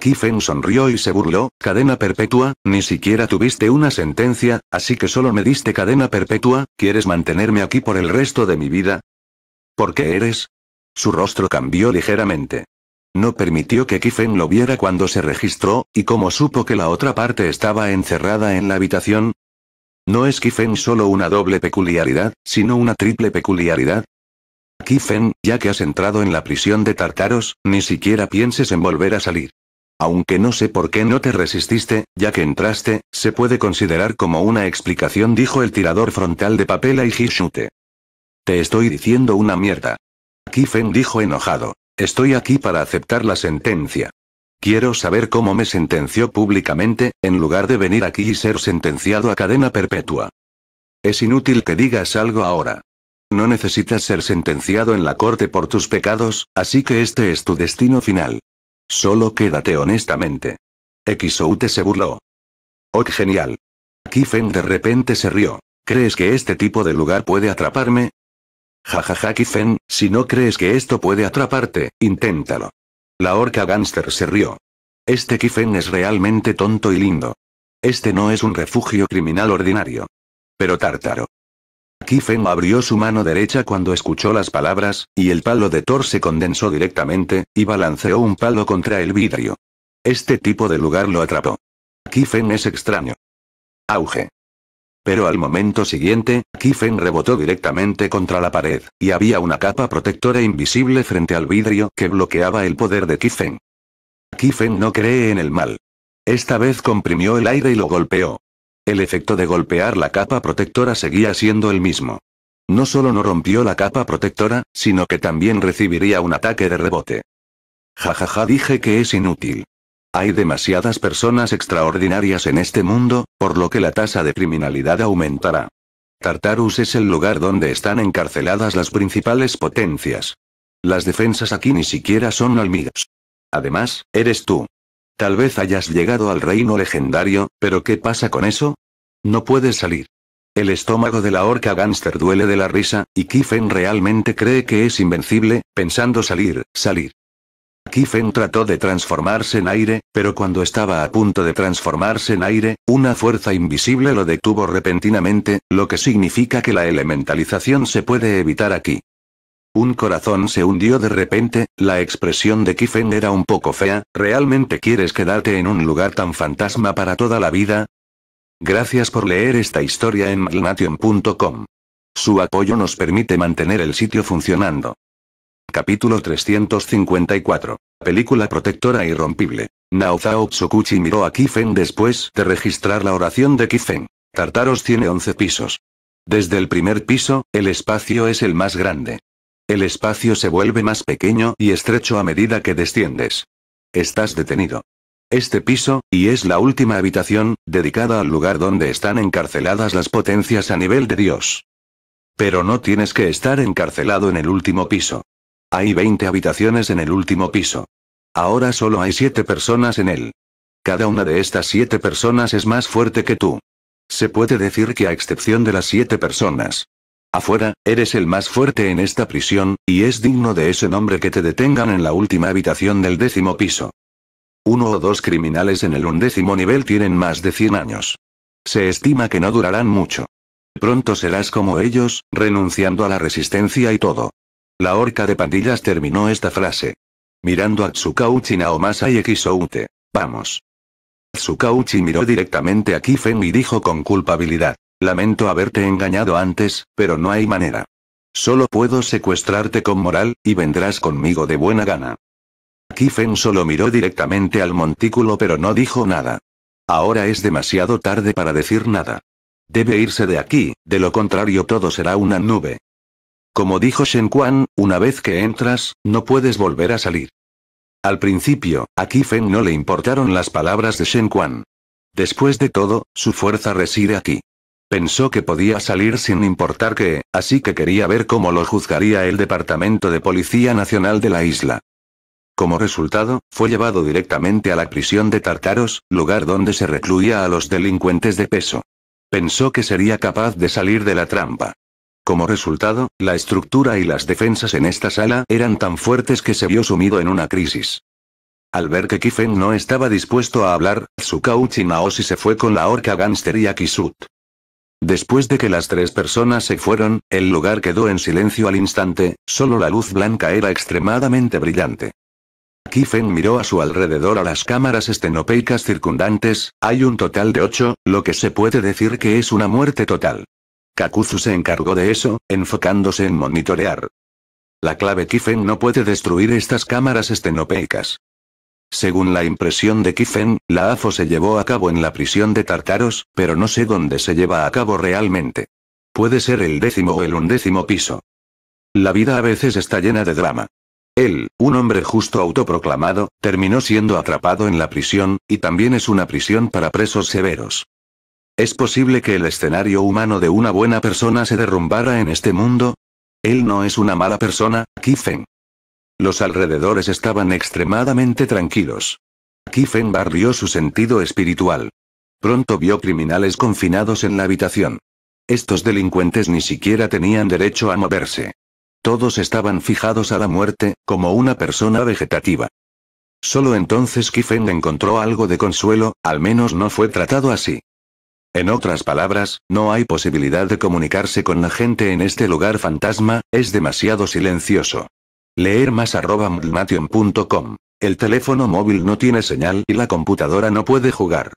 Kifen sonrió y se burló, cadena perpetua, ni siquiera tuviste una sentencia, así que solo me diste cadena perpetua, ¿quieres mantenerme aquí por el resto de mi vida? ¿Por qué eres? Su rostro cambió ligeramente. No permitió que Kifen lo viera cuando se registró, y como supo que la otra parte estaba encerrada en la habitación. ¿No es Kifen solo una doble peculiaridad, sino una triple peculiaridad? Kifen, ya que has entrado en la prisión de Tartaros, ni siquiera pienses en volver a salir. Aunque no sé por qué no te resististe, ya que entraste, se puede considerar como una explicación dijo el tirador frontal de papel y Hishute. Te estoy diciendo una mierda. Kifen dijo enojado. Estoy aquí para aceptar la sentencia. Quiero saber cómo me sentenció públicamente, en lugar de venir aquí y ser sentenciado a cadena perpetua. Es inútil que digas algo ahora. No necesitas ser sentenciado en la corte por tus pecados, así que este es tu destino final. Solo quédate honestamente. Xout se burló. Oh, genial. Kifen de repente se rió. ¿Crees que este tipo de lugar puede atraparme? Jajaja Kifen, si no crees que esto puede atraparte, inténtalo. La orca gánster se rió. Este Kifen es realmente tonto y lindo. Este no es un refugio criminal ordinario. Pero Tártaro, Kifen abrió su mano derecha cuando escuchó las palabras, y el palo de Thor se condensó directamente, y balanceó un palo contra el vidrio. Este tipo de lugar lo atrapó. Kifeng es extraño. Auge. Pero al momento siguiente, Kifen rebotó directamente contra la pared, y había una capa protectora invisible frente al vidrio que bloqueaba el poder de Kifeng. Kifeng no cree en el mal. Esta vez comprimió el aire y lo golpeó. El efecto de golpear la capa protectora seguía siendo el mismo. No solo no rompió la capa protectora, sino que también recibiría un ataque de rebote. Jajaja, dije que es inútil. Hay demasiadas personas extraordinarias en este mundo, por lo que la tasa de criminalidad aumentará. Tartarus es el lugar donde están encarceladas las principales potencias. Las defensas aquí ni siquiera son almigas. Además, eres tú. Tal vez hayas llegado al reino legendario, pero ¿qué pasa con eso? No puedes salir. El estómago de la orca gánster duele de la risa, y Kiffen realmente cree que es invencible, pensando salir, salir. Kiffen trató de transformarse en aire, pero cuando estaba a punto de transformarse en aire, una fuerza invisible lo detuvo repentinamente, lo que significa que la elementalización se puede evitar aquí. Un corazón se hundió de repente, la expresión de Kifen era un poco fea, ¿realmente quieres quedarte en un lugar tan fantasma para toda la vida? Gracias por leer esta historia en magnation.com. Su apoyo nos permite mantener el sitio funcionando. Capítulo 354. Película protectora irrompible. Naozao Tsukuchi miró a Kifen después de registrar la oración de Kifen. Tartaros tiene 11 pisos. Desde el primer piso, el espacio es el más grande. El espacio se vuelve más pequeño y estrecho a medida que desciendes. Estás detenido. Este piso, y es la última habitación, dedicada al lugar donde están encarceladas las potencias a nivel de Dios. Pero no tienes que estar encarcelado en el último piso. Hay 20 habitaciones en el último piso. Ahora solo hay 7 personas en él. Cada una de estas 7 personas es más fuerte que tú. Se puede decir que a excepción de las 7 personas, Afuera, eres el más fuerte en esta prisión, y es digno de ese nombre que te detengan en la última habitación del décimo piso. Uno o dos criminales en el undécimo nivel tienen más de 100 años. Se estima que no durarán mucho. Pronto serás como ellos, renunciando a la resistencia y todo. La horca de pandillas terminó esta frase. Mirando a Tsukauchi Naomasa y Xoute. Vamos. Tsukauchi miró directamente a Kifen y dijo con culpabilidad. Lamento haberte engañado antes, pero no hay manera. Solo puedo secuestrarte con moral, y vendrás conmigo de buena gana. Kifeng solo miró directamente al montículo pero no dijo nada. Ahora es demasiado tarde para decir nada. Debe irse de aquí, de lo contrario todo será una nube. Como dijo Shen Quan, una vez que entras, no puedes volver a salir. Al principio, a Kifeng no le importaron las palabras de Shen Quan. Después de todo, su fuerza reside aquí. Pensó que podía salir sin importar qué, así que quería ver cómo lo juzgaría el Departamento de Policía Nacional de la isla. Como resultado, fue llevado directamente a la prisión de Tartaros, lugar donde se recluía a los delincuentes de peso. Pensó que sería capaz de salir de la trampa. Como resultado, la estructura y las defensas en esta sala eran tan fuertes que se vio sumido en una crisis. Al ver que Kifen no estaba dispuesto a hablar, Tsukauchi Naoshi se fue con la orca gánster Kisut. Después de que las tres personas se fueron, el lugar quedó en silencio al instante, solo la luz blanca era extremadamente brillante. Kifen miró a su alrededor a las cámaras estenopeicas circundantes, hay un total de ocho, lo que se puede decir que es una muerte total. Kakuzu se encargó de eso, enfocándose en monitorear. La clave Kifeng no puede destruir estas cámaras estenopeicas. Según la impresión de Kifen, la AFO se llevó a cabo en la prisión de Tartaros, pero no sé dónde se lleva a cabo realmente. Puede ser el décimo o el undécimo piso. La vida a veces está llena de drama. Él, un hombre justo autoproclamado, terminó siendo atrapado en la prisión, y también es una prisión para presos severos. ¿Es posible que el escenario humano de una buena persona se derrumbara en este mundo? Él no es una mala persona, Kifen. Los alrededores estaban extremadamente tranquilos. Kifen barrió su sentido espiritual. Pronto vio criminales confinados en la habitación. Estos delincuentes ni siquiera tenían derecho a moverse. Todos estaban fijados a la muerte, como una persona vegetativa. Solo entonces Kiffen encontró algo de consuelo, al menos no fue tratado así. En otras palabras, no hay posibilidad de comunicarse con la gente en este lugar fantasma, es demasiado silencioso. Leer más arroba El teléfono móvil no tiene señal y la computadora no puede jugar.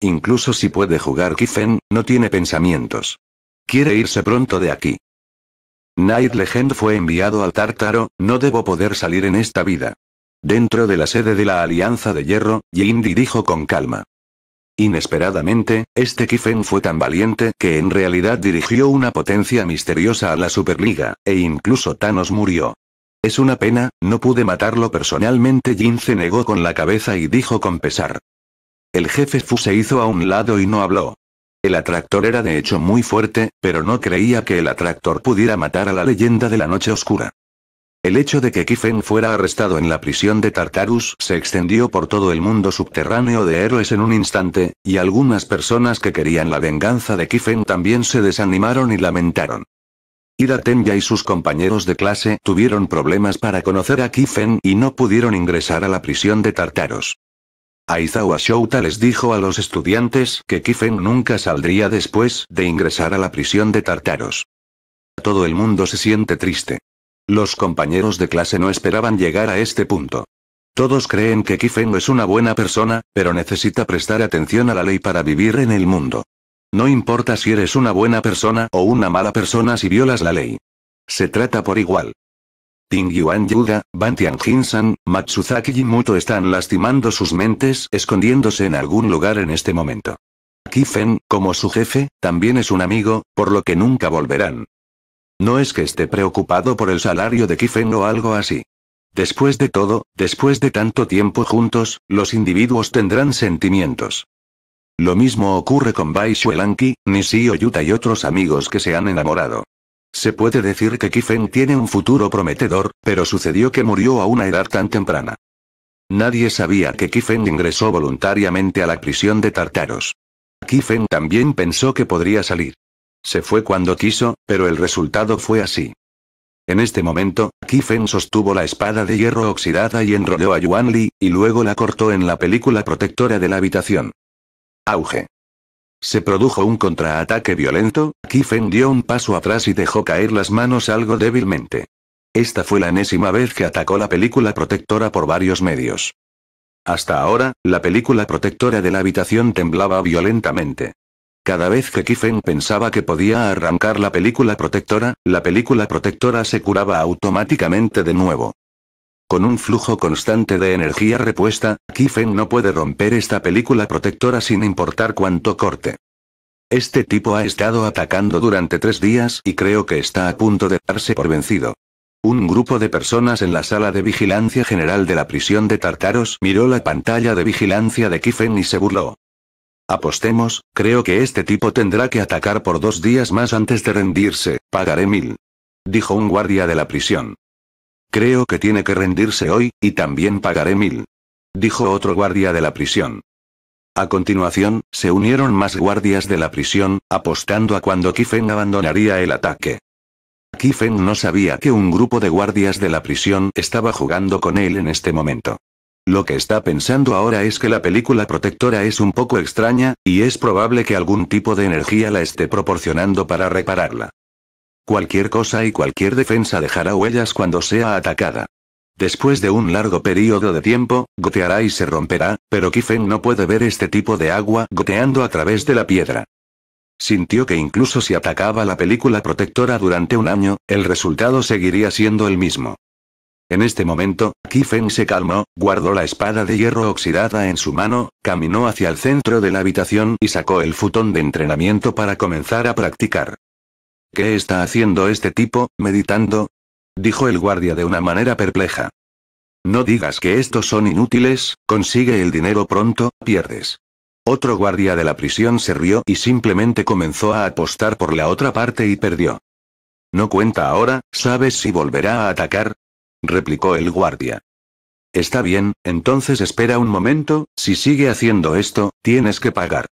Incluso si puede jugar Kifen no tiene pensamientos. Quiere irse pronto de aquí. Night Legend fue enviado al Tártaro, no debo poder salir en esta vida. Dentro de la sede de la Alianza de Hierro, Yindi dijo con calma. Inesperadamente, este Kifen fue tan valiente que en realidad dirigió una potencia misteriosa a la Superliga, e incluso Thanos murió. Es una pena, no pude matarlo personalmente. Jin se negó con la cabeza y dijo con pesar. El jefe Fu se hizo a un lado y no habló. El atractor era de hecho muy fuerte, pero no creía que el atractor pudiera matar a la leyenda de la noche oscura. El hecho de que Kifen fuera arrestado en la prisión de Tartarus se extendió por todo el mundo subterráneo de héroes en un instante, y algunas personas que querían la venganza de Kifen también se desanimaron y lamentaron. Ida Tenya y sus compañeros de clase tuvieron problemas para conocer a Kifen y no pudieron ingresar a la prisión de Tartaros. Aizawa Shouta les dijo a los estudiantes que Kifen nunca saldría después de ingresar a la prisión de Tartaros. Todo el mundo se siente triste. Los compañeros de clase no esperaban llegar a este punto. Todos creen que Kifen es una buena persona, pero necesita prestar atención a la ley para vivir en el mundo. No importa si eres una buena persona o una mala persona si violas la ley. Se trata por igual. Ting Yuan Yuda, Ban tianjin Matsuzaki y Muto están lastimando sus mentes escondiéndose en algún lugar en este momento. Kifen, como su jefe, también es un amigo, por lo que nunca volverán. No es que esté preocupado por el salario de Kifen o algo así. Después de todo, después de tanto tiempo juntos, los individuos tendrán sentimientos. Lo mismo ocurre con Bai Shuolanqi, Nisi Yuta y otros amigos que se han enamorado. Se puede decir que Kifeng tiene un futuro prometedor, pero sucedió que murió a una edad tan temprana. Nadie sabía que Kifeng ingresó voluntariamente a la prisión de Tartaros. Kifeng también pensó que podría salir. Se fue cuando quiso, pero el resultado fue así. En este momento, Kifeng sostuvo la espada de hierro oxidada y enrolló a Yuan Li, y luego la cortó en la película protectora de la habitación. Auge. Se produjo un contraataque violento, Kifen dio un paso atrás y dejó caer las manos algo débilmente. Esta fue la enésima vez que atacó la película protectora por varios medios. Hasta ahora, la película protectora de la habitación temblaba violentamente. Cada vez que Kifen pensaba que podía arrancar la película protectora, la película protectora se curaba automáticamente de nuevo. Con un flujo constante de energía repuesta, Kifen no puede romper esta película protectora sin importar cuánto corte. Este tipo ha estado atacando durante tres días y creo que está a punto de darse por vencido. Un grupo de personas en la sala de vigilancia general de la prisión de Tartaros miró la pantalla de vigilancia de Kifen y se burló. Apostemos, creo que este tipo tendrá que atacar por dos días más antes de rendirse, pagaré mil. Dijo un guardia de la prisión. Creo que tiene que rendirse hoy, y también pagaré mil. Dijo otro guardia de la prisión. A continuación, se unieron más guardias de la prisión, apostando a cuando Kifen abandonaría el ataque. Kifen no sabía que un grupo de guardias de la prisión estaba jugando con él en este momento. Lo que está pensando ahora es que la película protectora es un poco extraña, y es probable que algún tipo de energía la esté proporcionando para repararla. Cualquier cosa y cualquier defensa dejará huellas cuando sea atacada. Después de un largo periodo de tiempo, goteará y se romperá, pero Kifeng no puede ver este tipo de agua goteando a través de la piedra. Sintió que incluso si atacaba la película protectora durante un año, el resultado seguiría siendo el mismo. En este momento, Kifen se calmó, guardó la espada de hierro oxidada en su mano, caminó hacia el centro de la habitación y sacó el futón de entrenamiento para comenzar a practicar. ¿Qué está haciendo este tipo, meditando? dijo el guardia de una manera perpleja. No digas que estos son inútiles, consigue el dinero pronto, pierdes. Otro guardia de la prisión se rió y simplemente comenzó a apostar por la otra parte y perdió. No cuenta ahora, ¿sabes si volverá a atacar? replicó el guardia. Está bien, entonces espera un momento, si sigue haciendo esto, tienes que pagar.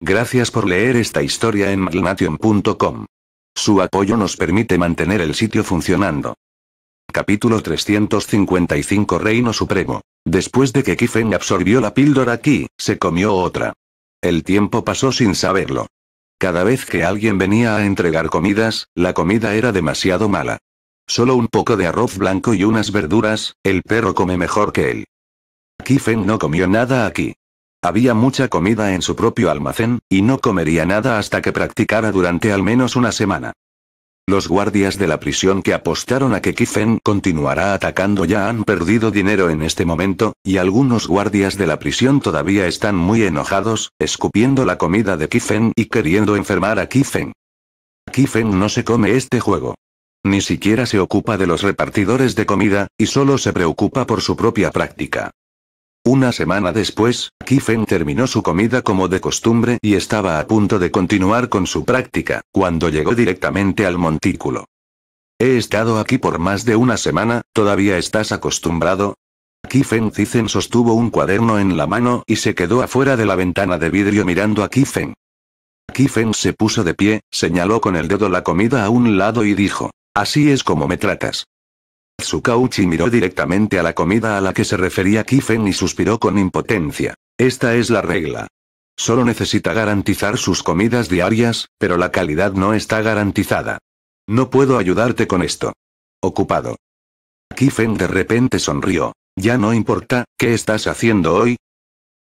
Gracias por leer esta historia en magnation.com. Su apoyo nos permite mantener el sitio funcionando. Capítulo 355 Reino Supremo. Después de que Kifeng absorbió la píldora aquí, se comió otra. El tiempo pasó sin saberlo. Cada vez que alguien venía a entregar comidas, la comida era demasiado mala. Solo un poco de arroz blanco y unas verduras, el perro come mejor que él. Kifen no comió nada aquí. Había mucha comida en su propio almacén, y no comería nada hasta que practicara durante al menos una semana. Los guardias de la prisión que apostaron a que Kifen continuará atacando ya han perdido dinero en este momento, y algunos guardias de la prisión todavía están muy enojados, escupiendo la comida de Kifen y queriendo enfermar a Kifen. Kifen no se come este juego. Ni siquiera se ocupa de los repartidores de comida, y solo se preocupa por su propia práctica. Una semana después, Kifen terminó su comida como de costumbre y estaba a punto de continuar con su práctica, cuando llegó directamente al montículo. He estado aquí por más de una semana, ¿todavía estás acostumbrado? Kifen Zizen sostuvo un cuaderno en la mano y se quedó afuera de la ventana de vidrio mirando a Kifen. Kifen se puso de pie, señaló con el dedo la comida a un lado y dijo, Así es como me tratas. Tsukauchi miró directamente a la comida a la que se refería Kifen y suspiró con impotencia. Esta es la regla. Solo necesita garantizar sus comidas diarias, pero la calidad no está garantizada. No puedo ayudarte con esto. Ocupado. Kifen de repente sonrió. Ya no importa, ¿qué estás haciendo hoy?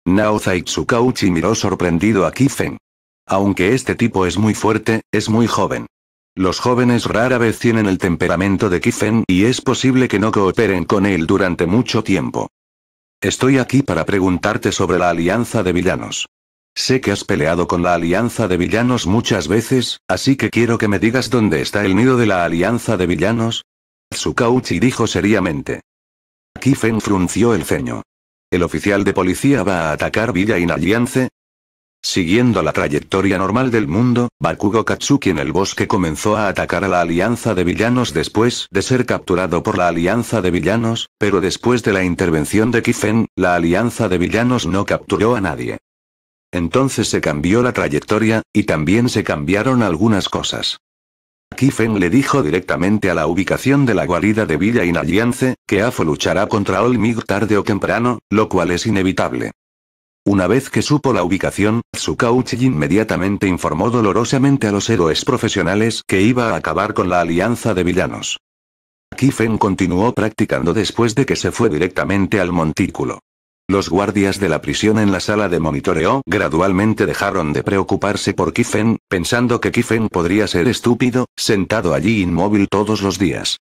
Naozai Tsukauchi miró sorprendido a Kifen. Aunque este tipo es muy fuerte, es muy joven. Los jóvenes rara vez tienen el temperamento de Kifen y es posible que no cooperen con él durante mucho tiempo. Estoy aquí para preguntarte sobre la Alianza de Villanos. Sé que has peleado con la Alianza de Villanos muchas veces, así que quiero que me digas dónde está el nido de la Alianza de Villanos. Tsukauchi dijo seriamente. Kifen frunció el ceño. ¿El oficial de policía va a atacar Villa Alliance? Siguiendo la trayectoria normal del mundo, Bakugo Katsuki en el bosque comenzó a atacar a la Alianza de Villanos después de ser capturado por la Alianza de Villanos, pero después de la intervención de Kiffen, la Alianza de Villanos no capturó a nadie. Entonces se cambió la trayectoria, y también se cambiaron algunas cosas. Kifen le dijo directamente a la ubicación de la guarida de Villa Inalliance, que Afo luchará contra Olmig tarde o temprano, lo cual es inevitable. Una vez que supo la ubicación, Tsukauchi inmediatamente informó dolorosamente a los héroes profesionales que iba a acabar con la alianza de villanos. Kifen continuó practicando después de que se fue directamente al montículo. Los guardias de la prisión en la sala de monitoreo gradualmente dejaron de preocuparse por Kifen, pensando que Kifen podría ser estúpido, sentado allí inmóvil todos los días.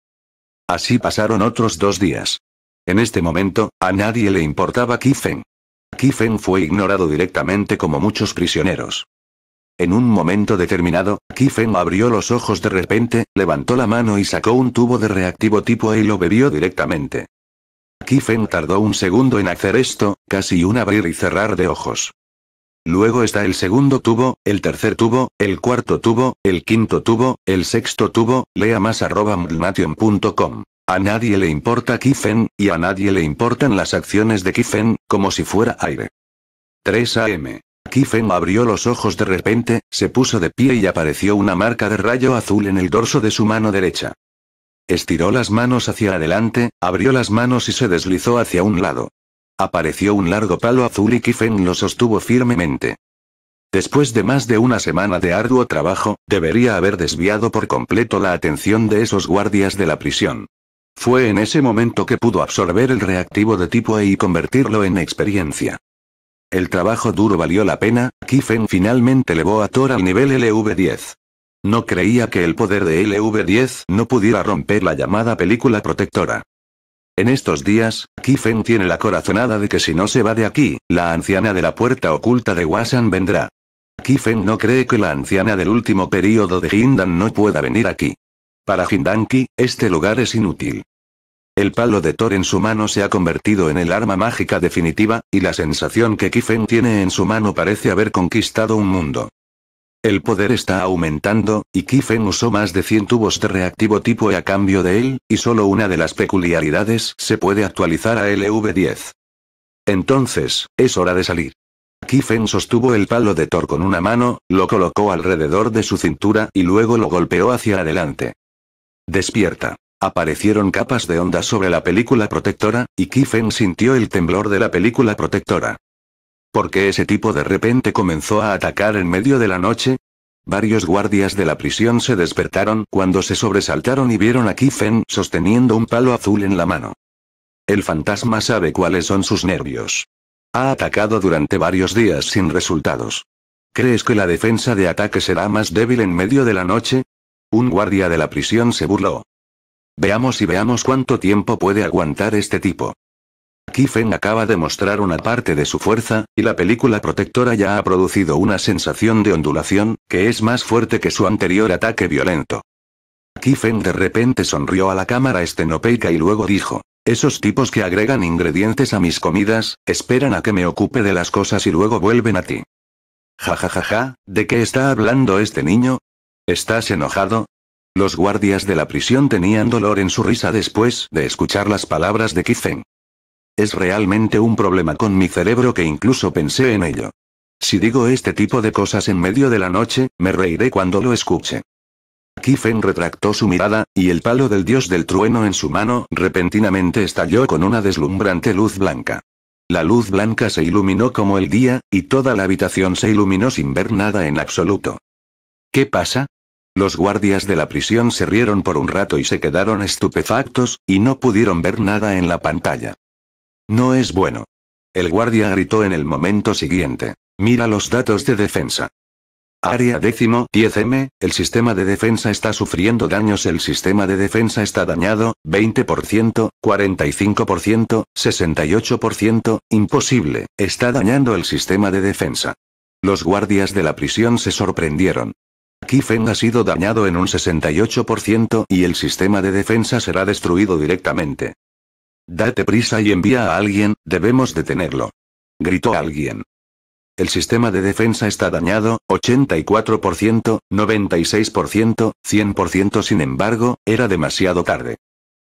Así pasaron otros dos días. En este momento, a nadie le importaba Kifen. Kiffen fue ignorado directamente como muchos prisioneros. En un momento determinado, Kiffen abrió los ojos de repente, levantó la mano y sacó un tubo de reactivo tipo A y lo bebió directamente. Kifen tardó un segundo en hacer esto, casi un abrir y cerrar de ojos. Luego está el segundo tubo, el tercer tubo, el cuarto tubo, el quinto tubo, el sexto tubo, lea más arroba a nadie le importa Kifen y a nadie le importan las acciones de Kifen, como si fuera aire. 3 AM. Kifen abrió los ojos de repente, se puso de pie y apareció una marca de rayo azul en el dorso de su mano derecha. Estiró las manos hacia adelante, abrió las manos y se deslizó hacia un lado. Apareció un largo palo azul y Kifen lo sostuvo firmemente. Después de más de una semana de arduo trabajo, debería haber desviado por completo la atención de esos guardias de la prisión. Fue en ese momento que pudo absorber el reactivo de tipo A y convertirlo en experiencia. El trabajo duro valió la pena, Kifen finalmente elevó a Thor al nivel LV10. No creía que el poder de LV10 no pudiera romper la llamada película protectora. En estos días, Kifen tiene la corazonada de que si no se va de aquí, la anciana de la puerta oculta de Wasan vendrá. Kifen no cree que la anciana del último período de Hindan no pueda venir aquí. Para Hindanki, este lugar es inútil. El palo de Thor en su mano se ha convertido en el arma mágica definitiva, y la sensación que Kifen tiene en su mano parece haber conquistado un mundo. El poder está aumentando, y Kifen usó más de 100 tubos de reactivo tipo e a cambio de él, y solo una de las peculiaridades se puede actualizar a LV10. Entonces, es hora de salir. Kifen sostuvo el palo de Thor con una mano, lo colocó alrededor de su cintura y luego lo golpeó hacia adelante. Despierta. Aparecieron capas de onda sobre la película protectora, y Kiffen sintió el temblor de la película protectora. ¿Por qué ese tipo de repente comenzó a atacar en medio de la noche? Varios guardias de la prisión se despertaron cuando se sobresaltaron y vieron a Kiffen sosteniendo un palo azul en la mano. El fantasma sabe cuáles son sus nervios. Ha atacado durante varios días sin resultados. ¿Crees que la defensa de ataque será más débil en medio de la noche? Un guardia de la prisión se burló. Veamos y veamos cuánto tiempo puede aguantar este tipo. Feng acaba de mostrar una parte de su fuerza, y la película protectora ya ha producido una sensación de ondulación, que es más fuerte que su anterior ataque violento. Kifeng de repente sonrió a la cámara estenopeica y luego dijo, esos tipos que agregan ingredientes a mis comidas, esperan a que me ocupe de las cosas y luego vuelven a ti. Ja ja ja ja, ¿de qué está hablando este niño? ¿Estás enojado? Los guardias de la prisión tenían dolor en su risa después de escuchar las palabras de Kifen. Es realmente un problema con mi cerebro que incluso pensé en ello. Si digo este tipo de cosas en medio de la noche, me reiré cuando lo escuche. Kifen retractó su mirada, y el palo del dios del trueno en su mano repentinamente estalló con una deslumbrante luz blanca. La luz blanca se iluminó como el día, y toda la habitación se iluminó sin ver nada en absoluto. ¿Qué pasa? Los guardias de la prisión se rieron por un rato y se quedaron estupefactos, y no pudieron ver nada en la pantalla. No es bueno. El guardia gritó en el momento siguiente. Mira los datos de defensa. Área décimo, 10M, el sistema de defensa está sufriendo daños, el sistema de defensa está dañado, 20%, 45%, 68%, imposible, está dañando el sistema de defensa. Los guardias de la prisión se sorprendieron. Kifen ha sido dañado en un 68% y el sistema de defensa será destruido directamente. Date prisa y envía a alguien, debemos detenerlo. Gritó alguien. El sistema de defensa está dañado, 84%, 96%, 100% sin embargo, era demasiado tarde.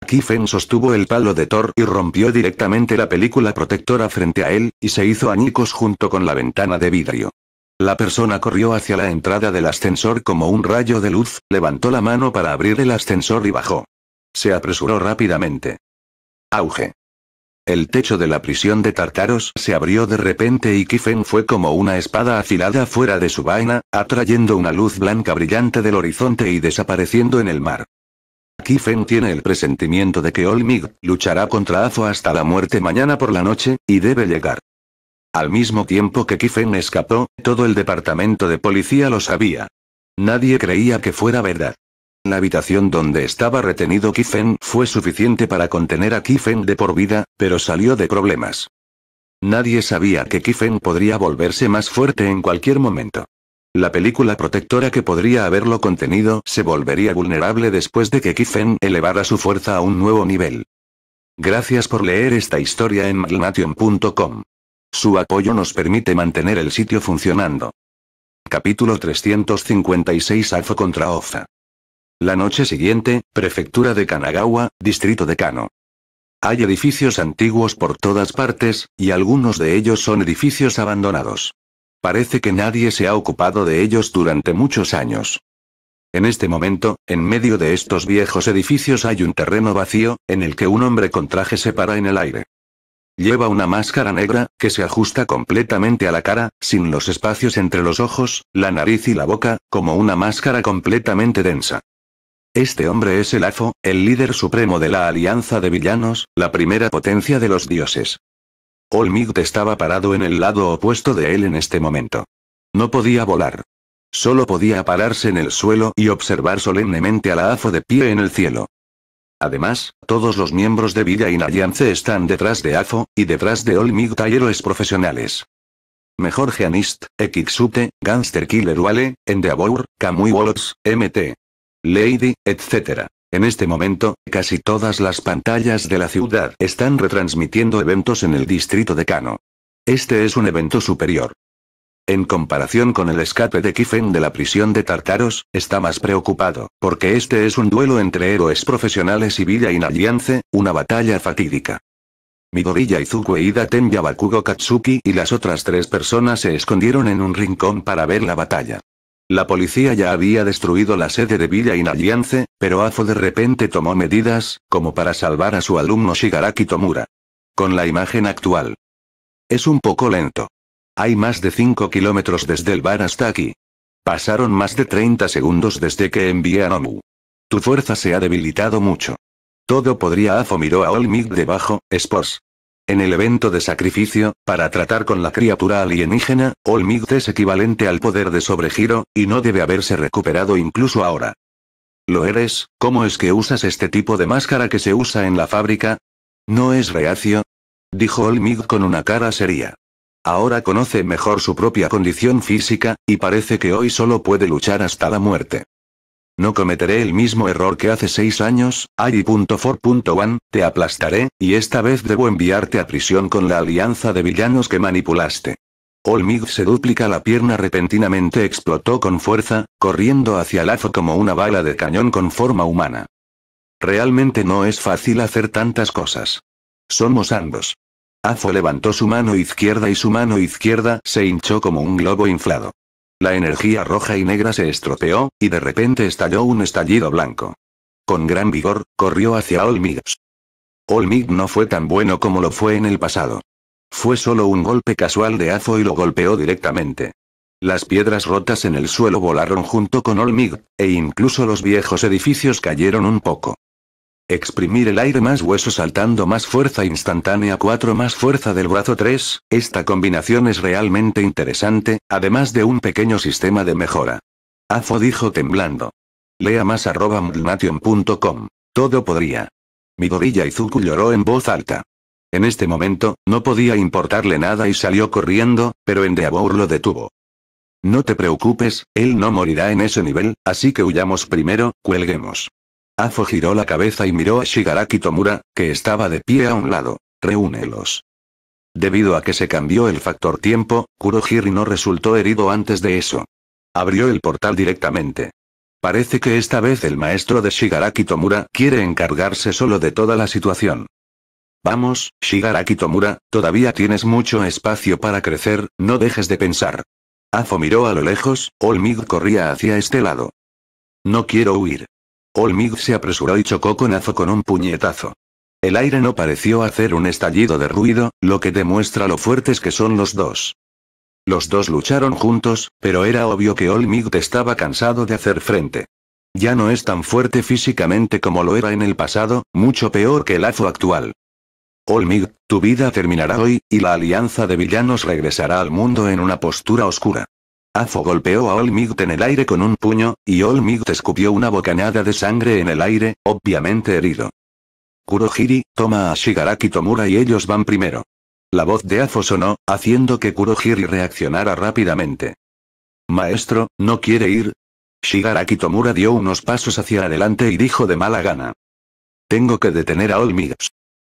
Kifen sostuvo el palo de Thor y rompió directamente la película protectora frente a él, y se hizo añicos junto con la ventana de vidrio. La persona corrió hacia la entrada del ascensor como un rayo de luz, levantó la mano para abrir el ascensor y bajó. Se apresuró rápidamente. Auge. El techo de la prisión de Tartaros se abrió de repente y Kifen fue como una espada afilada fuera de su vaina, atrayendo una luz blanca brillante del horizonte y desapareciendo en el mar. Kifen tiene el presentimiento de que Olmig luchará contra Azo hasta la muerte mañana por la noche, y debe llegar. Al mismo tiempo que Kifen escapó, todo el departamento de policía lo sabía. Nadie creía que fuera verdad. La habitación donde estaba retenido Kifen fue suficiente para contener a Kifen de por vida, pero salió de problemas. Nadie sabía que Kifen podría volverse más fuerte en cualquier momento. La película protectora que podría haberlo contenido se volvería vulnerable después de que Kifen elevara su fuerza a un nuevo nivel. Gracias por leer esta historia en magnation.com. Su apoyo nos permite mantener el sitio funcionando. Capítulo 356 AFO contra Oza. La noche siguiente, prefectura de Kanagawa, distrito de Kano. Hay edificios antiguos por todas partes, y algunos de ellos son edificios abandonados. Parece que nadie se ha ocupado de ellos durante muchos años. En este momento, en medio de estos viejos edificios hay un terreno vacío, en el que un hombre con traje se para en el aire. Lleva una máscara negra, que se ajusta completamente a la cara, sin los espacios entre los ojos, la nariz y la boca, como una máscara completamente densa. Este hombre es el Afo, el líder supremo de la Alianza de Villanos, la primera potencia de los dioses. Olmigt estaba parado en el lado opuesto de él en este momento. No podía volar. Solo podía pararse en el suelo y observar solemnemente a la Afo de pie en el cielo. Además, todos los miembros de Villa nayance están detrás de AFO, y detrás de All Mig Talleres profesionales. Mejor Geanist, Xute, Gangster Killer Wale, Endeavour, Kamui Wolves, MT. Lady, etc. En este momento, casi todas las pantallas de la ciudad están retransmitiendo eventos en el distrito de Kano. Este es un evento superior. En comparación con el escape de Kifen de la prisión de Tartaros, está más preocupado, porque este es un duelo entre héroes profesionales y Villa Inalliance, una batalla fatídica. Midoriya Izuku e Ida Tenya Katsuki y las otras tres personas se escondieron en un rincón para ver la batalla. La policía ya había destruido la sede de Villa Inalliance, pero Afo de repente tomó medidas, como para salvar a su alumno Shigaraki Tomura. Con la imagen actual. Es un poco lento. Hay más de 5 kilómetros desde el bar hasta aquí. Pasaron más de 30 segundos desde que envié a Nomu. Tu fuerza se ha debilitado mucho. Todo podría Afo miró a Olmig debajo, Spurs. En el evento de sacrificio, para tratar con la criatura alienígena, Olmig es equivalente al poder de sobregiro, y no debe haberse recuperado incluso ahora. ¿Lo eres? ¿Cómo es que usas este tipo de máscara que se usa en la fábrica? ¿No es reacio? Dijo Olmig con una cara seria. Ahora conoce mejor su propia condición física, y parece que hoy solo puede luchar hasta la muerte. No cometeré el mismo error que hace seis años, Ari.4.1, te aplastaré, y esta vez debo enviarte a prisión con la alianza de villanos que manipulaste. Olmig se duplica la pierna repentinamente explotó con fuerza, corriendo hacia Lazo como una bala de cañón con forma humana. Realmente no es fácil hacer tantas cosas. Somos ambos. Azo levantó su mano izquierda y su mano izquierda se hinchó como un globo inflado. La energía roja y negra se estropeó, y de repente estalló un estallido blanco. Con gran vigor, corrió hacia Olmig. Olmig no fue tan bueno como lo fue en el pasado. Fue solo un golpe casual de Azo y lo golpeó directamente. Las piedras rotas en el suelo volaron junto con Olmig, e incluso los viejos edificios cayeron un poco. Exprimir el aire más hueso saltando más fuerza instantánea 4 más fuerza del brazo 3, esta combinación es realmente interesante, además de un pequeño sistema de mejora. Afo dijo temblando. Lea más arroba Todo podría. Midorilla Izuku lloró en voz alta. En este momento, no podía importarle nada y salió corriendo, pero Endeavor lo detuvo. No te preocupes, él no morirá en ese nivel, así que huyamos primero, cuelguemos. Afo giró la cabeza y miró a Shigaraki Tomura, que estaba de pie a un lado. Reúnelos. Debido a que se cambió el factor tiempo, Kurohiri no resultó herido antes de eso. Abrió el portal directamente. Parece que esta vez el maestro de Shigaraki Tomura quiere encargarse solo de toda la situación. Vamos, Shigaraki Tomura, todavía tienes mucho espacio para crecer, no dejes de pensar. Afo miró a lo lejos, Olmig corría hacia este lado. No quiero huir. Olmig se apresuró y chocó con Azo con un puñetazo. El aire no pareció hacer un estallido de ruido, lo que demuestra lo fuertes que son los dos. Los dos lucharon juntos, pero era obvio que Olmig estaba cansado de hacer frente. Ya no es tan fuerte físicamente como lo era en el pasado, mucho peor que el Azo actual. Olmig, tu vida terminará hoy, y la alianza de villanos regresará al mundo en una postura oscura. Afo golpeó a Olmig en el aire con un puño, y Olmigt escupió una bocanada de sangre en el aire, obviamente herido. Kurohiri, toma a Shigaraki Tomura y ellos van primero. La voz de Afo sonó, haciendo que Kurohiri reaccionara rápidamente. Maestro, ¿no quiere ir? Shigaraki Tomura dio unos pasos hacia adelante y dijo de mala gana. Tengo que detener a Olmigd.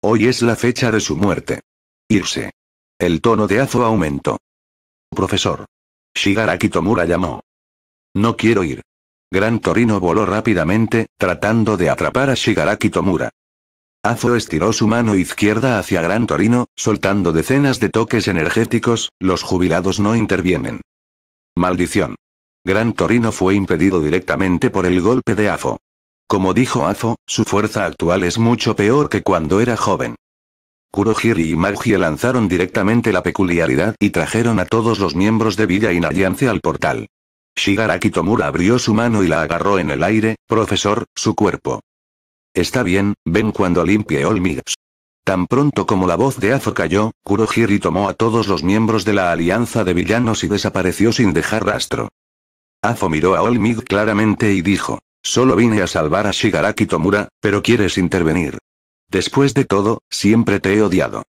Hoy es la fecha de su muerte. Irse. El tono de Azo aumentó. Profesor. Shigaraki Tomura llamó. No quiero ir. Gran Torino voló rápidamente, tratando de atrapar a Shigaraki Tomura. Afo estiró su mano izquierda hacia Gran Torino, soltando decenas de toques energéticos, los jubilados no intervienen. Maldición. Gran Torino fue impedido directamente por el golpe de Afo. Como dijo Afo, su fuerza actual es mucho peor que cuando era joven. Kurohiri y Magia lanzaron directamente la peculiaridad y trajeron a todos los miembros de Villa Inayance al portal. Shigaraki Tomura abrió su mano y la agarró en el aire, profesor, su cuerpo. Está bien, ven cuando limpie Olmigs. Tan pronto como la voz de Azo cayó, Kurohiri tomó a todos los miembros de la alianza de villanos y desapareció sin dejar rastro. Azo miró a Olmig claramente y dijo, solo vine a salvar a Shigaraki Tomura, pero quieres intervenir. Después de todo, siempre te he odiado.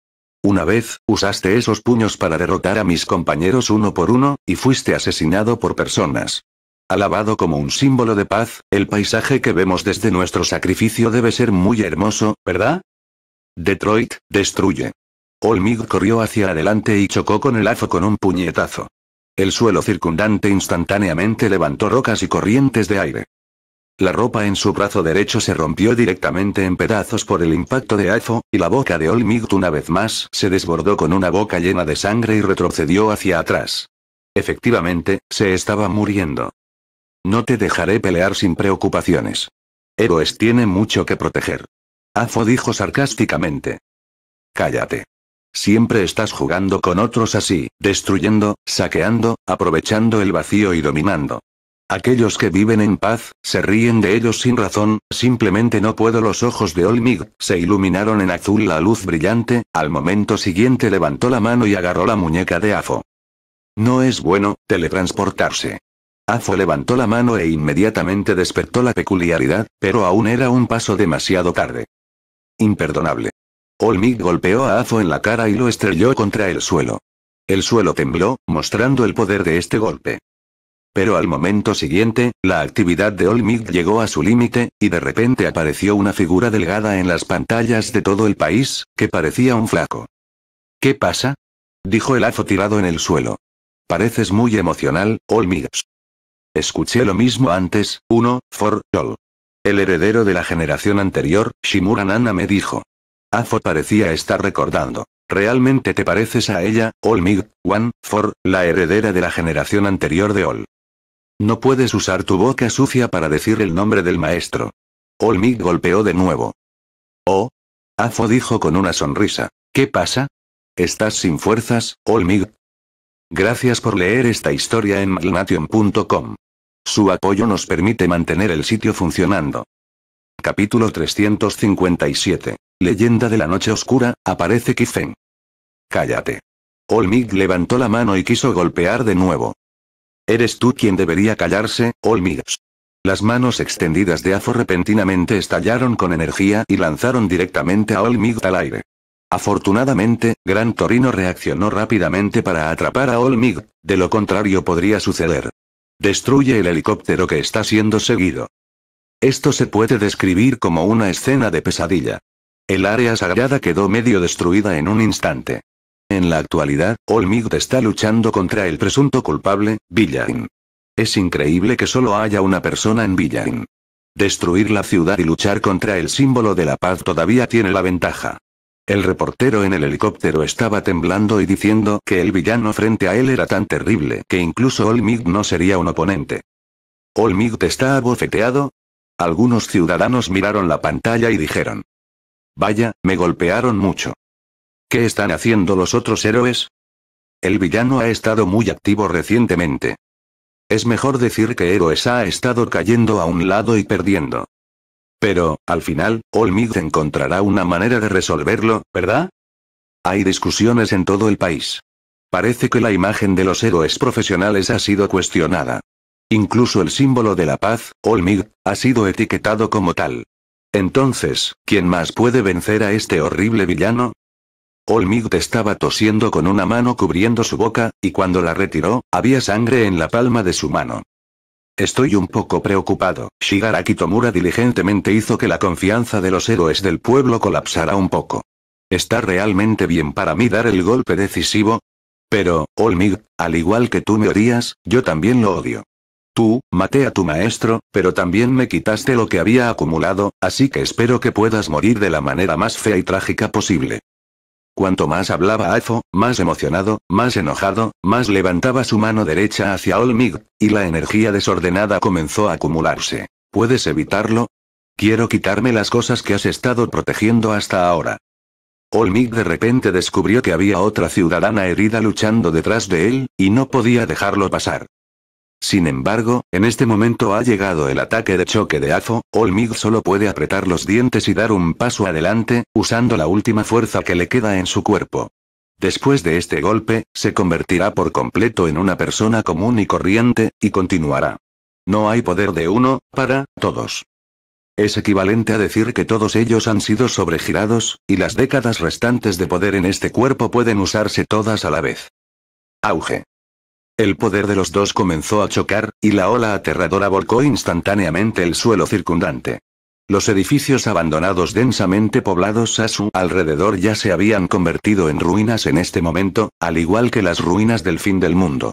Una vez, usaste esos puños para derrotar a mis compañeros uno por uno, y fuiste asesinado por personas. Alabado como un símbolo de paz, el paisaje que vemos desde nuestro sacrificio debe ser muy hermoso, ¿verdad? Detroit, destruye. Olmig corrió hacia adelante y chocó con el lazo con un puñetazo. El suelo circundante instantáneamente levantó rocas y corrientes de aire. La ropa en su brazo derecho se rompió directamente en pedazos por el impacto de Afo, y la boca de Olmigt una vez más se desbordó con una boca llena de sangre y retrocedió hacia atrás. Efectivamente, se estaba muriendo. No te dejaré pelear sin preocupaciones. Héroes tiene mucho que proteger. Afo dijo sarcásticamente. Cállate. Siempre estás jugando con otros así, destruyendo, saqueando, aprovechando el vacío y dominando. Aquellos que viven en paz, se ríen de ellos sin razón, simplemente no puedo. Los ojos de Olmig se iluminaron en azul la luz brillante, al momento siguiente levantó la mano y agarró la muñeca de Afo. No es bueno, teletransportarse. Afo levantó la mano e inmediatamente despertó la peculiaridad, pero aún era un paso demasiado tarde. Imperdonable. Olmig golpeó a Afo en la cara y lo estrelló contra el suelo. El suelo tembló, mostrando el poder de este golpe. Pero al momento siguiente, la actividad de Olmig llegó a su límite, y de repente apareció una figura delgada en las pantallas de todo el país, que parecía un flaco. ¿Qué pasa? dijo el afo tirado en el suelo. Pareces muy emocional, Olmig. Escuché lo mismo antes, uno, for all. El heredero de la generación anterior, Shimura Nana me dijo. Afo parecía estar recordando. ¿Realmente te pareces a ella, Olmig, One, For, la heredera de la generación anterior de Ol? No puedes usar tu boca sucia para decir el nombre del maestro. Olmig golpeó de nuevo. Oh. Afo dijo con una sonrisa. ¿Qué pasa? ¿Estás sin fuerzas, Olmig. Gracias por leer esta historia en malnation.com. Su apoyo nos permite mantener el sitio funcionando. Capítulo 357. Leyenda de la Noche Oscura, aparece Kifen. Cállate. Olmig levantó la mano y quiso golpear de nuevo. Eres tú quien debería callarse, Olmigs. Las manos extendidas de Afo repentinamente estallaron con energía y lanzaron directamente a Olmigd al aire. Afortunadamente, Gran Torino reaccionó rápidamente para atrapar a Olmig de lo contrario podría suceder. Destruye el helicóptero que está siendo seguido. Esto se puede describir como una escena de pesadilla. El área sagrada quedó medio destruida en un instante. En la actualidad, Olmigd está luchando contra el presunto culpable, Villain. Es increíble que solo haya una persona en Villain. Destruir la ciudad y luchar contra el símbolo de la paz todavía tiene la ventaja. El reportero en el helicóptero estaba temblando y diciendo que el villano frente a él era tan terrible que incluso Olmig no sería un oponente. ¿Olmig está abofeteado? Algunos ciudadanos miraron la pantalla y dijeron. Vaya, me golpearon mucho. ¿Qué están haciendo los otros héroes? El villano ha estado muy activo recientemente. Es mejor decir que héroes ha estado cayendo a un lado y perdiendo. Pero, al final, Olmig encontrará una manera de resolverlo, ¿verdad? Hay discusiones en todo el país. Parece que la imagen de los héroes profesionales ha sido cuestionada. Incluso el símbolo de la paz, Olmig, ha sido etiquetado como tal. Entonces, ¿quién más puede vencer a este horrible villano? Olmigt estaba tosiendo con una mano cubriendo su boca, y cuando la retiró, había sangre en la palma de su mano. Estoy un poco preocupado. Shigaraki Tomura diligentemente hizo que la confianza de los héroes del pueblo colapsara un poco. ¿Está realmente bien para mí dar el golpe decisivo? Pero, Olmig, al igual que tú me odias, yo también lo odio. Tú, maté a tu maestro, pero también me quitaste lo que había acumulado, así que espero que puedas morir de la manera más fea y trágica posible. Cuanto más hablaba Afo, más emocionado, más enojado, más levantaba su mano derecha hacia Olmig, y la energía desordenada comenzó a acumularse. ¿Puedes evitarlo? Quiero quitarme las cosas que has estado protegiendo hasta ahora. Olmig de repente descubrió que había otra ciudadana herida luchando detrás de él, y no podía dejarlo pasar. Sin embargo, en este momento ha llegado el ataque de choque de Afo, Olmig solo puede apretar los dientes y dar un paso adelante, usando la última fuerza que le queda en su cuerpo. Después de este golpe, se convertirá por completo en una persona común y corriente, y continuará. No hay poder de uno, para, todos. Es equivalente a decir que todos ellos han sido sobregirados, y las décadas restantes de poder en este cuerpo pueden usarse todas a la vez. Auge. El poder de los dos comenzó a chocar, y la ola aterradora volcó instantáneamente el suelo circundante. Los edificios abandonados densamente poblados a su alrededor ya se habían convertido en ruinas en este momento, al igual que las ruinas del fin del mundo.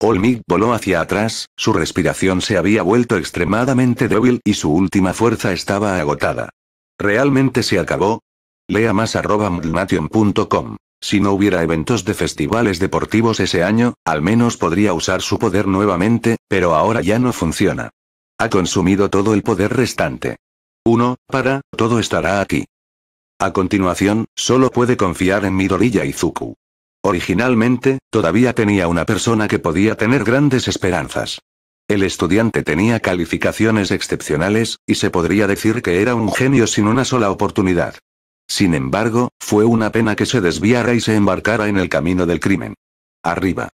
Olmig voló hacia atrás, su respiración se había vuelto extremadamente débil y su última fuerza estaba agotada. ¿Realmente se acabó? Lea más arroba si no hubiera eventos de festivales deportivos ese año, al menos podría usar su poder nuevamente, pero ahora ya no funciona. Ha consumido todo el poder restante. Uno, Para, todo estará aquí. A continuación, solo puede confiar en Midoriya Izuku. Originalmente, todavía tenía una persona que podía tener grandes esperanzas. El estudiante tenía calificaciones excepcionales, y se podría decir que era un genio sin una sola oportunidad. Sin embargo, fue una pena que se desviara y se embarcara en el camino del crimen. Arriba.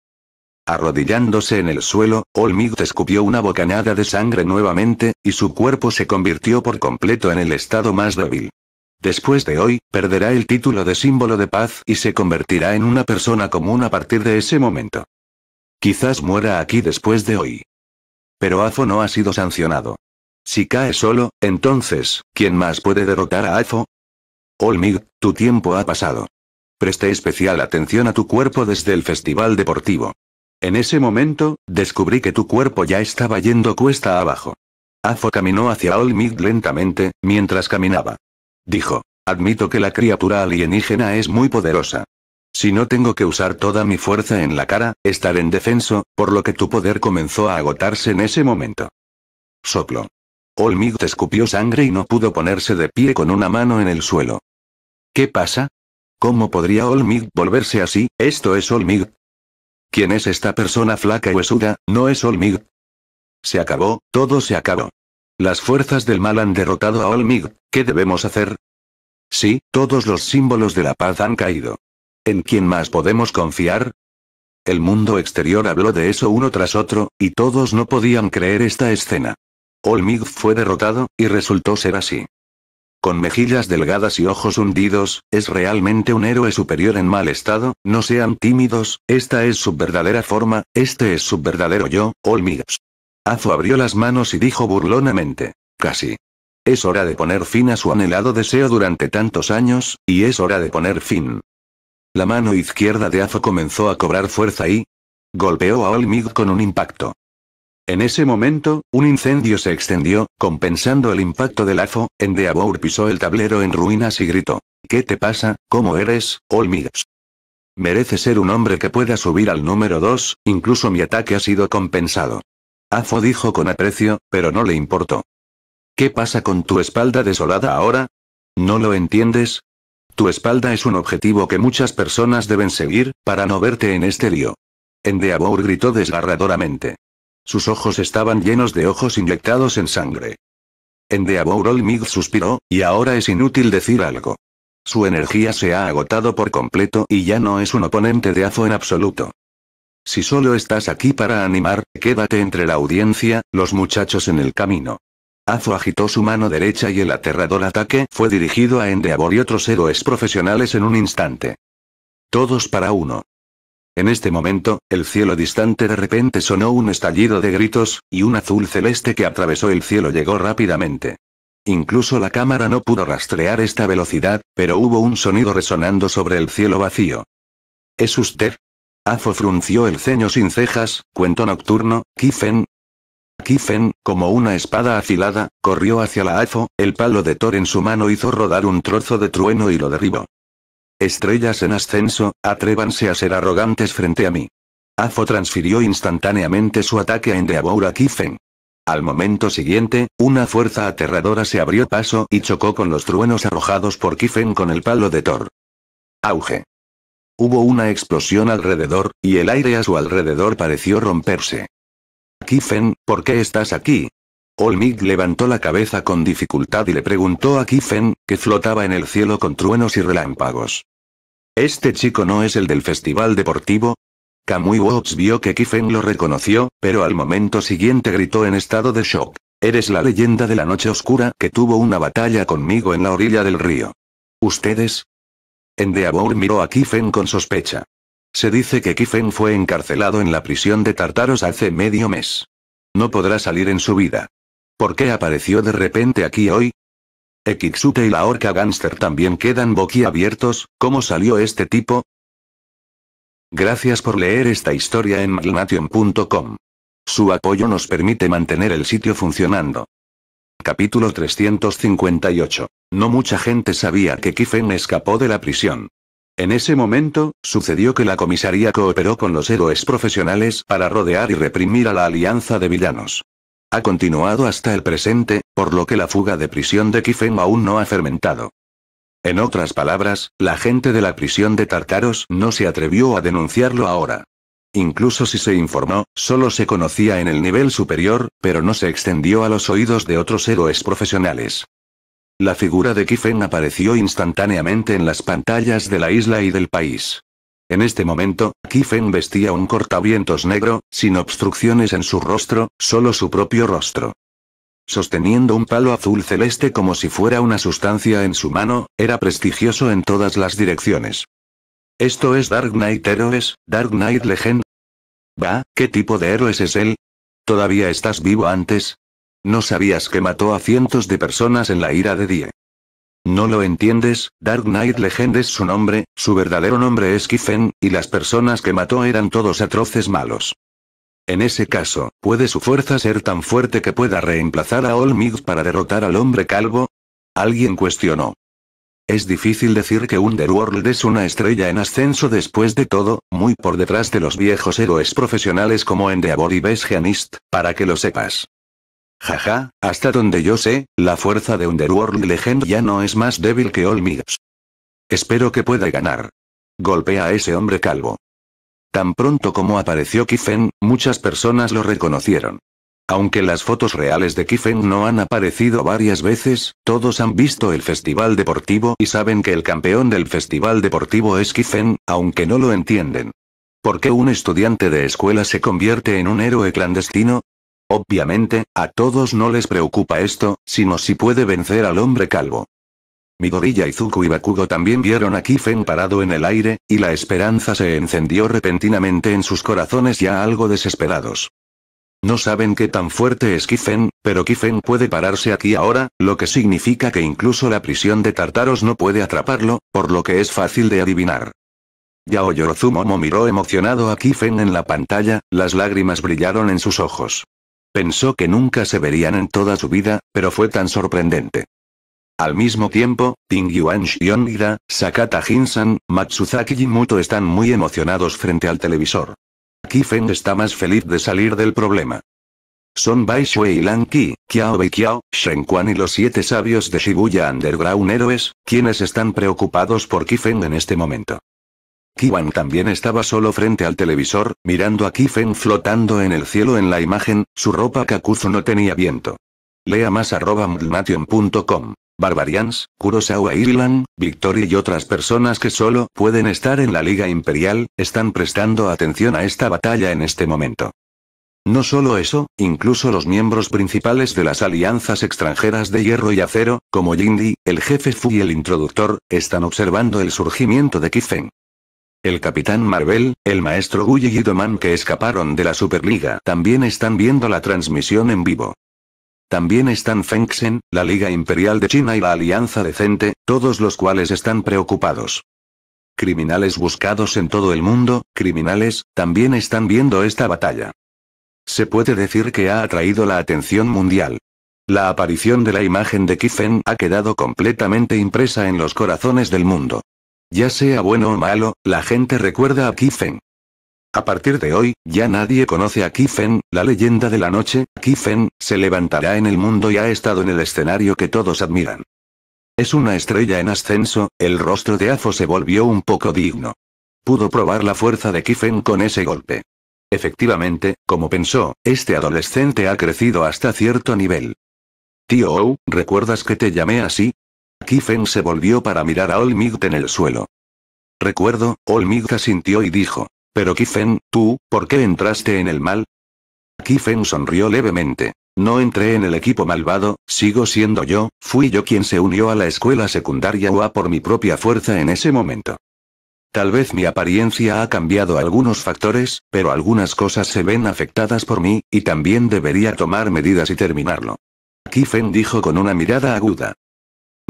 Arrodillándose en el suelo, Olmig escupió una bocanada de sangre nuevamente, y su cuerpo se convirtió por completo en el estado más débil. Después de hoy, perderá el título de símbolo de paz y se convertirá en una persona común a partir de ese momento. Quizás muera aquí después de hoy. Pero Afo no ha sido sancionado. Si cae solo, entonces, ¿quién más puede derrotar a Afo? Olmig, tu tiempo ha pasado. Presté especial atención a tu cuerpo desde el festival deportivo. En ese momento, descubrí que tu cuerpo ya estaba yendo cuesta abajo. Afo caminó hacia Olmig lentamente, mientras caminaba. Dijo, admito que la criatura alienígena es muy poderosa. Si no tengo que usar toda mi fuerza en la cara, estaré en defenso, por lo que tu poder comenzó a agotarse en ese momento. Soplo. Olmig escupió sangre y no pudo ponerse de pie con una mano en el suelo. ¿Qué pasa? ¿Cómo podría Olmig volverse así? Esto es Olmig. ¿Quién es esta persona flaca y huesuda? No es Olmig. Se acabó, todo se acabó. Las fuerzas del mal han derrotado a Olmig. ¿Qué debemos hacer? Sí, todos los símbolos de la paz han caído. ¿En quién más podemos confiar? El mundo exterior habló de eso uno tras otro, y todos no podían creer esta escena. Olmig fue derrotado, y resultó ser así con mejillas delgadas y ojos hundidos, es realmente un héroe superior en mal estado, no sean tímidos, esta es su verdadera forma, este es su verdadero yo, Olmig. Azo abrió las manos y dijo burlonamente. Casi. Es hora de poner fin a su anhelado deseo durante tantos años, y es hora de poner fin. La mano izquierda de Azo comenzó a cobrar fuerza y... Golpeó a Olmig con un impacto. En ese momento, un incendio se extendió, compensando el impacto del AFO, en pisó el tablero en ruinas y gritó. ¿Qué te pasa? ¿Cómo eres, Olmigas? Merece ser un hombre que pueda subir al número 2, incluso mi ataque ha sido compensado. Afo dijo con aprecio, pero no le importó. ¿Qué pasa con tu espalda desolada ahora? ¿No lo entiendes? Tu espalda es un objetivo que muchas personas deben seguir, para no verte en este lío. Endeavour gritó desgarradoramente. Sus ojos estaban llenos de ojos inyectados en sangre. En Olmig suspiró, y ahora es inútil decir algo. Su energía se ha agotado por completo y ya no es un oponente de Azo en absoluto. Si solo estás aquí para animar, quédate entre la audiencia, los muchachos en el camino. Azo agitó su mano derecha y el aterrador ataque fue dirigido a Endeavor y otros héroes profesionales en un instante. Todos para uno. En este momento, el cielo distante de repente sonó un estallido de gritos, y un azul celeste que atravesó el cielo llegó rápidamente. Incluso la cámara no pudo rastrear esta velocidad, pero hubo un sonido resonando sobre el cielo vacío. ¿Es usted? Afo frunció el ceño sin cejas, cuento nocturno, Kifen. Kifen, como una espada afilada, corrió hacia la Afo, el palo de Thor en su mano hizo rodar un trozo de trueno y lo derribó. Estrellas en ascenso, atrévanse a ser arrogantes frente a mí. Afo transfirió instantáneamente su ataque a a Kifen. Al momento siguiente, una fuerza aterradora se abrió paso y chocó con los truenos arrojados por Kiffen con el palo de Thor. Auge. Hubo una explosión alrededor, y el aire a su alrededor pareció romperse. Kifen, ¿por qué estás aquí? Olmig levantó la cabeza con dificultad y le preguntó a Kifen, que flotaba en el cielo con truenos y relámpagos. ¿Este chico no es el del festival deportivo? Kamui Watts vio que Kifeng lo reconoció, pero al momento siguiente gritó en estado de shock. Eres la leyenda de la noche oscura que tuvo una batalla conmigo en la orilla del río. ¿Ustedes? Endeavor miró a Kifeng con sospecha. Se dice que Kifeng fue encarcelado en la prisión de Tartaros hace medio mes. No podrá salir en su vida. ¿Por qué apareció de repente aquí hoy? Ekitsuke y la orca gangster también quedan boquiabiertos, ¿cómo salió este tipo? Gracias por leer esta historia en magnation.com. Su apoyo nos permite mantener el sitio funcionando. Capítulo 358. No mucha gente sabía que Kifen escapó de la prisión. En ese momento, sucedió que la comisaría cooperó con los héroes profesionales para rodear y reprimir a la alianza de villanos ha continuado hasta el presente, por lo que la fuga de prisión de Kifeng aún no ha fermentado. En otras palabras, la gente de la prisión de Tartaros no se atrevió a denunciarlo ahora. Incluso si se informó, solo se conocía en el nivel superior, pero no se extendió a los oídos de otros héroes profesionales. La figura de Kifeng apareció instantáneamente en las pantallas de la isla y del país. En este momento, Kifen vestía un cortavientos negro, sin obstrucciones en su rostro, solo su propio rostro. Sosteniendo un palo azul celeste como si fuera una sustancia en su mano, era prestigioso en todas las direcciones. Esto es Dark Knight Heroes, Dark Knight Legend. Va, ¿qué tipo de héroes es él? ¿Todavía estás vivo antes? ¿No sabías que mató a cientos de personas en la ira de Die? No lo entiendes, Dark Knight Legend es su nombre, su verdadero nombre es Kiffen, y las personas que mató eran todos atroces malos. En ese caso, ¿puede su fuerza ser tan fuerte que pueda reemplazar a All para derrotar al hombre calvo? Alguien cuestionó. Es difícil decir que Underworld es una estrella en ascenso después de todo, muy por detrás de los viejos héroes profesionales como Endeavor y Best para que lo sepas. Jaja, hasta donde yo sé, la fuerza de Underworld Legend ya no es más débil que Olmigs. Espero que pueda ganar. Golpea a ese hombre calvo. Tan pronto como apareció Kiffen, muchas personas lo reconocieron. Aunque las fotos reales de Kiffen no han aparecido varias veces, todos han visto el festival deportivo y saben que el campeón del festival deportivo es Kiffen, aunque no lo entienden. ¿Por qué un estudiante de escuela se convierte en un héroe clandestino? Obviamente, a todos no les preocupa esto, sino si puede vencer al hombre calvo. Midoriya Izuku y Bakugo también vieron a Kifen parado en el aire, y la esperanza se encendió repentinamente en sus corazones ya algo desesperados. No saben qué tan fuerte es Kifen, pero Kifen puede pararse aquí ahora, lo que significa que incluso la prisión de Tartaros no puede atraparlo, por lo que es fácil de adivinar. Yao Yorozumomo miró emocionado a Kifen en la pantalla, las lágrimas brillaron en sus ojos. Pensó que nunca se verían en toda su vida, pero fue tan sorprendente. Al mismo tiempo, Ding Yuan Shionida, Sakata Hinsan, Matsuzaki y Muto están muy emocionados frente al televisor. Kifeng está más feliz de salir del problema. Son Bai Shui y Lan Qi, Kiao Bei Qiao, Shen Quan y los siete sabios de Shibuya Underground héroes, quienes están preocupados por Kifeng en este momento. Kiwan también estaba solo frente al televisor, mirando a Kifen flotando en el cielo en la imagen, su ropa kakuzu no tenía viento. Lea más arroba mdnation.com. Barbarians, Kurosawa Irland, Victoria y otras personas que solo pueden estar en la Liga Imperial, están prestando atención a esta batalla en este momento. No solo eso, incluso los miembros principales de las alianzas extranjeras de hierro y acero, como Jindy, el jefe Fu y el introductor, están observando el surgimiento de Kifeng. El Capitán Marvel, el Maestro Guy y Doman que escaparon de la Superliga también están viendo la transmisión en vivo. También están Fengsen, la Liga Imperial de China y la Alianza Decente, todos los cuales están preocupados. Criminales buscados en todo el mundo, criminales, también están viendo esta batalla. Se puede decir que ha atraído la atención mundial. La aparición de la imagen de Kiffen ha quedado completamente impresa en los corazones del mundo. Ya sea bueno o malo, la gente recuerda a kifen A partir de hoy, ya nadie conoce a kifen la leyenda de la noche, Kiffen, se levantará en el mundo y ha estado en el escenario que todos admiran. Es una estrella en ascenso, el rostro de Afo se volvió un poco digno. Pudo probar la fuerza de Kiffen con ese golpe. Efectivamente, como pensó, este adolescente ha crecido hasta cierto nivel. Tío Ou, ¿recuerdas que te llamé así? Kifen se volvió para mirar a Olmigt en el suelo. Recuerdo, Olmigt asintió y dijo. Pero Kifen, tú, ¿por qué entraste en el mal? Kifen sonrió levemente. No entré en el equipo malvado, sigo siendo yo, fui yo quien se unió a la escuela secundaria UA por mi propia fuerza en ese momento. Tal vez mi apariencia ha cambiado algunos factores, pero algunas cosas se ven afectadas por mí, y también debería tomar medidas y terminarlo. Kifen dijo con una mirada aguda.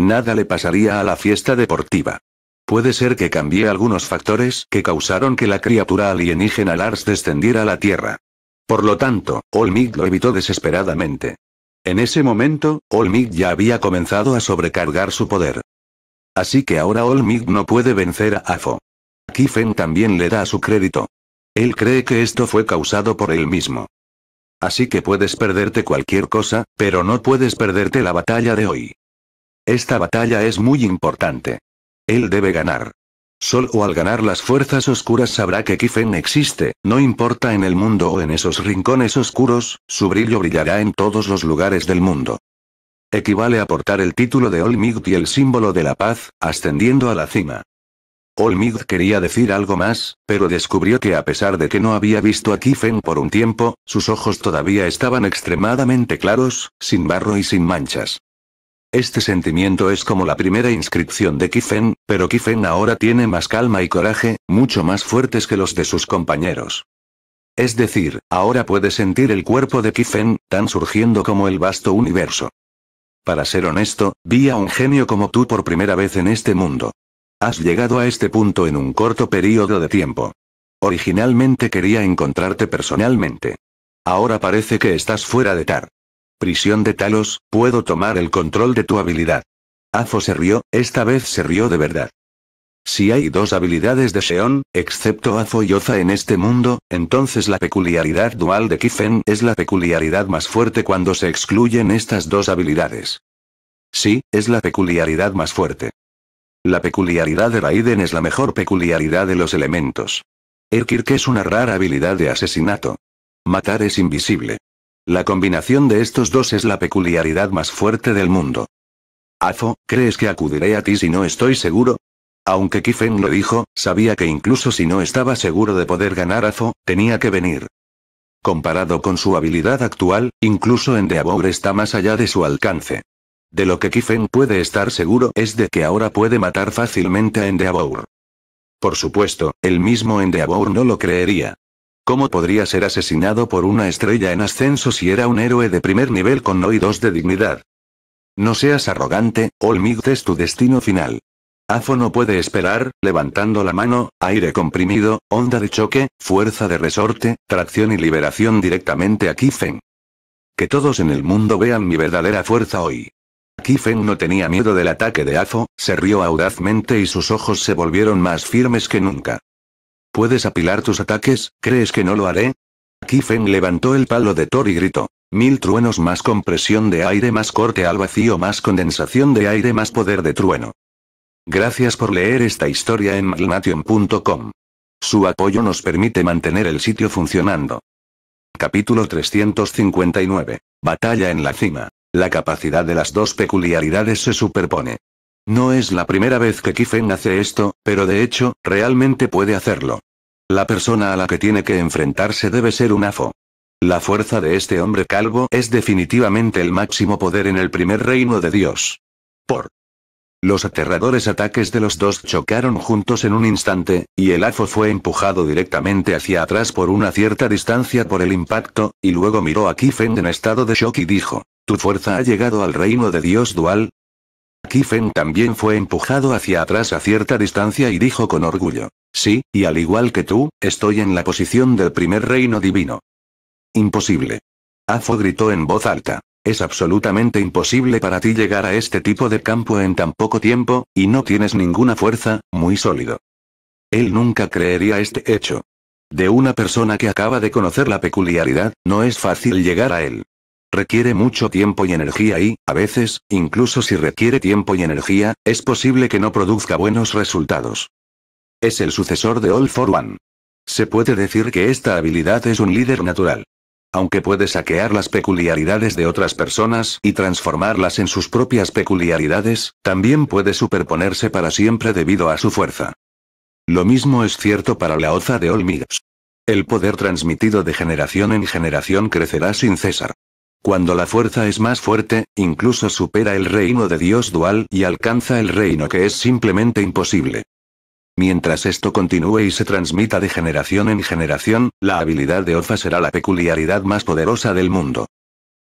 Nada le pasaría a la fiesta deportiva. Puede ser que cambie algunos factores que causaron que la criatura alienígena Lars descendiera a la Tierra. Por lo tanto, Olmig lo evitó desesperadamente. En ese momento, Olmig ya había comenzado a sobrecargar su poder. Así que ahora Olmig no puede vencer a Afo. Kifen también le da su crédito. Él cree que esto fue causado por él mismo. Así que puedes perderte cualquier cosa, pero no puedes perderte la batalla de hoy. Esta batalla es muy importante. Él debe ganar. Sol o al ganar las fuerzas oscuras sabrá que Kifen existe, no importa en el mundo o en esos rincones oscuros, su brillo brillará en todos los lugares del mundo. Equivale a portar el título de Olmigd y el símbolo de la paz, ascendiendo a la cima. Olmigd quería decir algo más, pero descubrió que a pesar de que no había visto a Kifen por un tiempo, sus ojos todavía estaban extremadamente claros, sin barro y sin manchas. Este sentimiento es como la primera inscripción de Kifen, pero Kifen ahora tiene más calma y coraje, mucho más fuertes que los de sus compañeros. Es decir, ahora puede sentir el cuerpo de Kifen, tan surgiendo como el vasto universo. Para ser honesto, vi a un genio como tú por primera vez en este mundo. Has llegado a este punto en un corto periodo de tiempo. Originalmente quería encontrarte personalmente. Ahora parece que estás fuera de TAR. Prisión de Talos, puedo tomar el control de tu habilidad. Afo se rió, esta vez se rió de verdad. Si hay dos habilidades de Sheon, excepto Afo y Oza en este mundo, entonces la peculiaridad dual de Kifen es la peculiaridad más fuerte cuando se excluyen estas dos habilidades. Sí, es la peculiaridad más fuerte. La peculiaridad de Raiden es la mejor peculiaridad de los elementos. Erkirk es una rara habilidad de asesinato. Matar es invisible. La combinación de estos dos es la peculiaridad más fuerte del mundo. Afo, ¿crees que acudiré a ti si no estoy seguro? Aunque Kifeng lo dijo, sabía que incluso si no estaba seguro de poder ganar Afo, tenía que venir. Comparado con su habilidad actual, incluso en está más allá de su alcance. De lo que Kifeng puede estar seguro es de que ahora puede matar fácilmente a Endeavor. Por supuesto, el mismo Endeavor no lo creería. ¿Cómo podría ser asesinado por una estrella en ascenso si era un héroe de primer nivel con no y dos de dignidad? No seas arrogante, Olmigt es tu destino final. Afo no puede esperar, levantando la mano, aire comprimido, onda de choque, fuerza de resorte, tracción y liberación directamente a Kifeng. Que todos en el mundo vean mi verdadera fuerza hoy. Kifeng no tenía miedo del ataque de Afo, se rió audazmente y sus ojos se volvieron más firmes que nunca. ¿Puedes apilar tus ataques? ¿Crees que no lo haré? Feng levantó el palo de Thor y gritó. Mil truenos más compresión de aire más corte al vacío más condensación de aire más poder de trueno. Gracias por leer esta historia en magnation.com. Su apoyo nos permite mantener el sitio funcionando. Capítulo 359. Batalla en la cima. La capacidad de las dos peculiaridades se superpone. No es la primera vez que Kiffen hace esto, pero de hecho, realmente puede hacerlo. La persona a la que tiene que enfrentarse debe ser un afo. La fuerza de este hombre calvo es definitivamente el máximo poder en el primer reino de Dios. Por los aterradores ataques de los dos chocaron juntos en un instante, y el afo fue empujado directamente hacia atrás por una cierta distancia por el impacto, y luego miró a Kifen en estado de shock y dijo, Tu fuerza ha llegado al reino de Dios dual, Kifen también fue empujado hacia atrás a cierta distancia y dijo con orgullo. Sí, y al igual que tú, estoy en la posición del primer reino divino. Imposible. Afo gritó en voz alta. Es absolutamente imposible para ti llegar a este tipo de campo en tan poco tiempo, y no tienes ninguna fuerza, muy sólido. Él nunca creería este hecho. De una persona que acaba de conocer la peculiaridad, no es fácil llegar a él. Requiere mucho tiempo y energía y, a veces, incluso si requiere tiempo y energía, es posible que no produzca buenos resultados. Es el sucesor de All for One. Se puede decir que esta habilidad es un líder natural. Aunque puede saquear las peculiaridades de otras personas y transformarlas en sus propias peculiaridades, también puede superponerse para siempre debido a su fuerza. Lo mismo es cierto para la oza de All El poder transmitido de generación en generación crecerá sin cesar. Cuando la fuerza es más fuerte, incluso supera el reino de Dios dual y alcanza el reino que es simplemente imposible. Mientras esto continúe y se transmita de generación en generación, la habilidad de Orfa será la peculiaridad más poderosa del mundo.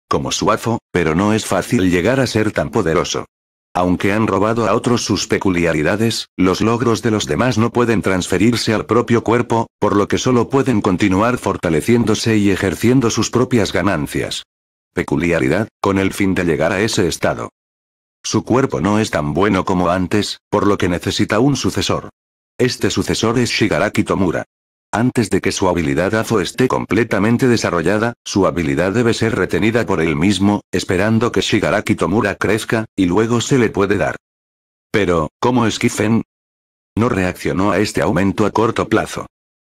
Como suazo, pero no es fácil llegar a ser tan poderoso. Aunque han robado a otros sus peculiaridades, los logros de los demás no pueden transferirse al propio cuerpo, por lo que solo pueden continuar fortaleciéndose y ejerciendo sus propias ganancias peculiaridad, con el fin de llegar a ese estado. Su cuerpo no es tan bueno como antes, por lo que necesita un sucesor. Este sucesor es Shigaraki Tomura. Antes de que su habilidad Azo esté completamente desarrollada, su habilidad debe ser retenida por él mismo, esperando que Shigaraki Tomura crezca, y luego se le puede dar. Pero, ¿cómo es No reaccionó a este aumento a corto plazo.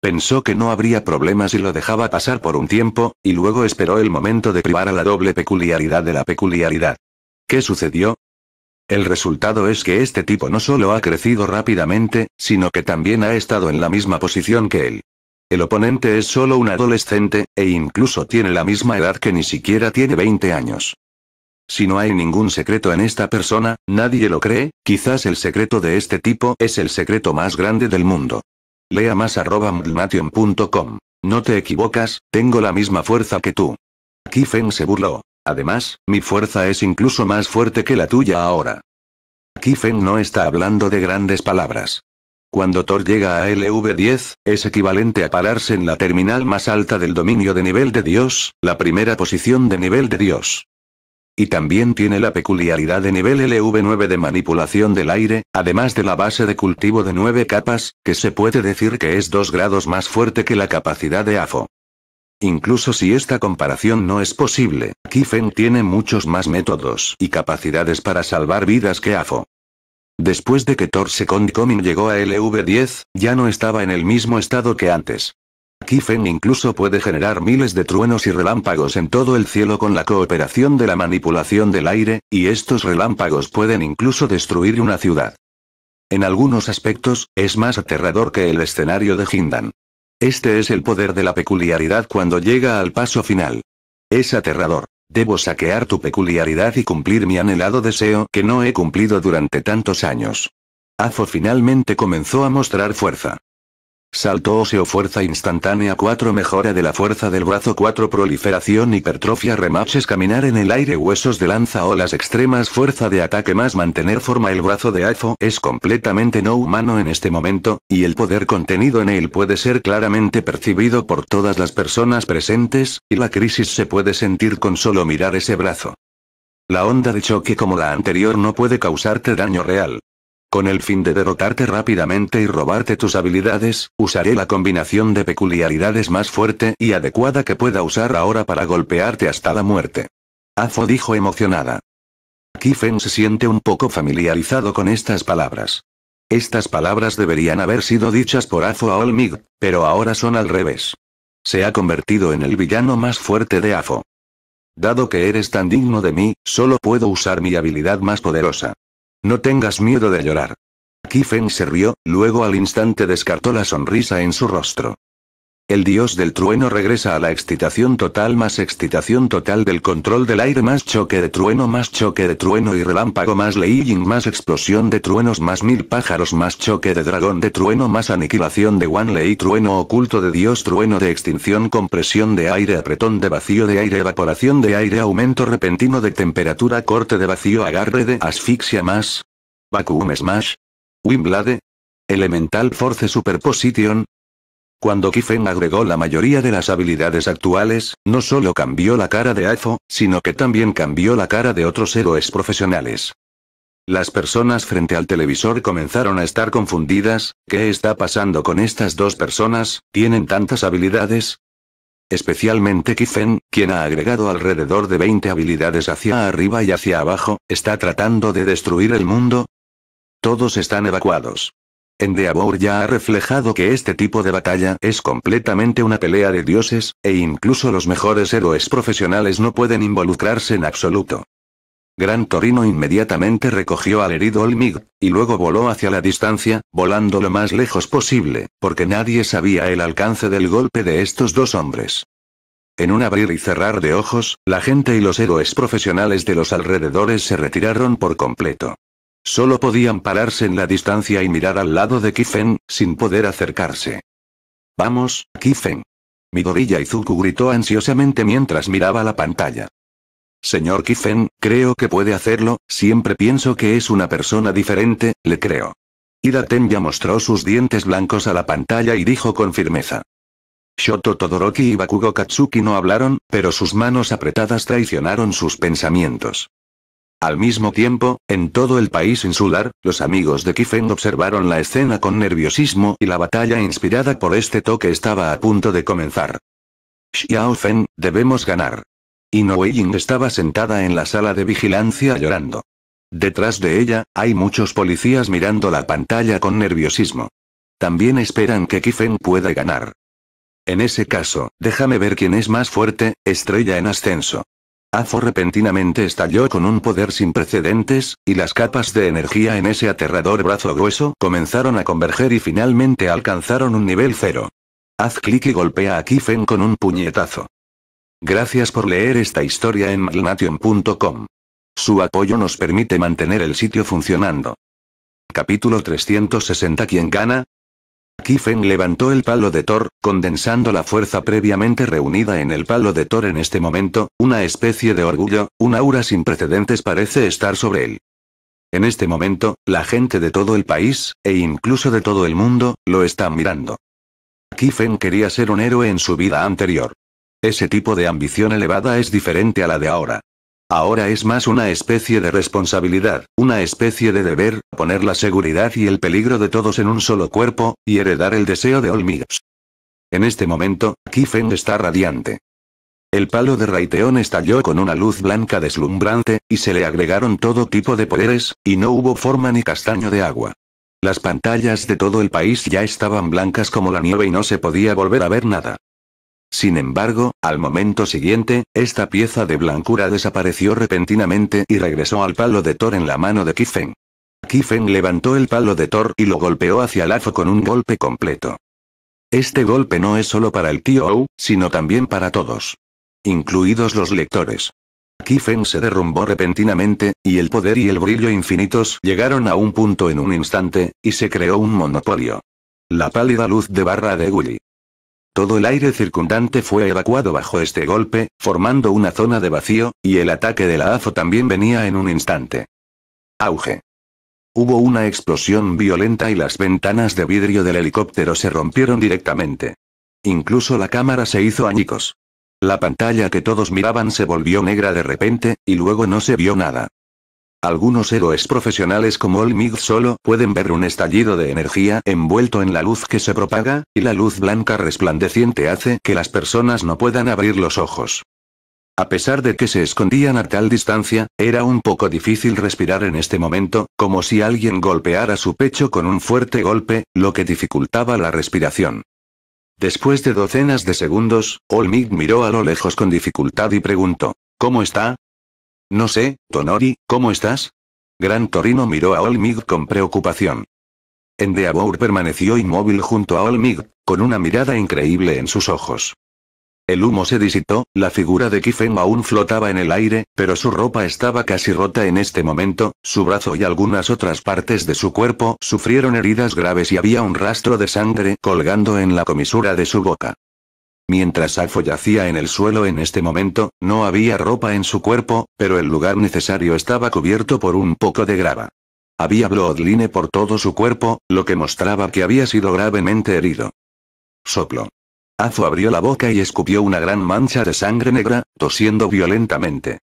Pensó que no habría problemas y lo dejaba pasar por un tiempo, y luego esperó el momento de privar a la doble peculiaridad de la peculiaridad. ¿Qué sucedió? El resultado es que este tipo no solo ha crecido rápidamente, sino que también ha estado en la misma posición que él. El oponente es solo un adolescente, e incluso tiene la misma edad que ni siquiera tiene 20 años. Si no hay ningún secreto en esta persona, nadie lo cree, quizás el secreto de este tipo es el secreto más grande del mundo. Lea más arroba No te equivocas, tengo la misma fuerza que tú. Kifeng se burló. Además, mi fuerza es incluso más fuerte que la tuya ahora. kifeng no está hablando de grandes palabras. Cuando Thor llega a LV10, es equivalente a pararse en la terminal más alta del dominio de nivel de Dios, la primera posición de nivel de Dios. Y también tiene la peculiaridad de nivel LV9 de manipulación del aire, además de la base de cultivo de 9 capas, que se puede decir que es 2 grados más fuerte que la capacidad de AFO. Incluso si esta comparación no es posible, Kifen tiene muchos más métodos y capacidades para salvar vidas que AFO. Después de que Thor Second Coming llegó a LV10, ya no estaba en el mismo estado que antes. Kifen incluso puede generar miles de truenos y relámpagos en todo el cielo con la cooperación de la manipulación del aire, y estos relámpagos pueden incluso destruir una ciudad. En algunos aspectos, es más aterrador que el escenario de Hindan. Este es el poder de la peculiaridad cuando llega al paso final. Es aterrador. Debo saquear tu peculiaridad y cumplir mi anhelado deseo que no he cumplido durante tantos años. Afo finalmente comenzó a mostrar fuerza. Salto óseo fuerza instantánea 4 mejora de la fuerza del brazo 4 proliferación hipertrofia remaches caminar en el aire huesos de lanza olas extremas fuerza de ataque más mantener forma el brazo de AFO es completamente no humano en este momento, y el poder contenido en él puede ser claramente percibido por todas las personas presentes, y la crisis se puede sentir con solo mirar ese brazo. La onda de choque como la anterior no puede causarte daño real, con el fin de derrotarte rápidamente y robarte tus habilidades, usaré la combinación de peculiaridades más fuerte y adecuada que pueda usar ahora para golpearte hasta la muerte. Afo dijo emocionada. Fen se siente un poco familiarizado con estas palabras. Estas palabras deberían haber sido dichas por Afo a Olmig, pero ahora son al revés. Se ha convertido en el villano más fuerte de Afo. Dado que eres tan digno de mí, solo puedo usar mi habilidad más poderosa. No tengas miedo de llorar. Kifen se rió, luego al instante descartó la sonrisa en su rostro. El dios del trueno regresa a la excitación total más excitación total del control del aire más choque de trueno más choque de trueno y relámpago más y más explosión de truenos más mil pájaros más choque de dragón de trueno más aniquilación de One ley trueno oculto de dios trueno de extinción compresión de aire apretón de vacío de aire evaporación de aire aumento repentino de temperatura corte de vacío agarre de asfixia más Vacuum Smash Wimblade Elemental Force Superposition cuando Kifen agregó la mayoría de las habilidades actuales, no solo cambió la cara de Afo, sino que también cambió la cara de otros héroes profesionales. Las personas frente al televisor comenzaron a estar confundidas, ¿qué está pasando con estas dos personas? ¿Tienen tantas habilidades? Especialmente Kifen, quien ha agregado alrededor de 20 habilidades hacia arriba y hacia abajo, ¿está tratando de destruir el mundo? Todos están evacuados. Endeavour ya ha reflejado que este tipo de batalla es completamente una pelea de dioses, e incluso los mejores héroes profesionales no pueden involucrarse en absoluto. Gran Torino inmediatamente recogió al herido Olmig, y luego voló hacia la distancia, volando lo más lejos posible, porque nadie sabía el alcance del golpe de estos dos hombres. En un abrir y cerrar de ojos, la gente y los héroes profesionales de los alrededores se retiraron por completo. Solo podían pararse en la distancia y mirar al lado de Kifen, sin poder acercarse. Vamos, Kifen. Midoriya Izuku gritó ansiosamente mientras miraba la pantalla. Señor Kifen, creo que puede hacerlo, siempre pienso que es una persona diferente, le creo. Ida Tenya mostró sus dientes blancos a la pantalla y dijo con firmeza. Shoto Todoroki y Bakugo Katsuki no hablaron, pero sus manos apretadas traicionaron sus pensamientos. Al mismo tiempo, en todo el país insular, los amigos de Kifen observaron la escena con nerviosismo y la batalla inspirada por este toque estaba a punto de comenzar. Xiao debemos ganar. Y Ying estaba sentada en la sala de vigilancia llorando. Detrás de ella, hay muchos policías mirando la pantalla con nerviosismo. También esperan que Kifeng pueda ganar. En ese caso, déjame ver quién es más fuerte, estrella en ascenso. Afo repentinamente estalló con un poder sin precedentes, y las capas de energía en ese aterrador brazo grueso comenzaron a converger y finalmente alcanzaron un nivel cero. Haz clic y golpea a Kifen con un puñetazo. Gracias por leer esta historia en Malnation.com. Su apoyo nos permite mantener el sitio funcionando. Capítulo 360 ¿Quién gana? Kiefen levantó el palo de Thor, condensando la fuerza previamente reunida en el palo de Thor en este momento, una especie de orgullo, un aura sin precedentes parece estar sobre él. En este momento, la gente de todo el país, e incluso de todo el mundo, lo están mirando. Kifeng quería ser un héroe en su vida anterior. Ese tipo de ambición elevada es diferente a la de ahora. Ahora es más una especie de responsabilidad, una especie de deber, poner la seguridad y el peligro de todos en un solo cuerpo, y heredar el deseo de Olmigas. En este momento, Kifen está radiante. El palo de Raiteón estalló con una luz blanca deslumbrante, y se le agregaron todo tipo de poderes, y no hubo forma ni castaño de agua. Las pantallas de todo el país ya estaban blancas como la nieve y no se podía volver a ver nada. Sin embargo, al momento siguiente, esta pieza de blancura desapareció repentinamente y regresó al palo de Thor en la mano de Kiffen. Kiffen levantó el palo de Thor y lo golpeó hacia Lazo con un golpe completo. Este golpe no es solo para el tío Ou, sino también para todos. Incluidos los lectores. Kifeng se derrumbó repentinamente, y el poder y el brillo infinitos llegaron a un punto en un instante, y se creó un monopolio. La pálida luz de barra de Gulli. Todo el aire circundante fue evacuado bajo este golpe, formando una zona de vacío, y el ataque de la AFO también venía en un instante. Auge. Hubo una explosión violenta y las ventanas de vidrio del helicóptero se rompieron directamente. Incluso la cámara se hizo añicos. La pantalla que todos miraban se volvió negra de repente, y luego no se vio nada. Algunos héroes profesionales como Olmig solo pueden ver un estallido de energía envuelto en la luz que se propaga, y la luz blanca resplandeciente hace que las personas no puedan abrir los ojos. A pesar de que se escondían a tal distancia, era un poco difícil respirar en este momento, como si alguien golpeara su pecho con un fuerte golpe, lo que dificultaba la respiración. Después de docenas de segundos, Olmig miró a lo lejos con dificultad y preguntó, ¿Cómo está? No sé, Tonori, ¿cómo estás? Gran Torino miró a Olmig con preocupación. Endeavour permaneció inmóvil junto a Olmig, con una mirada increíble en sus ojos. El humo se disipó, la figura de Kifeng aún flotaba en el aire, pero su ropa estaba casi rota en este momento, su brazo y algunas otras partes de su cuerpo sufrieron heridas graves y había un rastro de sangre colgando en la comisura de su boca. Mientras Afo yacía en el suelo en este momento, no había ropa en su cuerpo, pero el lugar necesario estaba cubierto por un poco de grava. Había bloodline por todo su cuerpo, lo que mostraba que había sido gravemente herido. Soplo. Azo abrió la boca y escupió una gran mancha de sangre negra, tosiendo violentamente.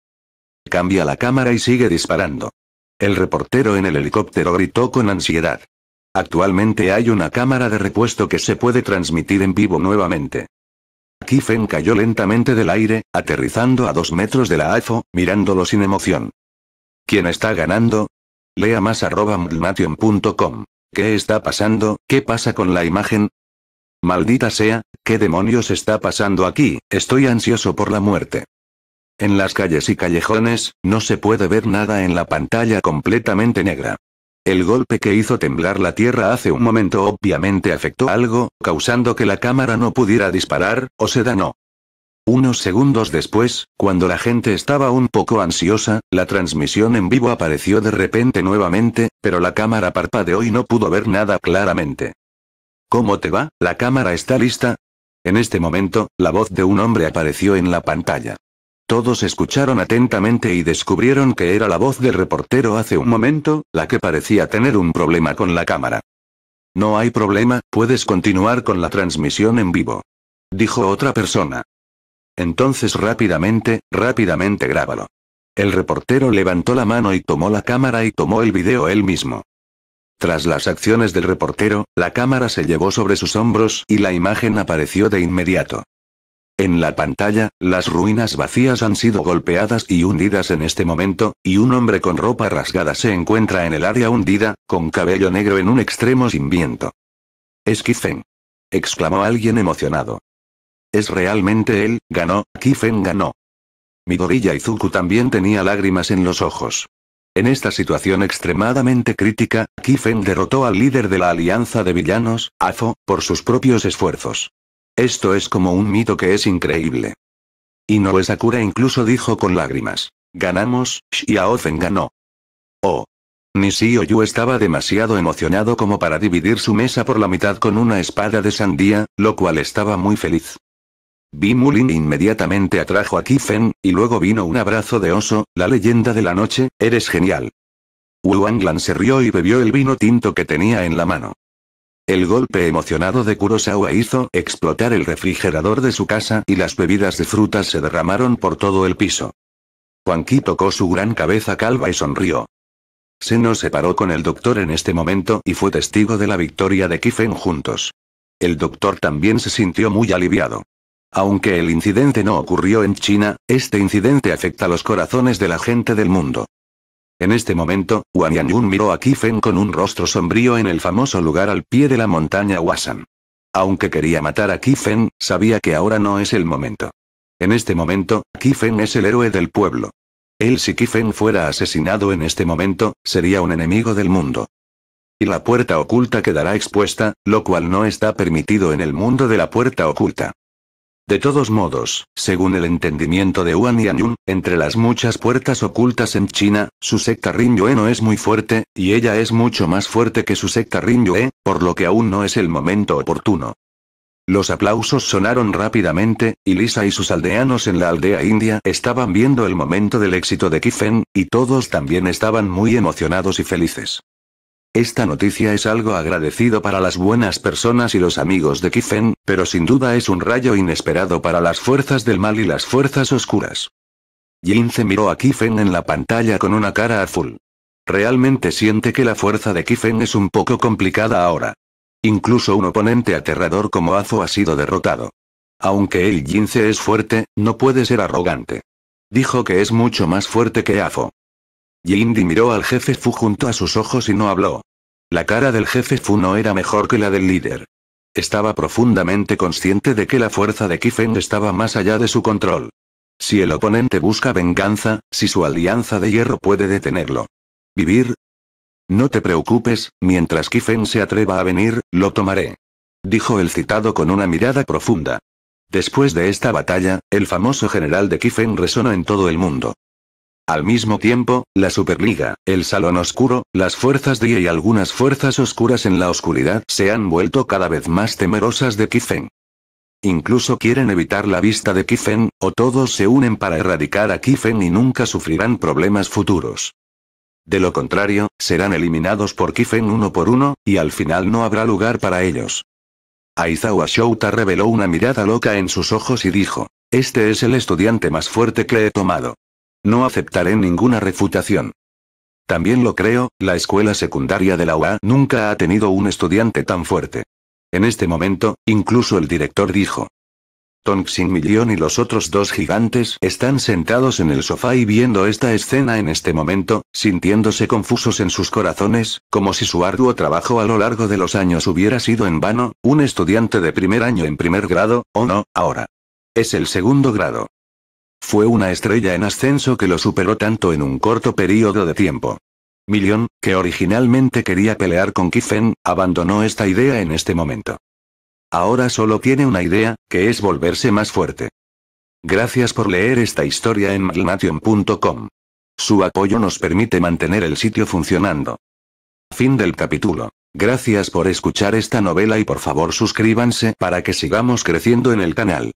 Cambia la cámara y sigue disparando. El reportero en el helicóptero gritó con ansiedad. Actualmente hay una cámara de repuesto que se puede transmitir en vivo nuevamente. Fen cayó lentamente del aire, aterrizando a dos metros de la AFO, mirándolo sin emoción. ¿Quién está ganando? Lea más arroba mdmation.com. ¿Qué está pasando? ¿Qué pasa con la imagen? Maldita sea, ¿qué demonios está pasando aquí? Estoy ansioso por la muerte. En las calles y callejones, no se puede ver nada en la pantalla completamente negra. El golpe que hizo temblar la tierra hace un momento obviamente afectó algo, causando que la cámara no pudiera disparar, o se danó. Unos segundos después, cuando la gente estaba un poco ansiosa, la transmisión en vivo apareció de repente nuevamente, pero la cámara parpadeó y no pudo ver nada claramente. ¿Cómo te va? ¿La cámara está lista? En este momento, la voz de un hombre apareció en la pantalla. Todos escucharon atentamente y descubrieron que era la voz del reportero hace un momento, la que parecía tener un problema con la cámara. No hay problema, puedes continuar con la transmisión en vivo. Dijo otra persona. Entonces rápidamente, rápidamente grábalo. El reportero levantó la mano y tomó la cámara y tomó el video él mismo. Tras las acciones del reportero, la cámara se llevó sobre sus hombros y la imagen apareció de inmediato. En la pantalla, las ruinas vacías han sido golpeadas y hundidas en este momento, y un hombre con ropa rasgada se encuentra en el área hundida, con cabello negro en un extremo sin viento. Es Kifeng. exclamó alguien emocionado. Es realmente él, ganó, Kifeng ganó. Midorilla y Zuku también tenía lágrimas en los ojos. En esta situación extremadamente crítica, Kifeng derrotó al líder de la Alianza de Villanos, Afo, por sus propios esfuerzos. Esto es como un mito que es increíble. Y Inoue Sakura incluso dijo con lágrimas. Ganamos, Xiaofen ganó. Oh. Nisio Yu estaba demasiado emocionado como para dividir su mesa por la mitad con una espada de sandía, lo cual estaba muy feliz. Bimulin inmediatamente atrajo a Kifen, y luego vino un abrazo de oso, la leyenda de la noche, eres genial. Wu se rió y bebió el vino tinto que tenía en la mano. El golpe emocionado de Kurosawa hizo explotar el refrigerador de su casa y las bebidas de frutas se derramaron por todo el piso. Juanqui tocó su gran cabeza calva y sonrió. Se se paró con el doctor en este momento y fue testigo de la victoria de Kifen juntos. El doctor también se sintió muy aliviado. Aunque el incidente no ocurrió en China, este incidente afecta los corazones de la gente del mundo. En este momento, Wang Yun miró a Kifen con un rostro sombrío en el famoso lugar al pie de la montaña Wasan. Aunque quería matar a Kifen, sabía que ahora no es el momento. En este momento, Kifen es el héroe del pueblo. Él si Kifen fuera asesinado en este momento, sería un enemigo del mundo. Y la puerta oculta quedará expuesta, lo cual no está permitido en el mundo de la puerta oculta. De todos modos, según el entendimiento de Wan Yanyun, entre las muchas puertas ocultas en China, su secta Rin Yue no es muy fuerte, y ella es mucho más fuerte que su secta Rin Yue, por lo que aún no es el momento oportuno. Los aplausos sonaron rápidamente, y Lisa y sus aldeanos en la aldea india estaban viendo el momento del éxito de Kifen, y todos también estaban muy emocionados y felices. Esta noticia es algo agradecido para las buenas personas y los amigos de Kifen, pero sin duda es un rayo inesperado para las fuerzas del mal y las fuerzas oscuras. Jinze miró a Kifen en la pantalla con una cara azul. Realmente siente que la fuerza de Kifen es un poco complicada ahora. Incluso un oponente aterrador como Azo ha sido derrotado. Aunque el Jinze es fuerte, no puede ser arrogante. Dijo que es mucho más fuerte que Afo. Yindi miró al jefe Fu junto a sus ojos y no habló. La cara del jefe Fu no era mejor que la del líder. Estaba profundamente consciente de que la fuerza de Kifen estaba más allá de su control. Si el oponente busca venganza, si su alianza de hierro puede detenerlo. ¿Vivir? No te preocupes, mientras Kifen se atreva a venir, lo tomaré. Dijo el citado con una mirada profunda. Después de esta batalla, el famoso general de Kifen resonó en todo el mundo. Al mismo tiempo, la Superliga, el Salón Oscuro, las fuerzas de y algunas fuerzas oscuras en la oscuridad se han vuelto cada vez más temerosas de Kifen. Incluso quieren evitar la vista de Kifen, o todos se unen para erradicar a Kifen y nunca sufrirán problemas futuros. De lo contrario, serán eliminados por Kifen uno por uno, y al final no habrá lugar para ellos. Aizawa Shouta reveló una mirada loca en sus ojos y dijo, Este es el estudiante más fuerte que he tomado. No aceptaré ninguna refutación. También lo creo, la escuela secundaria de la UA nunca ha tenido un estudiante tan fuerte. En este momento, incluso el director dijo. Sin Million y los otros dos gigantes están sentados en el sofá y viendo esta escena en este momento, sintiéndose confusos en sus corazones, como si su arduo trabajo a lo largo de los años hubiera sido en vano, un estudiante de primer año en primer grado, o no, ahora. Es el segundo grado. Fue una estrella en ascenso que lo superó tanto en un corto periodo de tiempo. Million, que originalmente quería pelear con Kifen, abandonó esta idea en este momento. Ahora solo tiene una idea, que es volverse más fuerte. Gracias por leer esta historia en maglnation.com. Su apoyo nos permite mantener el sitio funcionando. Fin del capítulo. Gracias por escuchar esta novela y por favor suscríbanse para que sigamos creciendo en el canal.